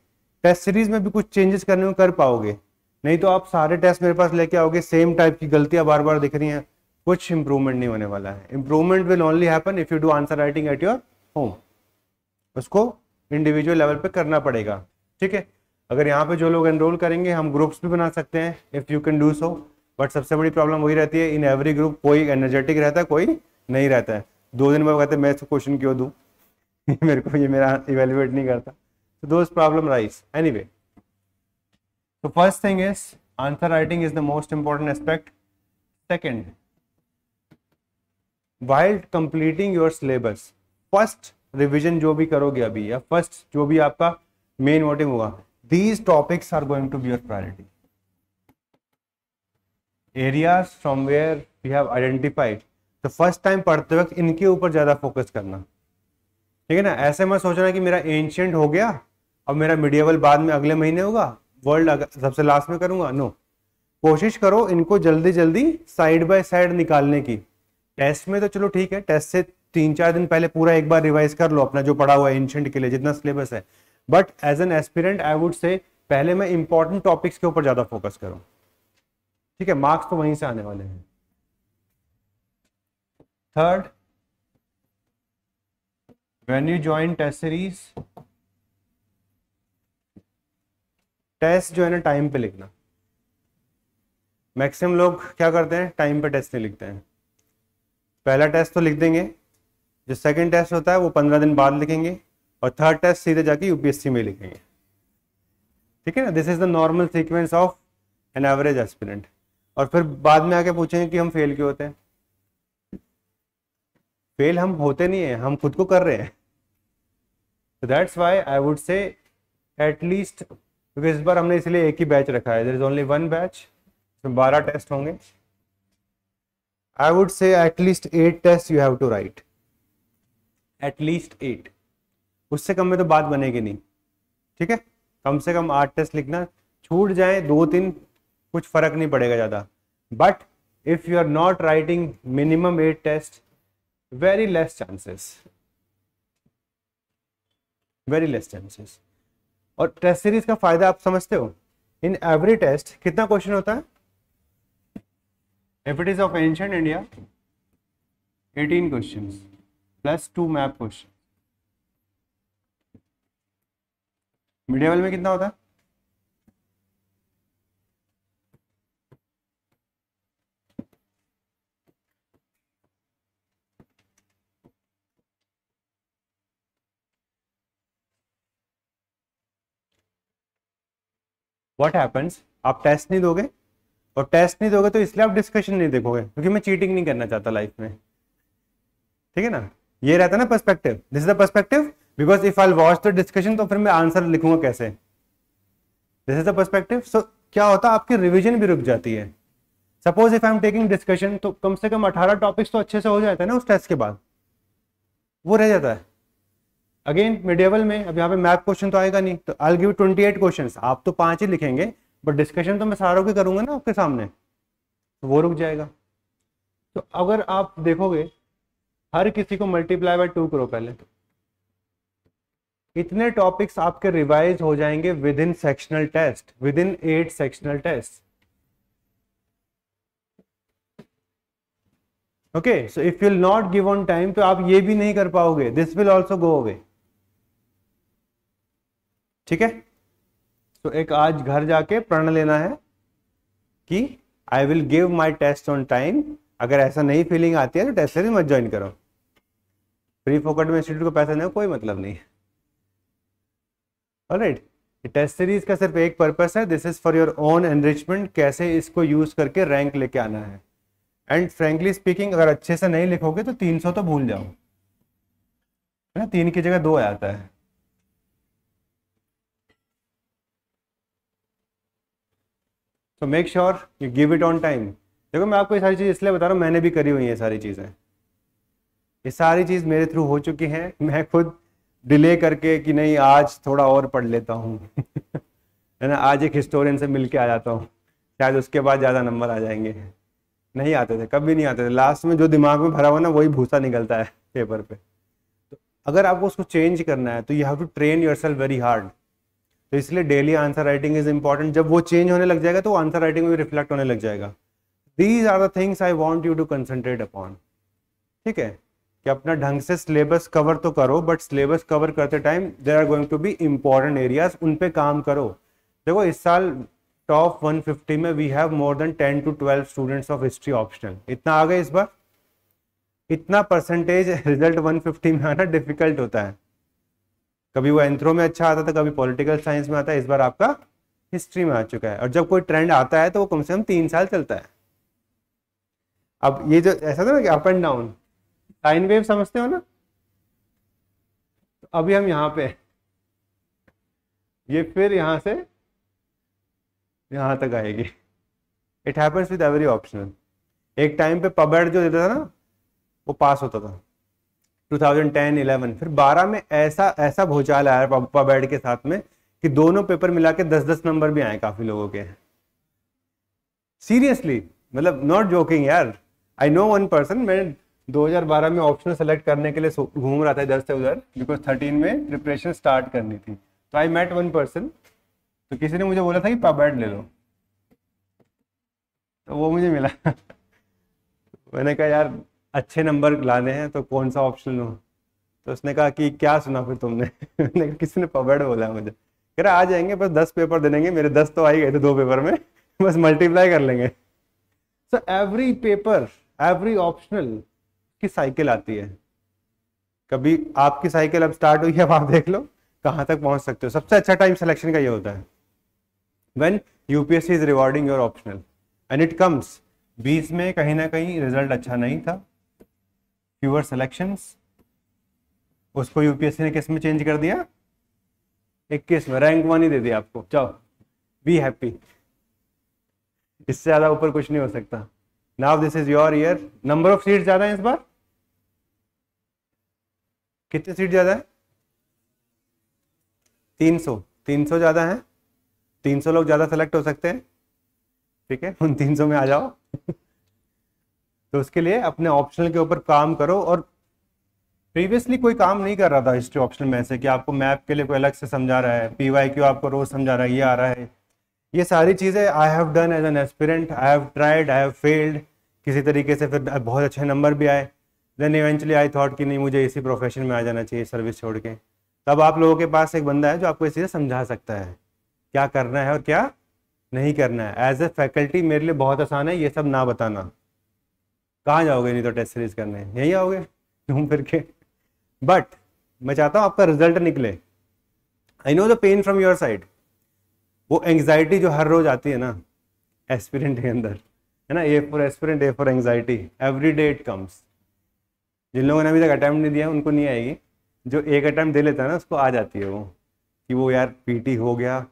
test series में भी कुछ चेंजेस करने में कर पाओगे नहीं तो आप सारे टेस्ट मेरे पास लेके आओगे सेम टाइप की गलतियां बार बार दिख रही हैं कुछ इंप्रूवमेंट नहीं होने वाला है improvement will only happen if you do answer writing at your home उसको इंडिविजुअल लेवल पे करना पड़ेगा ठीक है अगर यहाँ पे जो लोग एनरोल करेंगे हम ग्रुप्स भी बना सकते हैं if you can do so but सबसे बड़ी प्रॉब्लम वही रहती है इन एवरी ग्रुप कोई एनर्जेटिक रहता है कोई नहीं रहता है दो दिन में कहते हैं मैं इसको क्वेश्चन क्यों दूँ मेरे को ये मेरा इवेल्युएट नहीं करता तो दो प्रॉब्लम राइज एनी वे तो first thing is answer writing is the most important aspect second while completing your syllabus first revision जो भी करोगे अभी या फर्स्ट जो भी आपका मेन मोटिव होगा these topics are going to be your priority areas from where we have identified तो फर्स्ट टाइम पढ़ते वक्त इनके ऊपर ज्यादा फोकस करना ठीक है ना ऐसे मत सोचना कि मेरा एंशियंट हो गया और मेरा मिडियवल बाद में अगले महीने होगा वर्ल्ड सबसे लास्ट में करूंगा नो no. कोशिश करो इनको जल्दी जल्दी साइड बाय साइड निकालने की टेस्ट में तो चलो ठीक है टेस्ट से तीन चार दिन पहले पूरा एक बार रिवाइज कर लो अपना जो पढ़ा हुआ है एंशंट के लिए जितना सिलेबस है but as an aspirant I would say पहले मैं इंपॉर्टेंट टॉपिक्स के ऊपर ज्यादा फोकस करूं ठीक है मार्क्स तो वहीं से आने वाले हैं third when you join test series test जो है ना टाइम पे लिखना मैक्सिमम लोग क्या करते हैं टाइम पे टेस्ट नहीं लिखते हैं पहला टेस्ट तो लिख देंगे जो सेकंड टेस्ट होता है वो पंद्रह दिन बाद लिखेंगे और थर्ड टेस्ट सीधे जाके यूपीएससी में लिखेंगे ठीक है ना this is the normal sequence of an average aspirant और फिर बाद में आके पूछेंगे कि हम फेल क्यों होते हैं फेल हम होते नहीं है हम खुद को कर रहे हैं तो that's why I would say at least क्योंकि इस बार हमने इसलिए एक ही बैच रखा है there is only one batch बारह टेस्ट होंगे I would say at least eight tests you have to write. Eight least eight. उससे कम में तो बात बनेगी नहीं ठीक है कम से कम आठ टेस्ट लिखना छूट जाए दो तीन कुछ फर्क नहीं पड़ेगा ज़्यादा but if you are not writing minimum eight test very less chances very less chances और टेस्ट सीरीज का फायदा आप समझते हो इन एवरी टेस्ट कितना क्वेश्चन होता है if it is of ancient India eighteen question plus two map question medieval में कितना होता है व्हाट हैपेंस आप टेस्ट नहीं दोगे और टेस्ट नहीं दोगे तो इसलिए आप डिस्कशन नहीं देखोगे क्योंकि मैं चीटिंग नहीं करना चाहता लाइफ में ठीक है ना ये रहता ना perspective this is the perspective because if I watch the discussion तो फिर मैं आंसर लिखूंगा कैसे this is the perspective so क्या होता है आपकी रिविजन भी रुक जाती है suppose if I am taking discussion तो कम से कम अठारह टॉपिक्स तो अच्छे से हो जाते हैं ना उस टेस्ट के बाद वो रह जाता है अगेन मिडियवल में अब यहाँ पे मैप क्वेश्चन तो आएगा नहीं तो आई गिव एट क्वेश्चन आप तो पांच ही लिखेंगे बट डिस्कशन तो मैं सारों की करूंगा ना आपके सामने तो वो रुक जाएगा तो अगर आप देखोगे हर किसी को मल्टीप्लाई बाय टू करो पहले तो। इतने टॉपिक्स आपके रिवाइज हो जाएंगे within sectional test within eight sectional test okay so if you'll not give on time तो आप ये भी नहीं कर पाओगे this will also go away ठीक है तो एक आज घर जाके प्रण लेना है कि I will give my test on time अगर ऐसा नहीं फीलिंग आती है तो टेस्ट से मत ज्वाइन करो फ्री फोकट में इंस्टीट्यूट को पैसा देना कोई मतलब नहीं है राइट टेस्ट सीरीज का सिर्फ एक पर्पस है this is for your own enrichment कैसे इसको यूज करके रैंक लेके आना है एंड फ्रेंकली स्पीकिंग अगर अच्छे से नहीं लिखोगे तो 300 तो भूल जाओ है ना तीन की जगह दो आ जाता है तो make sure you give it on time देखो मैं आपको ये सारी चीज़ इसलिए बता रहा हूँ मैंने भी करी हुई है सारी चीज़ें ये सारी चीज़ मेरे थ्रू हो चुकी है मैं खुद डिले करके कि नहीं आज थोड़ा और पढ़ लेता हूँ है ना आज एक हिस्टोरियन से मिल के आ जाता हूँ शायद उसके बाद ज़्यादा नंबर आ जाएंगे नहीं आते थे कभी नहीं आते थे लास्ट में जो दिमाग में भरा हुआ ना वही भूसा निकलता है पेपर पे तो अगर आपको उसको चेंज करना है तो you have to train yourself very hard तो इसलिए daily answer writing is important जब वो चेंज होने लग जाएगा तो आंसर राइटिंग में रिफ्लेक्ट होने लग जाएगा these are the things I want you to concentrate upon ठीक है कि अपना ढंग से सिलेबस कवर तो करो बट सिलेबस कवर करते time there are going to be important areas उन पे काम करो देखो इस साल टॉप 150 में we have more than 10 two 12 students of history optional इतना आ गए इस बार इतना परसेंटेज रिजल्ट 150 में आना डिफिकल्ट होता है कभी वो एंथ्रो में अच्छा आता था कभी पॉलिटिकल साइंस में आता है इस बार आपका हिस्ट्री में आ चुका है और जब कोई ट्रेंड आता है तो वो कम से कम तीन साल चलता है अब ये जो ऐसा था तो ना कि up and down sine wave समझते हो ना तो अभी हम यहाँ पे ये फिर यहां से यहां तक आएगी it happens with every optional एक टाइम पे पबर्ड जो देता था ना वो पास होता था 2010 11 फिर 12 में ऐसा ऐसा भोचाल आया पप्पा बैड के साथ में कि दोनों पेपर मिला के दस दस नंबर भी आए काफी लोगों के सीरियसली मतलब नॉट जोकिंग यार आई नो वन पर्सन मैं 2012 में ऑप्शनल सेलेक्ट करने के लिए घूम रहा था इधर से उधर बिकॉज 13 में प्रिपरेशन स्टार्ट करनी थी तो आई मेट वन पर्सन तो किसी ने मुझे बोला था कि बैड ले लो तो वो मुझे मिला मैंने कहा यार अच्छे नंबर लाने हैं तो कौन सा ऑप्शन लूँ तो उसने कहा कि क्या सुना फिर तुमने किसी ने पवर्ड बोला मुझे कह रहा आ जाएंगे बस दस पेपर दे देंगे मेरे दस तो आ ही गए थे दो पेपर में बस मल्टीप्लाई कर लेंगे so every paper every optional की साइकिल आती है कभी आपकी साइकिल अब स्टार्ट हुई है अब आप देख लो कहाँ तक पहुँच सकते हो सबसे अच्छा टाइम सिलेक्शन का ये होता है when UPSC is rewarding your optional and it comes बीच में कहीं ना कहीं रिजल्ट अच्छा नहीं था फ्यूअर selections उसको यूपीएससी ने किस में चेंज कर दिया इक्कीस में रैंक वन ही दे दिया आपको चलो बी हैप्पी इससे ज्यादा ऊपर कुछ नहीं हो सकता now this is your year number of seat ज्यादा है इस बार कितनी सीट ज्यादा है 300 300 ज्यादा है 300 लोग ज्यादा सेलेक्ट हो सकते हैं ठीक है उन 300 में आ जाओ तो उसके लिए अपने ऑप्शनल के ऊपर काम करो और प्रीवियसली कोई काम नहीं कर रहा था हिस्ट्री ऑप्शन में से कि आपको मैप के लिए कोई अलग से समझा रहा है पी वाई क्यू आपको रोज समझा रहा है ये आ रहा है ये सारी चीज़ें I have done as an aspirant I have tried I have failed किसी तरीके से फिर बहुत अच्छे नंबर भी आए देन इवेंचुअली आई थॉट कि नहीं मुझे इसी प्रोफेशन में आ जाना चाहिए सर्विस छोड़ के तब आप लोगों के पास एक बंदा है जो आपको इस चीज़ें समझा सकता है क्या करना है और क्या नहीं करना है एज ए फैकल्टी मेरे लिए बहुत आसान है ये सब ना बताना कहाँ जाओगे नहीं तो टेस्ट सीरीज करने यहीं आओगे घूम फिर के बट मैं चाहता हूँ आपका रिजल्ट निकले I know the pain from your side वो एंग्जाइटी जो हर रोज आती है ना एस्पिरेंट के अंदर है ना A for aspirant A for anxiety every day it comes जिन लोगों ने अभी तक अटैम्प्ट नहीं दिया उनको नहीं आएगी जो एक अटैम्प्ट दे लेता है ना उसको आ जाती है वो कि वो यार पीटी हो गया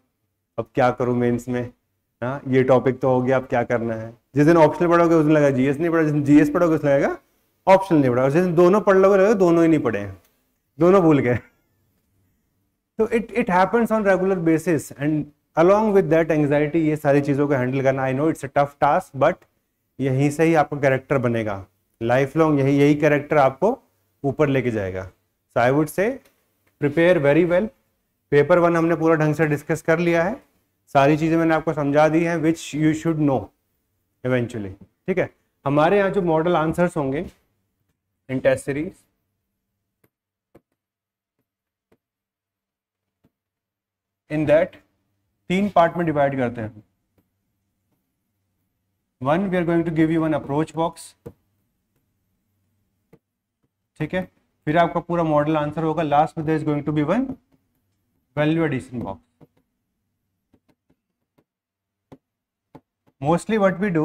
अब क्या करूँ मेंस में हाँ ये टॉपिक तो हो गया अब क्या करना है जिस दिन ऑप्शनल पढ़ोगे उस दिन लगेगा जीएस नहीं पढ़ा जिस दिन जीएस पढ़ोगे उस लगेगा ऑप्शनल नहीं पढ़ा जिस दिन दोनों पढ़ लोगे लगेगा दोनों ही नहीं पढ़े दोनों भूल गए तो it it happens on regular basis and along with that anxiety ये सारी चीज़ों को हैंडल करना I know it's a tough task but यहीं से ही आपका कैरेक्टर बनेगा लाइफ लॉन्ग यही यही कैरेक्टर आपको ऊपर लेके जाएगा so I would say prepare very well paper one हमने पूरा ढंग से डिस्कस कर लिया है सारी चीज़ें मैंने आपको समझा दी हैं which you should know eventually ठीक है हमारे यहाँ जो मॉडल आंसर्स होंगे in test series in that तीन पार्ट में डिवाइड करते हैं one we are going to give you one approach box ठीक है फिर आपका पूरा मॉडल आंसर होगा लास्ट में there is going to be one value addition box mostly what we do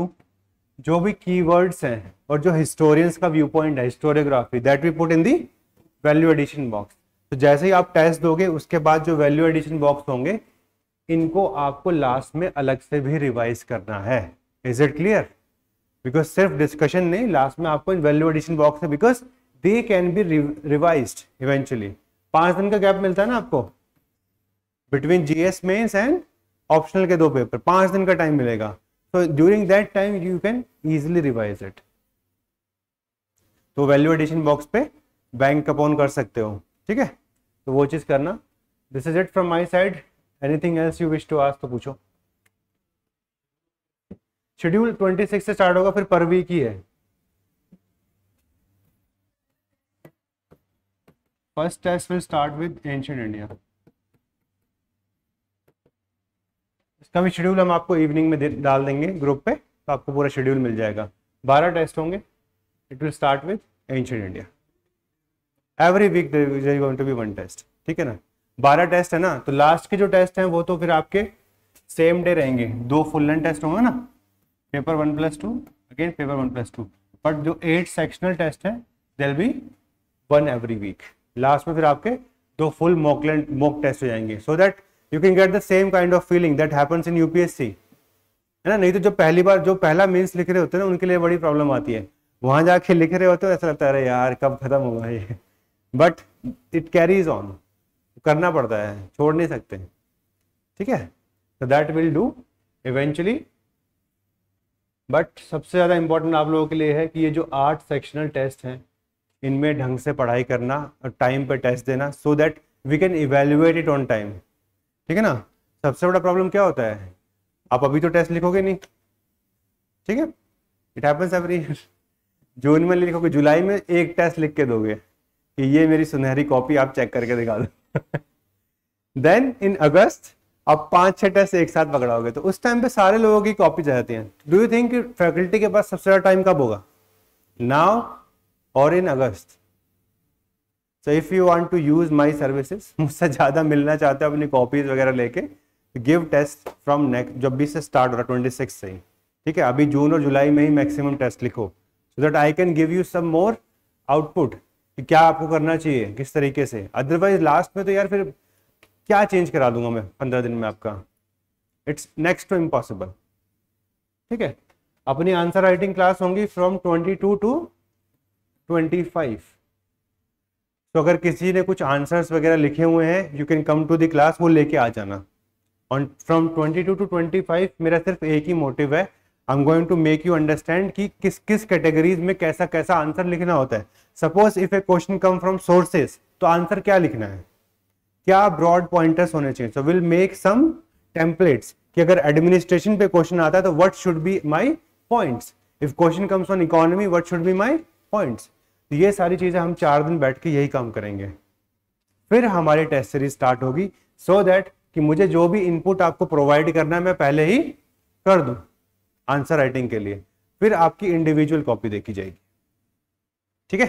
जो भी की वर्ड्स हैं और जो हिस्टोरियंस का व्यू पॉइंट है historiography that we put in the value addition box तो जैसे ही आप टेस्ट दोगे उसके बाद जो वैल्यू एडिशन बॉक्स होंगे इनको आपको लास्ट में अलग से भी रिवाइज करना है इज इट क्लियर बिकॉज सिर्फ डिस्कशन नहीं लास्ट में आपको वैल्यू एडिशन बॉक्स है because they can be revise eventually पांच दिन का गैप मिलता है ना आपको between GS mains and optional के दो पेपर पांच दिन का टाइम मिलेगा So during that time you can easily revise it. तो वैल्यू एडिशन बॉक्स पे बैंक अपॉन कर सकते हो ठीक है तो वो चीज़ करना this is it from my side anything else you wish to आज तो पूछो शेड्यूल 26 से स्टार्ट होगा फिर पर वीक ही है first test will start with ancient India इसका तो शेड्यूल हम आपको इवनिंग में डाल देंगे ग्रुप पे तो आपको पूरा शेड्यूल मिल जाएगा बारह टेस्ट होंगे it will start with ancient India every week to be one test ठीक है ना बारह टेस्ट है ना तो लास्ट के जो टेस्ट हैं वो तो फिर आपके सेम डे रहेंगे दो फुल लेंथ टेस्ट होंगे ना paper one plus two again paper one plus two but जो एट सेक्शनल टेस्ट है there be one every week last में फिर आपके दो फुल मॉक मॉक टेस्ट हो जाएंगे so so that you can get the same kind of feeling that happens in UPSC है ना नहीं तो जो पहली बार जो पहला मीन्स लिख रहे होते हैं ना उनके लिए बड़ी प्रॉब्लम आती है वहां जाके लिख रहे होते हो ऐसा लगता है अरे यार कब खत्म होगा ये बट इट कैरीज ऑन करना पड़ता है छोड़ नहीं सकते ठीक है तो that will do eventually but सबसे ज़्यादा इम्पोर्टेंट आप लोगों के लिए है कि ये जो आठ सेक्शनल टेस्ट हैं इनमें ढंग से पढ़ाई करना और टाइम पे टेस्ट देना so that we can evaluate it on time ठीक है ना सबसे बड़ा प्रॉब्लम क्या होता है आप अभी तो टेस्ट लिखोगे नहीं ठीक है it happens every year June में लिखोगे जुलाई में एक टेस्ट लिख के दोगे कि ये मेरी सुनहरी कॉपी आप चेक करके दिखा दो देन इन अगस्त आप पांच छह टेस्ट एक साथ पकड़ाओगे तो उस टाइम पे सारे लोगों की कॉपी जाती हैं डू यू थिंक फैकल्टी के पास सबसे ज्यादा टाइम कब होगा नाउ और इन अगस्त so if you want to use my services मुझसे ज़्यादा मिलना चाहते हो अपनी कॉपीज़ वगैरह लेके गिव टेस्ट फ्रॉम नेक्स्ट जब भी से स्टार्ट हो रहा ट्वेंटी सिक्स से ही ठीक है अभी जून और जुलाई में ही मैक्सिमम टेस्ट लिखो so that I can give you some more output कि क्या आपको करना चाहिए किस तरीके से अदरवाइज लास्ट में तो यार फिर क्या चेंज करा दूंगा मैं पंद्रह दिन में आपका इट्स नेक्स्ट टू इम्पॉसिबल ठीक है अपनी आंसर राइटिंग क्लास होंगी from twenty two to twenty five तो अगर किसी ने कुछ आंसर्स वगैरह लिखे हुए हैं यू कैन कम टू द्लास क्लास वो लेके आ जाना ऑन फ्रॉम 22 टू 25 मेरा सिर्फ एक ही मोटिव है I am going to make you understand कि किस किस कैटेगरीज में कैसा कैसा आंसर लिखना होता है suppose if a question come from sources तो आंसर क्या लिखना है क्या ब्रॉड पॉइंटर्स होने चाहिए so will make some templates कि अगर एडमिनिस्ट्रेशन पे क्वेश्चन आता है तो what should be my points if question comes on economy what should be my points तो ये सारी चीज़ें हम चार दिन बैठ के यही काम करेंगे फिर हमारी टेस्ट सीरीज स्टार्ट होगी सो so दैट कि मुझे जो भी इनपुट आपको प्रोवाइड करना है मैं पहले ही कर दू आंसर राइटिंग के लिए फिर आपकी इंडिविजुअल कॉपी देखी जाएगी ठीक है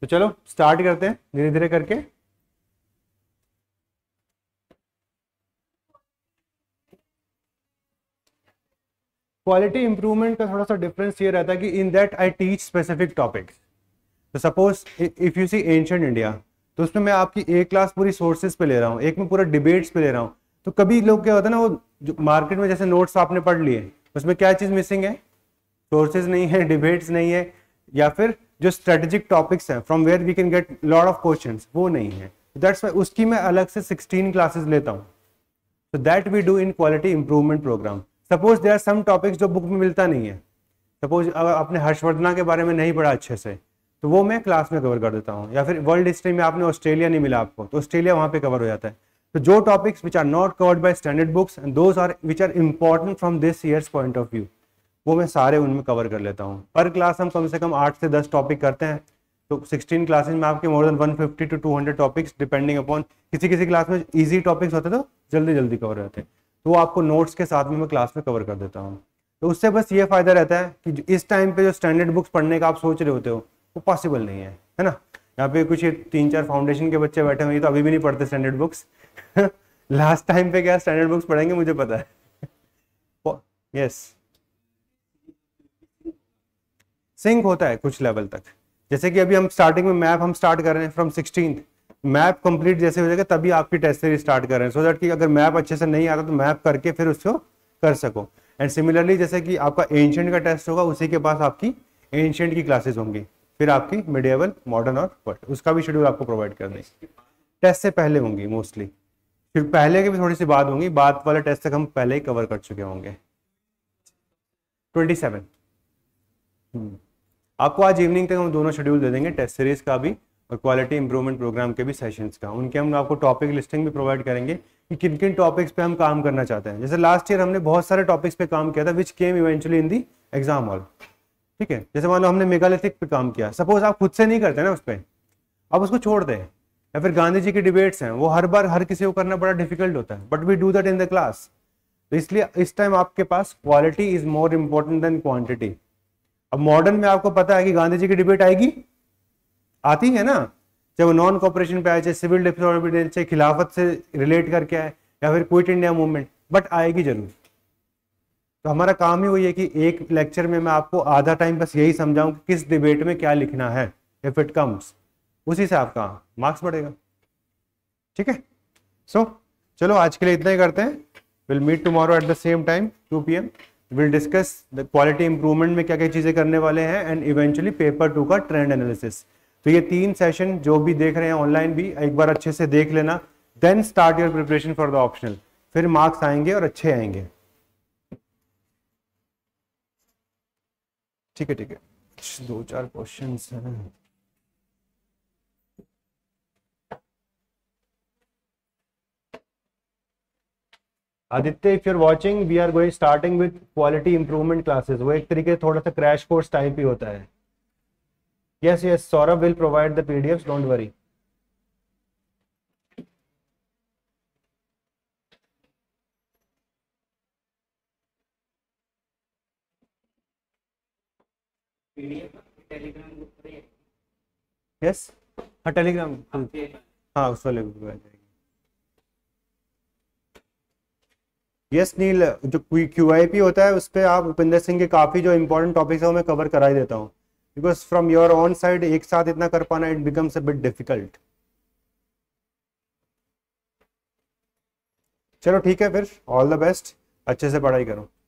तो चलो स्टार्ट करते हैं धीरे धीरे करके क्वालिटी इंप्रूवमेंट का थोड़ा सा डिफरेंस ये रहता है कि in that I teach specific topics तो suppose if you see ancient India तो उसमें मैं आपकी एक क्लास पूरी सोर्सेज पे ले रहा हूँ एक में पूरा डिबेट्स पे ले रहा हूँ तो कभी लोग क्या होता है ना वो जो मार्केट में जैसे नोट्स आपने पढ़ लिए उसमें क्या चीज़ मिसिंग है सोर्सेज नहीं है डिबेट्स नहीं है या फिर जो स्ट्रेटेजिक टॉपिक्स हैं from where we can get lot of question वो नहीं है दैट्स वाई उसकी मैं अलग से सिक्सटीन क्लासेज लेता हूँ तो that we do in quality improvement program suppose there are some topics जो बुक में मिलता नहीं है सपोज अगर आपने हर्षवर्धना के बारे में नहीं पढ़ा अच्छे से तो वो मैं क्लास में कवर कर देता हूँ या फिर वर्ल्ड हिस्ट्री में आपने ऑस्ट्रेलिया नहीं मिला आपको तो ऑस्ट्रेलिया वहाँ पे कवर हो जाता है तो जो topics which are not covered by standard books and those are which are important from this years point of view वो मैं सारे उनमें कवर कर लेता हूँ पर क्लास हम कम से कम आठ से दस टॉपिक करते हैं तो सिक्सटीन क्लासेज में आपके more than one to two topics depending upon किसी किसी क्लास में ईजी टॉपिक्स होते तो जल्दी जल्दी कवर रहते तो वो आपको नोट्स के साथ में मैं क्लास में कवर कर देता हूँ तो उससे बस ये फायदा रहता है कि इस टाइम पे जो स्टैंडर्ड बुक्स पढ़ने का आप सोच रहे होते हो वो पॉसिबल नहीं है है ना यहाँ पे कुछ तीन चार फाउंडेशन के बच्चे बैठे हुए तो अभी भी नहीं पढ़ते स्टैंडर्ड बुक्स लास्ट टाइम पे क्या स्टैंडर्ड बुक्स पढ़ेंगे मुझे पता है यस सिंक होता है कुछ लेवल तक जैसे कि अभी हम स्टार्टिंग में मैप हम स्टार्ट कर रहे हैं फ्रॉम सिक्सटीन मैप कंप्लीट जैसे हो जाएगा तभी आपकी टेस्ट सीरीज स्टार्ट कर रहे हैं सो so दैट कि अगर मैप अच्छे से नहीं आता तो मैप करके फिर उसको कर सको एंड सिमिलरली जैसे कि आपका एंशियंट का टेस्ट होगा उसी के पास आपकी एंशियंट की क्लासेस होंगी फिर आपकी मिडियवल मॉडर्न और वर्ल्ड उसका भी शेड्यूल आपको प्रोवाइड कर देंगे टेस्ट से पहले होंगी मोस्टली फिर पहले की भी थोड़ी सी बात होंगी बात वाले टेस्ट तक हम पहले ही कवर कर चुके होंगे ट्वेंटी हम्म। सेवन आपको आज इवनिंग तक हम दोनों शेड्यूल दे देंगे टेस्ट सीरीज का भी और क्वालिटी इंप्रूवमेंट प्रोग्राम के भी सेशंस का उनके हम आपको टॉपिक लिस्टिंग भी प्रोवाइड करेंगे कि किन किन टॉपिक्स पे हम काम करना चाहते हैं जैसे लास्ट ईयर हमने बहुत सारे टॉपिक्स पे काम किया था which came eventually in the exam hall ठीक है जैसे मान लो हमने मेगालिथिक पे काम किया सपोज आप खुद से नहीं करते ना उस पर आप उसको छोड़ दें या फिर गांधी जी की डिबेट्स हैं वो हर बार हर किसी को करना बड़ा डिफिकल्ट होता है but we do that in the class तो इसलिए इस टाइम आपके पास quality is more important than quantity अब मॉडर्न में आपको पता है कि गांधी जी की डिबेट आएगी आती है ना चाहे वो नॉन कॉपरेशन पे आए चाहे सिविल डिफेंस चाहे खिलाफत से रिलेट करके आए या फिर क्विट इंडिया मूवमेंट बट आएगी जरूर तो हमारा काम ही वही है कि एक लेक्चर में मैं आपको आधा टाइम बस यही समझाऊं कि किस डिबेट में क्या लिखना है इफ इट कम्स उसी से आपका मार्क्स बढ़ेगा ठीक है सो चलो आज के लिए इतना ही करते हैं will meet tomorrow at the same time two P M will discuss the quality improvement में क्या क्या चीज़ें करने वाले हैं एंड इवेंचुअली पेपर टू का ट्रेंड एनालिसिस तो ये तीन सेशन जो भी देख रहे हैं ऑनलाइन भी एक बार अच्छे से देख लेना then start your preparation for the optional फिर मार्क्स आएंगे और अच्छे आएंगे ठीक है ठीक है दो चार क्वेश्चन हैं Aditya if you're watching we are going starting with quality improvement classes वो एक तरीके थोड़ा सा क्रैश कोर्स टाइप ही होता है yes yes Saurabh will provide the PDF don't worry yes हाँ टेलीग्राम हाँ।, हाँ उस वाले ग्रुप में आ जाएगी यस नील जो क्यू आई पी होता है उस पर आप उपेंद्र सिंह के काफ़ी जो इंपॉर्टेंट टॉपिक्स है मैं कवर करा ही देता हूँ because from your on side एक साथ इतना कर पाना it becomes a bit difficult चलो ठीक है फिर ऑल द बेस्ट अच्छे से पढ़ाई करो